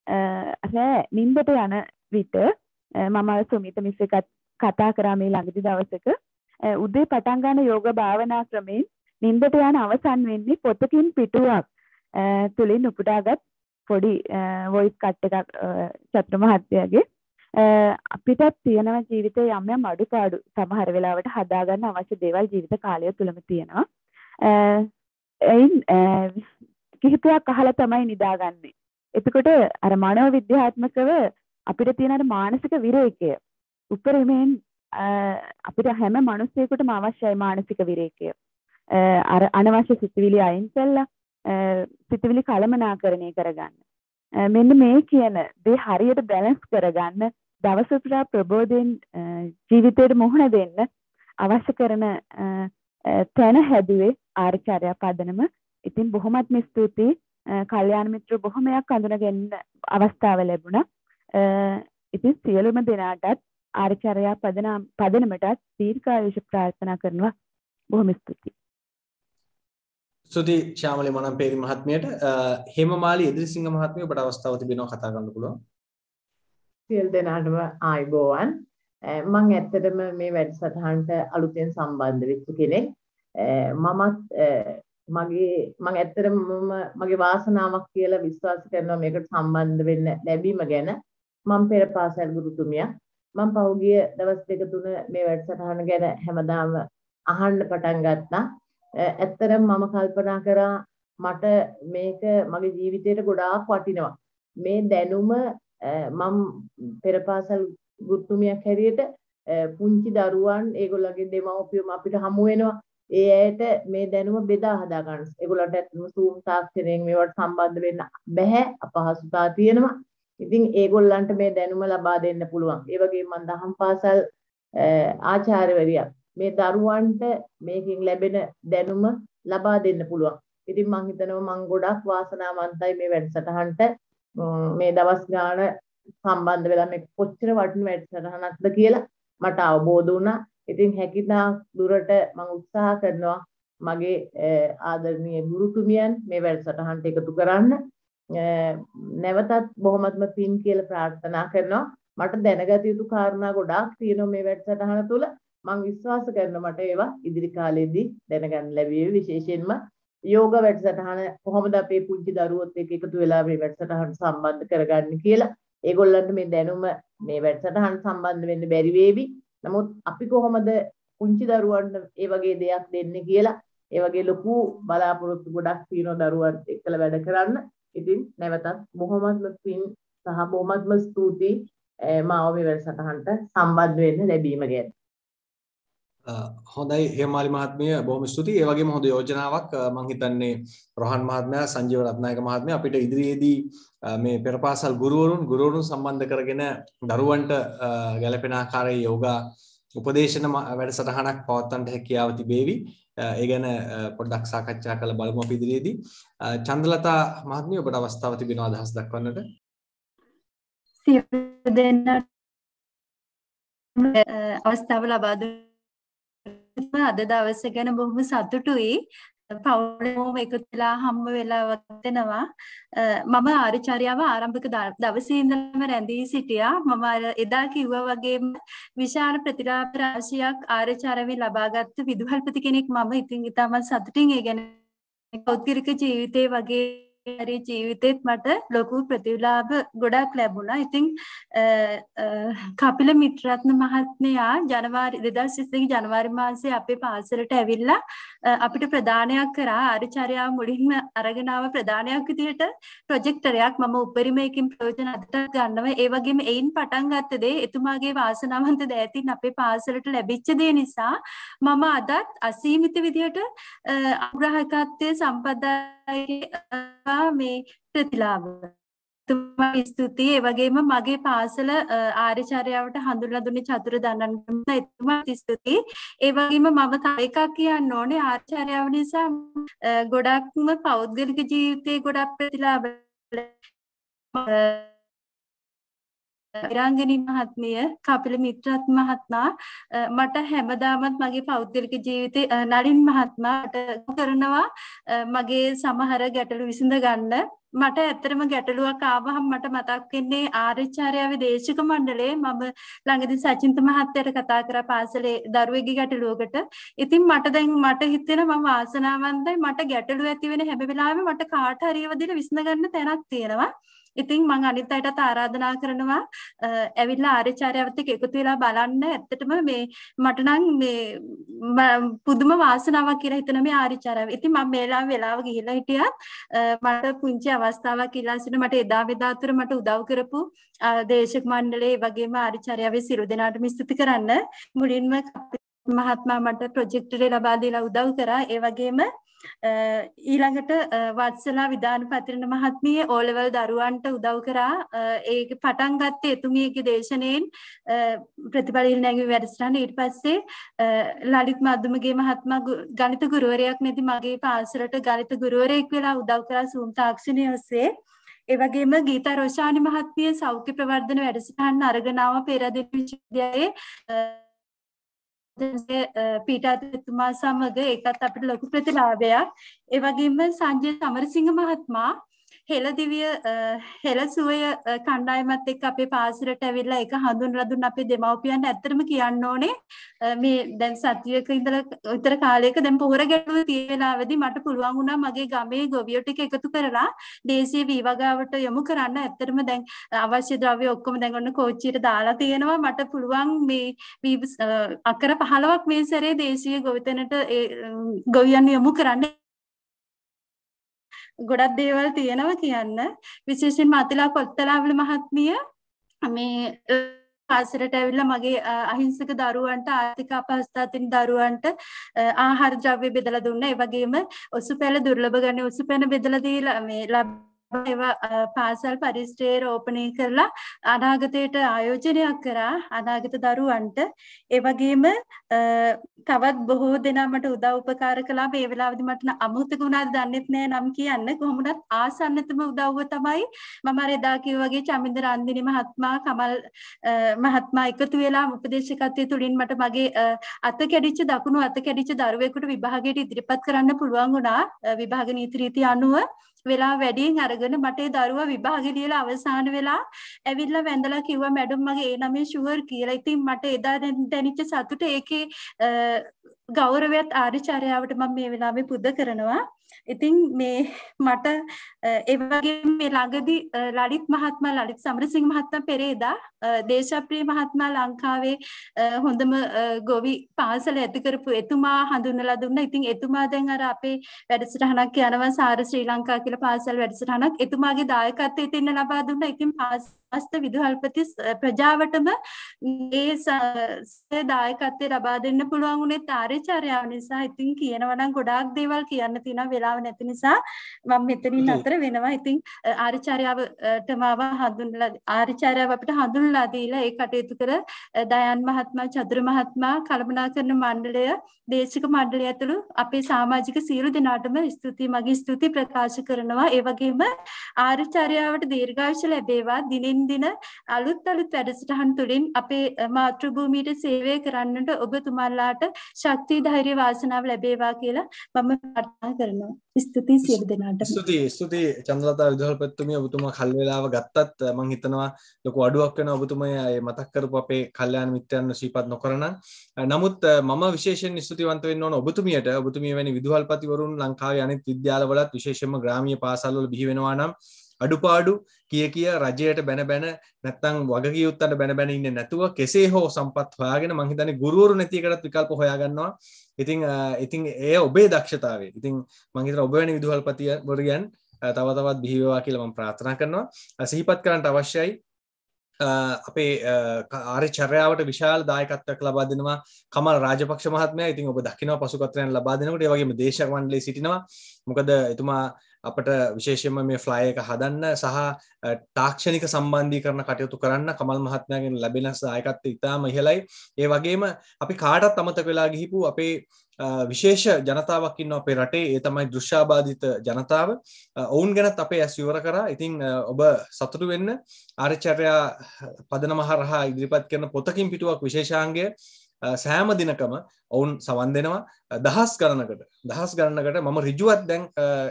රෑ නින්දට යන විට මම සුමිත මිස් එකත් කතා කරා මේ ළඟදි දවසක උදේ පටන් ගන්න යෝග භාවනා ක්‍රමයෙන් නින්දට යන අවසන් වෙන්නේ පොතකින් පිටුවක් තුලින් උපුටාගත් පොඩි වොයිස් කට් එකක් චත්‍ර මහත්තයාගේ අපිටත් තියෙනවා ජීවිතේ යම් යම් අඩුපාඩු සමහර වෙලාවට හදාගන්න අවශ්‍ය දේවල් ජීවිත කාලය තුලම තියෙනවා. එයින් කිහිපයක් අහලා තමයි නිදාගන්නේ. එතකොට අර මනෝ විද්‍යාත්මකව අපිට තියෙන අර මානසික විරේකය උපරිමයෙන් අපිට හැම මිනිසෙකුටම අවශ්‍යයි මානසික විරේකය. අර අනවශ්‍ය සිතුවිලි අයින් කළා සිතුවිලි කලමනාකරණය කරගන්න. මෙන්න මේ කියන දේ හරියට බැලන්ස් කරගන්න දවස පුරා ප්‍රබෝධයෙන් ජීවිතයට මුහුණ දෙන්න අවශ්‍ය කරන තැන හැදුවේ ආර්චාර්ය පදනම. ඉතින් බොහොමත්ම ස්තුතියි කල්යාණ මිත්‍ර බොහොමයක් අඳුනගන්න අවස්ථාව ලැබුණා. ඉතින් සියලුම දෙනාටත් ආරචරයා පදනම් පදනමටත් දීර්ඝායුෂ ප්‍රාර්ථනා කරනවා. බොහොම ස්තුතියි. ස්තුති ශාමලි මනම්පේරි මහත්මියට හේමමාලි ඉදිරිසිංහ මහත්මිය ඔබට අවස්ථාව තිබෙනවා කතා කරන්න පුළුවන්. සියලු දෙනාටම ආයුබෝවන්. මම ඇත්තටම මේ වැඩසටහනට අලුතෙන් සම්බන්ධ වෙච්ච කෙනෙක්. මමත් මගේ මම ඇත්තටම මගේ වාසනාවක් කියලා විශ්වාස කරනවා මේකට සම්බන්ධ වෙන්න ලැබීම ගැන මම පෙර පාසල් ගුරුතුමියක් මම පහුගිය දවස් දෙක තුන මේ වැඩසටහන ගැන හැමදාම අහන්න පටන් ගත්තා ඇත්තටම මම කල්පනා කරා මට මේක මගේ ජීවිතයට ගොඩාක් වටිනවා මේ දැනුම මම පෙර පාසල් ගුරුතුමියක් හැටියට පුංචි දරුවන් ඒගොල්ලන්ගේ දෙමව්පියෝ අපිට හමු වෙනවා ඒ ඇයට මේ දැනුම බෙදා හදා ගන්න. ඒගොල්ලන්ට ඇත්තම Zoom තාක්ෂණයෙන් මේවට සම්බන්ධ වෙන්න බැහැ අපහසුතා තියෙනවා. ඉතින් ඒගොල්ලන්ට මේ දැනුම ලබා දෙන්න පුළුවන්. ඒ වගේම මම දහම් පාසල් ආචාර්යවරියක් මේ දරුවන්ට මේකෙන් ලැබෙන දැනුම ලබා දෙන්න පුළුවන්. ඉතින් මම හිතනවා මම ගොඩක් වාසනාවන්තයි මේ වැඩසටහනට මේ දවස් ගාන සම්බන්ධ වෙලා මේ කොච්චර වටින වැඩසටහනක්ද කියලා මට අවබෝධ වුණා. ඉතින් හැකිතා දුරට මම උත්සාහ කරනවා මගේ ආදරණීය ගුරුතුමියන් මේ වැඩසටහනට එකතු කරන්න නැවතත් බොහොමත්ම පින් කියලා ප්‍රාර්ථනා කරනවා මට දැනගත යුතු කාරණා ගොඩාක් තියෙනවා මේ වැඩසටහන තුළ මම විශ්වාස කරනවා මට ඒවා ඉදිරි කාලෙදී දැනගන්න ලැබෙවි විශේෂයෙන්ම යෝග වැඩසටහන කොහොමද අපේ පුංචි දරුවොත් එක්ක එකතු වෙලා මේ වැඩසටහන සම්බන්ධ කරගන්නේ කියලා ඒගොල්ලන්ට මේ දැනුම මේ වැඩසටහන සම්බන්ධ වෙන්න බැරි වේවි නමුත් අපි කොහොමද පුංචි දරුවන්ට ඒ වගේ දෙයක් දෙන්නේ කියලා ඒ වගේ ලොකු බලාපොරොත්තු ගොඩක් තියෙන දරුවන් එක්කලා වැඩ කරන්න. ඉතින් නැවතත් බොහොමත්ම පින් සහ බොහොමත්ම ස්තුතියි මාව මේ වැඩසටහනට සම්බන්ධ වෙන්න ලැබීම ගැන. හොඳයි හේමාලි මහත්මිය බොහොම ස්තුතියි. ඒ වගේම හොඳ යෝජනාවක් මම හිතන්නේ රොහන් මහත්මයා සංජීව රත්නායක මහත්මයා අපිට ඉදිරියේදී මේ පෙරපාසල් ගුරුවරුන් ගුරුවරුන් සම්බන්ධ කරගෙන දරුවන්ට ගැළපෙන ආකාරයේ යෝගා උපදේශන වැඩසටහනක් පවත්වන්නට හැකියාව තිබේවි. ඒ ගැන පොඩ්ඩක් සාකච්ඡා කළ බලමු අපි ඉදිරියේදී. චන්දලතා මහත්මිය ඔබට අවස්ථාව තිබෙනවා අදහස් දක්වන්නට. සියලු දෙනාට අවස්ථාව ලබා දුන්න අද දවස ගැන බොහොම සතුටුයි. පවුලම එකතු වෙලා හම්බ වෙලා වත්වෙනවා. මම ආරචාර්යාව ආරම්භක දවසේ ඉඳලම රැඳී සිටියා. මම එදා කිව්වා වගේම විශාල ප්‍රතිලාභ රාශියක් ආරචාර්යවෙන් ලබාගත් විදුහල්පති කෙනෙක් මම. ඉතින් ඊටම සතුටින් ඒ ගැන පෞද්ගලික ජීවිතේ වගේ හරි ජීවිතෙත් මට ලොකු ප්‍රතිලාභ ගොඩක් ලැබුණා. ඉතින් කපිල මිත්‍රරත්න මහත්මයා ජනවාරි 2022 ජනවාරි මාසයේ අපේ පාසලට ඇවිල්ලා අපිට ප්‍රදානයක් කරා ආරචාර්යාව මුලින්ම අරගෙන ආව ප්‍රදානයක් විදිහට ප්‍රොජෙක්ටරයක් මම උපරිම එකකින් ප්‍රයෝජන අදට ගන්නවා. ඒ වගේම එයින් පටන් ගත්ත දේ එතුමාගේ වාසනාවන්ත දෑතින් අපේ පාසලට ලැබිච්ච දේ නිසා මම අදත් අසීමිත විදිහට අග්‍රහකත්වයේ සම්පදා මේ ප්‍රතිලාභ තුමා ස්තුතියි ඒ වගේම මගේ පාසල ආර්යචාර්යාවට හඳුන්ලා දුන්නේ චතුර දන්නන්ට එතුමා ස්තුතියි ඒ වගේම මම තව එකක් කියන්න ඕනේ ආර්යචාර්යාව නිසා ගොඩක්ම පෞද්ගලික ජීවිතේ ගොඩක් ප්‍රතිලාභ ඉරංගනි මහත්මිය කපිල මිත්‍රත් මහත්මා මට හැමදාමත් මගේ පෞද්ගලික ජීවිතේ නලින් මහත්මාට කරනවා මගේ සමහර ගැටලු විසඳ ගන්න මට ඇත්තටම ගැටලුවක් ආවහම මට මතක් වෙන්නේ ආරච්චාර්යාවේ දේශක මණ්ඩලයේ මම ළඟදී සචින්ත මහත්තයට කතා කරා පාසලේ දරුවෙක්ගේ ගැටලුවකට. ඉතින් මට දැන් මට හිතෙන මම වාසනාවන්තයි මට ගැටලු ඇති වෙන හැම වෙලාවෙම මට කාට හරි ඒවා විසඳ ගන්න තැනක් තියෙනවා. ඉතින් මං අනිත් අයටත් ආරාධනා කරනවා ඇවිල්ලා ආර්යචාර්යවත් එක්ක එකතු වෙලා බලන්න ඇත්තටම මේ මට නම් මේ පුදුම වාසනාවක් කියලා හිතන මේ ආර්යචාර්යව. ඉතින් මම මේලා වෙලාව ගිහිලා හිටියත් මට පුංචි අවස්ථාවක් ඉල්ලා සිටින මට එදා වෙදා අතර මට උදව් කරපු දේශක මණ්ඩලයේ වගේම ආර්යචාර්යවේ සිරු දෙනාටම ස්තුති කරන්න. මුලින්ම මහත්මයා මට ප්‍රොජෙක්ට් එක ලබා දීලා උදව් කරා. ඒ වගේම ඊළඟට වත්සලා විධාන පතිරණ මහත්මිය ඕලෙවල් දරුවන්ට උදව් කරා ඒ පටන්ගත්තේ එතුමියගේ දේශනයෙන් ප්‍රතිඵලීල් නැගි වැඩස්ටාන ඊට පස්සේ ලලිත් මධ්‍යමගේ මහත්ම ගණිත ගුරුවරයක් නැති මගේ පාසලට ගණිත ගුරුවරයෙක් වෙලා උදව් කරා සූම් තාක්ෂණය ඔස්සේ එවගේම ගීතා රෝෂානි මහත්මිය සෞඛ්‍ය ප්‍රවර්ධන වැඩසටහන් අරගෙනාව පෙරදින විශ්වවිද්‍යාලයේ පීටාතුමා සමග එකත් අපිට ලොකු ප්‍රතිලාභයක්. ඒ වගේම සංජය සමරසිංහ මහත්මයා හෙළදිවිය හෙළසුවය කණ්ඩායමත් එක් අපේ පාසලට ඇවිල්ලා එක හඳුන් රදුන් අපේ දෙමව්පියන්ට ඇත්තටම කියන්න ඕනේ මේ දැන් සතියක ඉඳලා විතර කාලයක දැන් පොහොර ගැටුව තියෙන වෙලාවේදී මට පුළුවන් වුණා මගේ ගමේ ගොවියෝ ටික එකතු කරලා දේශීය වීවගාවට යොමු කරන්න ඇත්තටම දැන් අවශ්‍ය ද්‍රව්‍ය ඔක්කොම දැන් ඔන්න කෝච්චියට දාලා තියෙනවා මට පුළුවන් මේ අකර 15ක් මේ සැරේ දේශීය ගොවිතැනට ගොවියන් යොමු කරන්න ගොඩක් දේවල් තියෙනවා කියන්න විශේෂෙන් මතිලා කොත්තලාවල මහත්මිය මේ පාසරට ඇවිල්ලා මගේ අහිංසක දරුවන්ට ආර්ථික අපහසුතාවයෙන් දරුවන්ට ආහාර ද්‍රව්‍ය බෙදලා දුන්නා. ඒ වගේම ඔසුපැල දුර්ලභ ගණන් ඔසුපැන බෙදලා දීලා මේ එව පාසල් පරිස්ටේ රෝපණය කරලා අනාගතයට ආයෝජනයක් කරා අනාගත දරුවන්ට ඒවගේම තවත් බොහෝ දෙනාමට උදව් උපකාර කලා මේ වෙලාවදි මටන අමුත්තක වුණාද දන්නෙත් නෑ නම් කියන්න කොහොමටත් ආසන්නතම උදව්ව තමයි මම රෙදා කිව්වගේ චමින්ද රන්දිනි මහත්මා කමල් මහත්මා එකතු වෙලා උපදේශකත්වය තුළින් මට මගේ අත කැඩිච්ච දකුණු අත කැඩිච්ච දරුවෙකුට විභාගයට ඉදිරිපත් කරන්න පුළුවන් වුණා විභාග නීති රීති අනුව වෙලා වැඩියෙන් අරගෙන මට දරුවා විභාග ලියලා අවසාන වෙලා ඇවිල්ලා වැඳලා කිව්වා මැඩම් මගේ ඒ නමේ ෂුවර් කියලා. ඉතින් මට එදා දැනිච්ච සතුට ඒකේ ගෞරවයත් ආරිචාරයාවට මම මේ වෙලාවේ පුද කරනවා. ඉතින් මේ මට ඒවගේ මේ ළඟදි ලලිත් මහත්ම ලලිත් සමරසිංහ මහත්ම පෙරේදා දේශප්‍රිය මහත්මා ලංකාවේ හොඳම ගොවි පාසල ඇති කරපු එතුමා හඳුන්වලා දුන්නා. ඉතින් එතුමා දැන් අර අපේ වැඩසටහනක් යනවා සාර ශ්‍රී ලංකා කියලා පාසල් වැඩසටහනක් එතුමාගේ දායකත්වයේ තින්න ලබා දුන්නා. ඉතින් පාස්ත විදුහල්පති ප්‍රජාවටම ඒ දායකත්වය ලබා දෙන්න පුළුවන් උනේ ආරචාර්යාව නිසා. ඉතින් කියනවා නම් ගොඩාක් දේවල් කියන්න තියෙනවා වෙලාව නැති නිසා මම මෙතනින් අත අතර වෙනවා. ඉතින් ආර්චාර්යාවටම ආව හඳුන්ලා ආර්චාර්යාව අපිට හඳුන්ලා දීලා ඒ කටයුතු කර දයන් මහත්මයා, චතුර මහත්මයා, කළමනාකරන මණ්ඩලය, දේශික මණ්ඩලය ඇතුළු අපේ සමාජික සියලු දෙනාටම ස්තුතියි. මගේ ස්තුති ප්‍රකාශ කරනවා. ඒ වගේම ආර්චාර්යාවට දීර්ඝායුෂ ලැබේවා. දිනෙන් දින අලුත් අලුත් වැඩසටහන් තුළින් අපේ මාතෘභූමියට සේවය කරන්නට ඔබ තුමාලාට ශක්තිය ධෛර්ය වාසනාව ලැබේවා කියලා මම ප්‍රාර්ථනා කරනවා ස්තුතියි සියලු දෙනාට ස්තුතියි ස්තුතියි චන්ද්‍රලතා විදුහල්පතිතුමිය ඔබතුමා කල් වේලාව ගත්තත් මම හිතනවා ලොකු අඩුවක් වෙනවා ඔබතුමා ඒ මතක් කරපු අපේ කල්යාණ මිත්‍රයන්ව සිහිපත් නොකරනම් නමුත් මම විශේෂයෙන් ස්තුතිවන්ත වෙන්න ඕන ඔබතුමියට ඔබතුමිය වැනි විදුහල්පතිවරුන් ලංකාවේ අනෙත් විද්‍යාලවලත් විශේෂයෙන්ම ග්‍රාමීය පාසල්වල බිහි වෙනවා නම් අඩුපාඩු කිය කිය රජයට බැන බැන නැත්තං වගකියුත්තට බැන බැන ඉන්න නැතුව කෙසේ හෝ සම්පත් හොයාගෙන මහිතන ගුරුවරු නැතිකටත් විකල්ප හොයාගන්නවා ඉතිං ඉතිං ඒ ඔබේ දක්ෂතාවේ ඉතින් මංගේත ඔබවැනි විදුහල්පතිය බොරගන් තව තවත් බිහිවා කියලම ප්‍රාථනා කරනවා සහිපත් කරන්නට අවශ්‍යයි අපේ ආරි චරයාවට විශාල දායකත්වයක් ලබා දෙනවා කමල් රාජපක්ෂ මහත්මය ඉතින් ඔබ දකිනවා පසුකතරයන් ලබා දෙනකට වගේම දේශවන්ලේ සිටිනවා මොකද එතුමා අපට විශේෂයෙන්ම මේ ෆ්ලය එක හදන්න සහ තාක්ෂණික සම්බන්ධී කරන කටයුතු කරන්න කමල් මහත්මයාගෙන් ලැබෙන සහායකත්වය ඉතාම ඉහළයි. ඒ වගේම අපි කාටත් අමතක වෙලා ගිහිපු අපේ විශේෂ ජනතාවක් ඉන්න අපේ රටේ ඒ තමයි දෘශ්‍යාබාධිත ජනතාව ඔවුන් ගැනත් අපේ ඇස් විවර කරා ඉතින් ඔබ සතුටු වෙන්න ආරචර්යා පදනම හරහා ඉදිරිපත් කරන පොතකින් පිටුවක් විශේෂාංගය සෑම දිනකම ඔවුන් සවන් දෙෙනවා දහස් කරනකට දහස් කරන්නකට මම රිජුවත් දැන්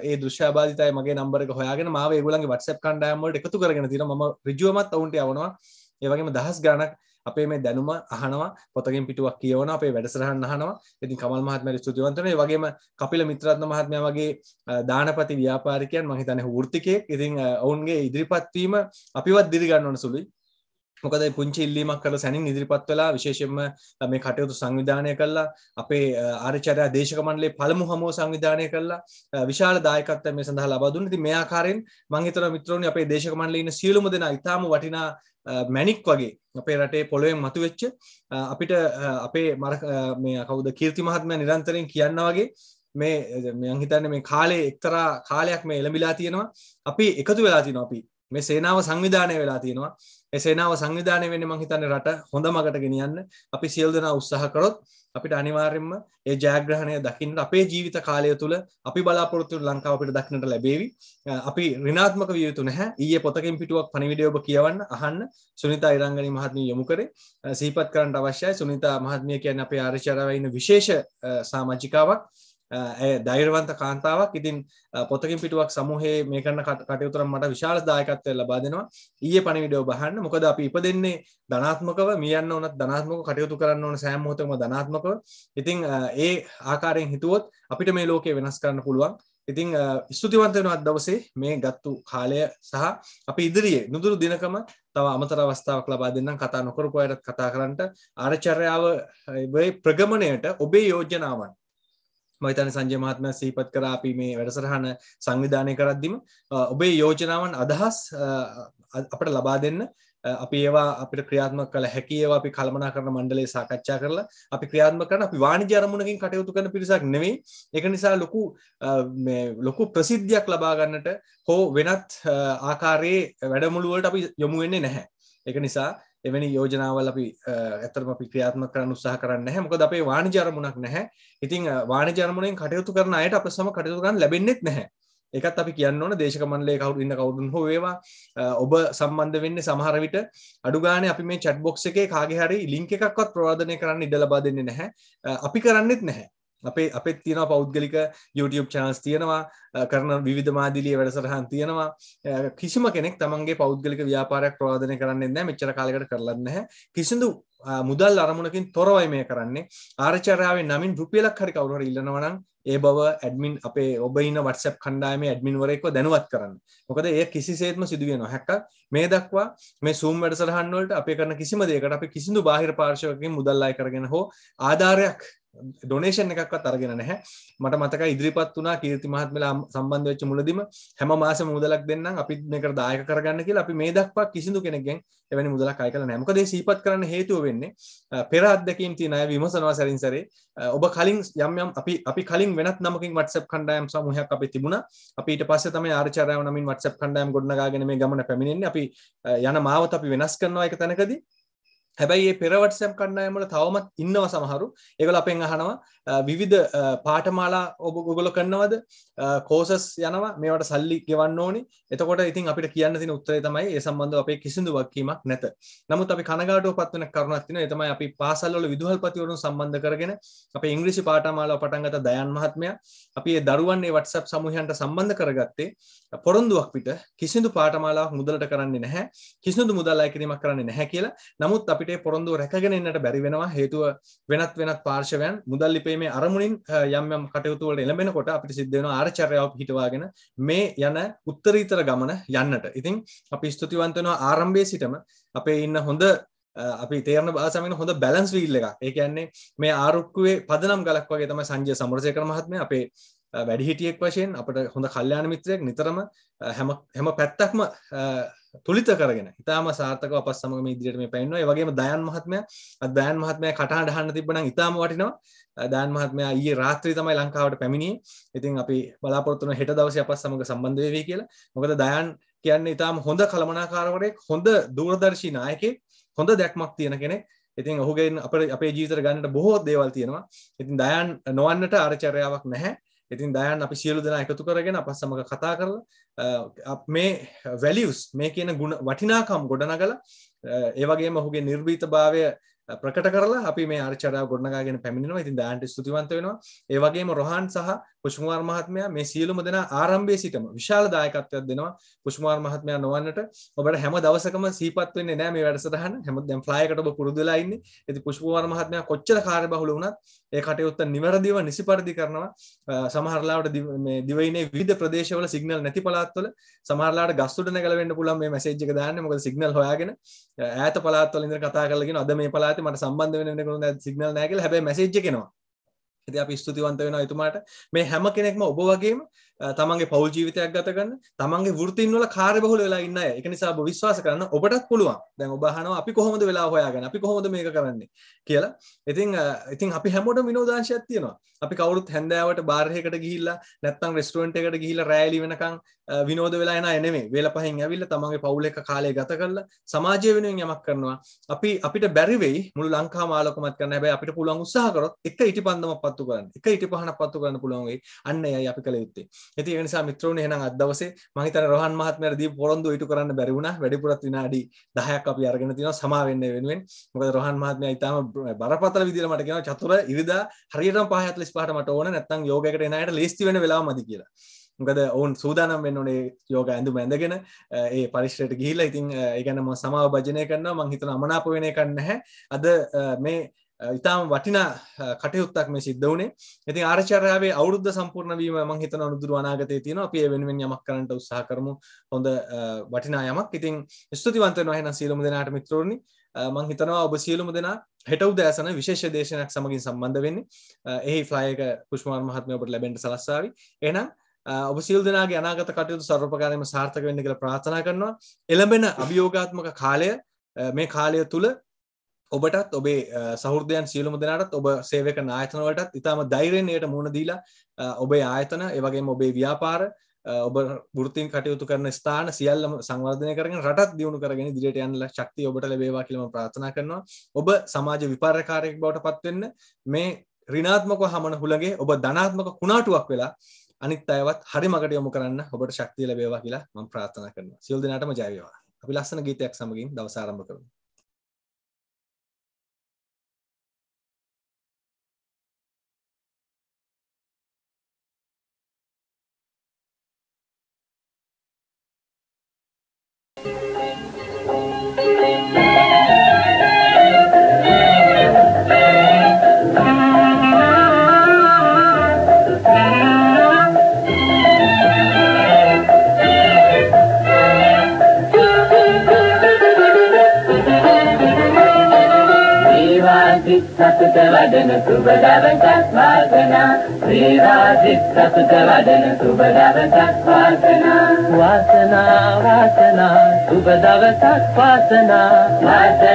ඒ දුෂ්‍යාබාධතයි මගේ නම්බර හොයාගෙන මාව ගුලන්ගේ වටසප් කණ්ඩෑමට එකතු කරගෙන තින ම රජුවමත් ඔවුන්ට යවනවා ඒවගේම දහස් ගානක් අපේ මේ දැනුම අහනවා පොතකින් පිටුවක් කියවන අපේ වැඩසරහන් අහනවා ඉතින් කමල් මහත්මරි සුතිවන්තනේ වගේම කපිල මිත්‍රත්න මහත්මයා වගේ දානපති ව්‍යාපාරිකයන් මම හිතන්නේ වෘත්තිකයෙක් ඉතින් ඔවුන්ගේ ඉදිරිපත් වීම අපිවත් දිරි ගන්න ඕන සුළුයි මොකද පුංචි ඉල්ලීමක් කළ සැනින් ඉදිරිපත් වෙලා විශේෂයෙන්ම මේ කටයුතු සංවිධානය කළා අපේ ආරචාර්ය දේශක මණ්ඩලයේ පළමු හමුව සංවිධානය කළා විශාල දායකත්වයක් මේ සඳහා ලබා දුන්නා. ඉතින් මේ ආකාරයෙන් මම හිතනවා මිත්‍රෝනි අපේ දේශක මණ්ඩලයේ ඉන්න සියලුම දෙනා ඊටාම වටිනා මැණික් වගේ අපේ රටේ පොළොවෙන් මතුවෙච්ච අපිට අපේ මේ කවුද කීර්ති මහත්මයා නිරන්තරයෙන් කියනවා වගේ මේ මම හිතන්නේ මේ කාලේ එක්තරා කාලයක් මේ එළඹිලා තියෙනවා. අපි එකතු වෙලා තියෙනවා අපි මේ සේනාව සංවිධානය වෙලා තියෙනවා එසේනාව සංවිධානය වෙන මං හිතන්නේ රට හොඳ මගට ගෙනියන්න අපි සියල් දෙනා උත්සාහ කරොත් අපිට අනිවාර්යෙන්ම ඒ ජයග්‍රහණය දකින්න අපේ ජීවිත කාලය තුළ අපි බලාපොරොත්තු ලංකාව අපිට දක්නට ලැබේවි අපි ඍණාත්මක විය යුතු නැහැ ඊයේ පොතකින් පිටුවක් පණිවිඩය ඔබ කියවන්න අහන්න සුනිතා ඉරංගනී මහත්මිය යොමු කරේ සිහිපත් කරන්න අවශ්‍යයි සුනිතා මහත්මිය කියන්නේ අපේ ආරචාරවයින විශේෂ සමාජිකාවක් දෛරවන්ත කාන්තාවක් ඉතින් පොතකින් පිටුවක් සමහේ මේ කරන කටයුතුරම් මට විශාල දායකත්වය ලබා දෙනවා ඊයේ පණිවිඩය බහන්න මොකද අපි ඉපදෙන්නේ ධනාත්මකව මියන්න ඕනත් ධනාත්මක කටයුතු කරන්න ඕන සෑම මොහොතකම ධනාත්මකව ඉතින් ඒ ආකාරයෙන් හිතුවොත් අපිට මේ ලෝකය වෙනස් කරන්න පුළුවන් ඉතිං ස්තුතිවන්ත වෙනවත් දවසේ මේ ගත්තු කාලය සහ අපි ඉදිරියේ නුදුරු දිනකම තව අමතර අවස්ථාවක් ලබා දෙන්නම් කතා නොකරපු අයටත් කතා කරන්නට ආරචර්යාව ප්‍රගමණයට ඔබේ යෝජනාවන් මහිතන සංජය මහත්ම සීපත් කර අපි මේ වැඩසටහන සංවිධානය කරද්දිම ඔබේ යෝජනාවන් අදහස් අපට ලබා දෙන්න අපි ඒවා අපිට ක්‍රියාත්ම කළ හැකි ඒවා අපි කල්මනා කරන මණ්ඩලේ සාකච්ඡා කරලා අපි ක්‍රියාත්ම කරන අපි වාණිජ්‍ය අරමුණකින් කටයුතු කරන පිරිසක් නෙවෙයි ඒක නිසා ලොකු මේ ලොකු ප්‍රසිද්ධියක් ලබා ගන්නට හෝ වෙනත් ආකාරයේ වැඩමුළු වලට අපි යොමු වෙන්නේ නැහැ ඒක නිසා එවැනි යෝජනාවල් අපි ඇතරම අපි ක්‍රියාත්ම කරන්න උත්සාහ කරන්න නැහැ මොකද අපේ වාණිජ අරමුණක් නැහැ ඉතින් වාණිජ අරමුණෙන් කටයුතු කරන අයට අප සම කටයුතු කරන්න ලැබෙන්නේත් නැහැ ඒකත් අපි කියන්න ඕන දේශක මණ්ඩලයේ කවුරු ඉන්න කවුරුන් හෝ වේවා ඔබ සම්බන්ධ වෙන්නේ සමහර විට අඩු ගානේ අපි මේ chat box එකේ කාගේ හරි link එකක්වත් ප්‍රවර්ධනය කරන්න ඉඩ ලබා දෙන්නේ නැහැ අපි කරන්නේත් නැහැ අපේ අපත් තියෙන පෞද්ගලික YouTube චනස් තියෙනවා කරන විධමාදිලිය වැඩසටහන් තියෙනවා කිසිම කෙනෙක් තමන්ගේ පෞද්ගලික ව්‍යාපාරයක් ප්‍රවාධනය කරන්න නෑ මෙච්චර කාලකට කරලන්න හැ කිසිදු මුදල් අරමුණකින් තොරවයි මේ කරන්නේ ආරචරාවේ නමින් රුපියලක් හරි කවුරුහර ඉල්ලනවනම් ඒ බව ඇඩමින් අපේ ඔබ ඉන්න WhatsApp කණ්ඩායමේ ඇඩමින් වරෙක්ව දැනුවත් කරන්න. මොකද ඒ කිසිසේත්ම සිදුවිය නොහැක. මේ දක්වා මේ Zoom වැඩසටහන් වලට අපේ කරන කිසිම දෙයකට අපි කිසිදු බාහිර පාර්ශවයකින් මුදල් අය කරගෙන හෝ ආධාරයක් ඩොනේෂන් එකක්වත් අරගෙන නැහැ මට මතක ඉදිරිපත් වනා කීර්ති මහත්මලා සම්බන්ධ වෙච්ච මුලදීම හැම මාස මුදලක් දෙන්නම් අපි මේකට දායක කරගන්න කියලා අපි මේ දක්වා කිසිදු කෙනෙක්ගෙන් එවැනි මුදලක් අය කළ නැහැ. මොකද ඒ සීපත් කරන්න හේතුව වෙන්නේ පෙර අත්දැකීම් තියෙන අය විමසනවා සැරින් සැරේ. ඔබ කලින් යම් යම් අපි අපි කලින් වෙනත් නමකින් WhatsApp කණ්ඩායම් සමූහයක් අපි තිබුණා. අපි ඊට පස්සේ තමයි ආර්චාරයව නමින් WhatsApp කණ්ඩායම් ගොඩනගාගෙන මේ ගමන පැමිණෙන්නේ. අපි යන මාවත අපි වෙනස් කරනවා එක තැනකදී හැබැයි මේ පෙරවට්සම් කණ්ඩායම වල තවමත් ඉන්නව සමහරු. ඒගොල්ලෝ අපෙන් අහනවා විවිධ පාඨමාලා ඔබ ඔයගොල්ලෝ කරනවද? කෝසස් යනවා මේවට සල්ලි ගෙවන්න ඕනි. එතකොට ඉතින් අපිට කියන්න තියෙන උත්තරේ තමයි ඒ සම්බන්ධව අපේ කිසිදු වගකීමක් නැත. නමුත් අපි කනගාටුවපත් වෙන කරුණක් තියෙනවා. ඒ තමයි අපි පාසල් වල විදුහල්පතිවරුන් සම්බන්ධ කරගෙන අපේ ඉංග්‍රීසි පාඨමාලාව පටන් ගත්ත දයන් මහත්මයා අපි ඒ දරුවන් මේ WhatsApp සමූහයන්ට සම්බන්ධ කරගත්තේ පොරොන්දුවක් පිට කිසිදු පාඨමාලාවක් මුදලට කරන්නේ නැහැ. කිසිදු මුදල් අය කිරීමක් කරන්නේ නැහැ කියලා. නමුත් අපිට රටේ පොරොන්දුව රැකගෙන එන්නට බැරි වෙනවා හේතුව වෙනත් වෙනත් පාර්ශවයන් මුදල් ලිපීමේ අරමුණින් යම් යම් කටයුතු වලට එළඹෙනකොට අපිට සිද්ධ වෙනවා ආරචර්යාව පිටවාගෙන මේ යන උත්තරීතර ගමන යන්නට. ඉතින් අපි ස්තුතිවන්ත වෙනවා ආරම්භයේ සිටම අපේ ඉන්න හොඳ අපි තේරන බාසමෙන හොඳ බැලන්ස් වීල් එකක්. ඒ කියන්නේ මේ ආරුක්කුවේ පදනම් ගලක් වගේ තමයි සංජය සමරසේකර මහත්මයා අපේ වැඩිහිටියෙක් වශයෙන් අපට හොඳ කල්්‍යයාන මිත්‍රයෙක් නිතරම හැම පැත්තක්ම තුළිත කරගෙන ඉතාම සාර්ථක අප සමගම ඉදිරියට මේ පැන්නවා වගේම දයන් මහත්මය අදයන් මහත්මය කටහා හන්න තිබන ඉතාම වටිනවා දයන් මහත්මය ඒ රාත්‍රී තමයි ලංකාවට පැමිණිය ඉතින් අපි බලාපොරත්තුන හෙට දවස අප සමඟ සම්බන්ධ වේ කියලා මොකද දයන් කියන්නේ ඉතාම හොඳ කළමනාකාරවරයෙක් හොඳ දූරදර්ශී නායකෙක් හොඳ දැක්මක් තියෙන කෙනෙක් ඉතින් ඔහුගෙන් අප අපේ ජීවිතර ගන්නට බොහෝ දේවල් තියෙනවා ඉතින් දයන් නොවන්නට ආරචරයාවක් නැහැ ඉතින් දයන් අපි සියලු දෙනා එකතු කරගෙන අප සමඟ කතා කරලා මේ වැලියස් මේ කියන ගුණ වටිනාකම් ගොඩනගල ඒවගේ මහුගේ නිර්භීත භාවය ප්‍රකට කරලා අපි මේ ආර්චරා ගොඩනගාගෙන පැමිණෙනවා ඉතින් දයන්ට ස්තුතිවන්ත වෙනවා ඒ වගේම රොහන් සහ පුෂ්කුමාර් මහත්මයා මේ සියලුම දෙනා ආරම්භයේ සිටම විශාල දායකත්වයක් දෙනවා පුෂ්කුමාර් මහත්මයා නොවන්නට ඔබට හැම දවසකම සීපත් වෙන්නේ නැහැ මේ වැඩසටහන හැම දැන් ෆ්ලයි එකට ඔබ පුරුදු වෙලා ඉන්නේ ඉතින් පුෂ්කුමාර් මහත්මයා කොච්චර කාර්යබහුල වුණත් ඒ කටයුත්ත නිවැරදිව නිසි පරිදි කරනවා සමහරලාට දිවයිනේ විවිධ ප්‍රදේශවල සිග්නල් නැති පළාත්වල සමහරලාට ගස් උඩ නැගලවෙන්න පුළුවන් මේ මැසේජ් එක දාන්න මොකද සිග්නල් හොයාගෙන ඈත පළාත්වල ඉඳන් කතා කරලා කියන අද මේ පළාතේ මට සම්බන්ධ වෙන්න වෙනකොට සිග්නල් නැහැ කියලා හැබැයි මැසේජ් එකේනවා ඉතින් අපි ස්තුතිවන්ත වෙනවා එතුමාට මේ හැම කෙනෙක්ම ඔබ වගේම තමන්ගේ පෞල් ජීවිතයක් ගත කරන තමන්ගේ වෘත්තීන් වල කාර්යබහුල වෙලා ඉන්න අය. ඒක නිසා ඔබ විශ්වාස කරන්න ඔබටත් පුළුවන්. දැන් ඔබ අහනවා අපි කොහොමද වෙලා හොයාගන්නේ? අපි කොහොමද මේක කරන්නේ කියලා. ඉතින් ඉතින් අපි හැමෝටම විනෝදාංශයක් තියෙනවා. අපි කවුරුත් හැන්දෑවට බාර් එකකට ගිහිල්ලා නැත්නම් රෙස්ටුරන්ට් එකකට ගිහිල්ලා රෑලි වෙනකන් විනෝද වෙලා එන අය නෙමෙයි. වේල පහෙන් ඇවිල්ලා තමන්ගේ පවුල එක කාලය ගත කරලා සමාජය වෙනුවෙන් යමක් කරනවා. අපි අපිට බැරි වෙයි මුළු ලංකාව මාලකමත් කරන්න. හැබැයි අපිට පුළුවන් උත්සාහ කරොත් එක ඉටිපන්දමක් පත්තු කරන්න එක ඉටි පහනක් පත්තු කරන්න පුළුවන් වෙයි අන්න එයයි අපි කළ යුත්තේ ඉතින් ඒ නිසා මිත්‍රෝනේ එහෙනම් අද දවසේ මම හිතන්නේ රෝහන් මහත්මයාට දීපු පොරොන්දු ඉටු කරන්න බැරි වුණා වැඩිපුරත් විනාඩි 10ක් අපි අරගෙන තිනවා සමා වෙන්න වෙනුවෙන් මොකද රෝහන් මහත්මයා ඊටාම බරපතල විදිහට මට කියනවා චතුර ඉරිදා හරියටම 5:45ට මට ඕන නැත්නම් යෝගයකට එන අයට ලේස්ති වෙන වෙලාව මදි කියලා මොකද ඔවුන් සූදානම් වෙන්න ඕනේ යෝග ඇඳුම ඇඳගෙන ඒ පරිශ්‍රයට ගිහිල්ලා ඉතින් ඒ ගැන මම සමාව භජනය කරනවා මම හිතන අමනාප වෙන එකක් නැහැ අද මේ ඉතාම වටිනා කටයුත්තක් මේ සිද්ධ වනේ ඉතින් ආරචරයාාවේ අවුද්ධ සම්පූර්ණවීම ම හිතන අනුදුර වනාගතය තියෙන අපේ වෙනුවෙන් යමක් කරට උත්සා කරමු හොඳ වටිනා යමක් ඉතින් ස්තුතිවන්තන වහන සීලම දෙනාට මිත්‍රෝණි මං හිතනවා ඔබ සියලුම දෙනා හෙටව් දෑසන විශේෂ දේශනයක් සමගින් සම්බන්ධ වෙන්නේ එහි ෆ්ලායක පුෂ්මාර් මහත්මය ඔබට ලැබෙන්ට සලස්සාාව එනම් ඔබ සිල් දෙනාගේ අනාගත කටයුතු සර්පකාරයම සාර්ථක වෙන්න කළ ප්‍රාථනා කරනවා එළඹෙන අභියෝගාත්මක කාලය මේ කාලය තුළ ඔබටත් ඔබේ සෞෘදයන් සියලුම දෙනටත් ඔබ සේවක නායතනවලටත් ඉතාම දෛරෙන්යට මුණ දීලා ඔබේ ආයතන ඒවගේ ඔබේ ව්‍යාපාර ඔබ ෘතින් කටයුතු කරන ස්ථාන සියල්ලම සංවර්ධනය කරන රටත් දියුණු කරගෙන දිරට යන්නල ශක්ති ඔබට ලබේවා කියලම ප්‍රාථනා කරනවා ඔබ සමාජ විපාරකාරයෙක් බවට පත්වෙන්න මේ රිනාත්මක හමන හුළගේ ඔබ ධනාත්මක කුණාටුවක් වෙලා අනිත් අයවත් හරි මකට යොමු කරන්න ඔබට ශක්තිය ලබේවා කියලා මම ප්‍රාථනා කරනවා සියල් දෙනාටම ජයවේවා අපි ලස්සන ගීතයක් සමගින් දවස ආරම්භ කරමු සතුට වඩන සුබ දවසක් වාසනා ශ්‍රීරාජිත් සතුට වඩන සුබ දවසක් වාසනා වාසනා වාසනා සුබ දවසක් වාසනා වාසනා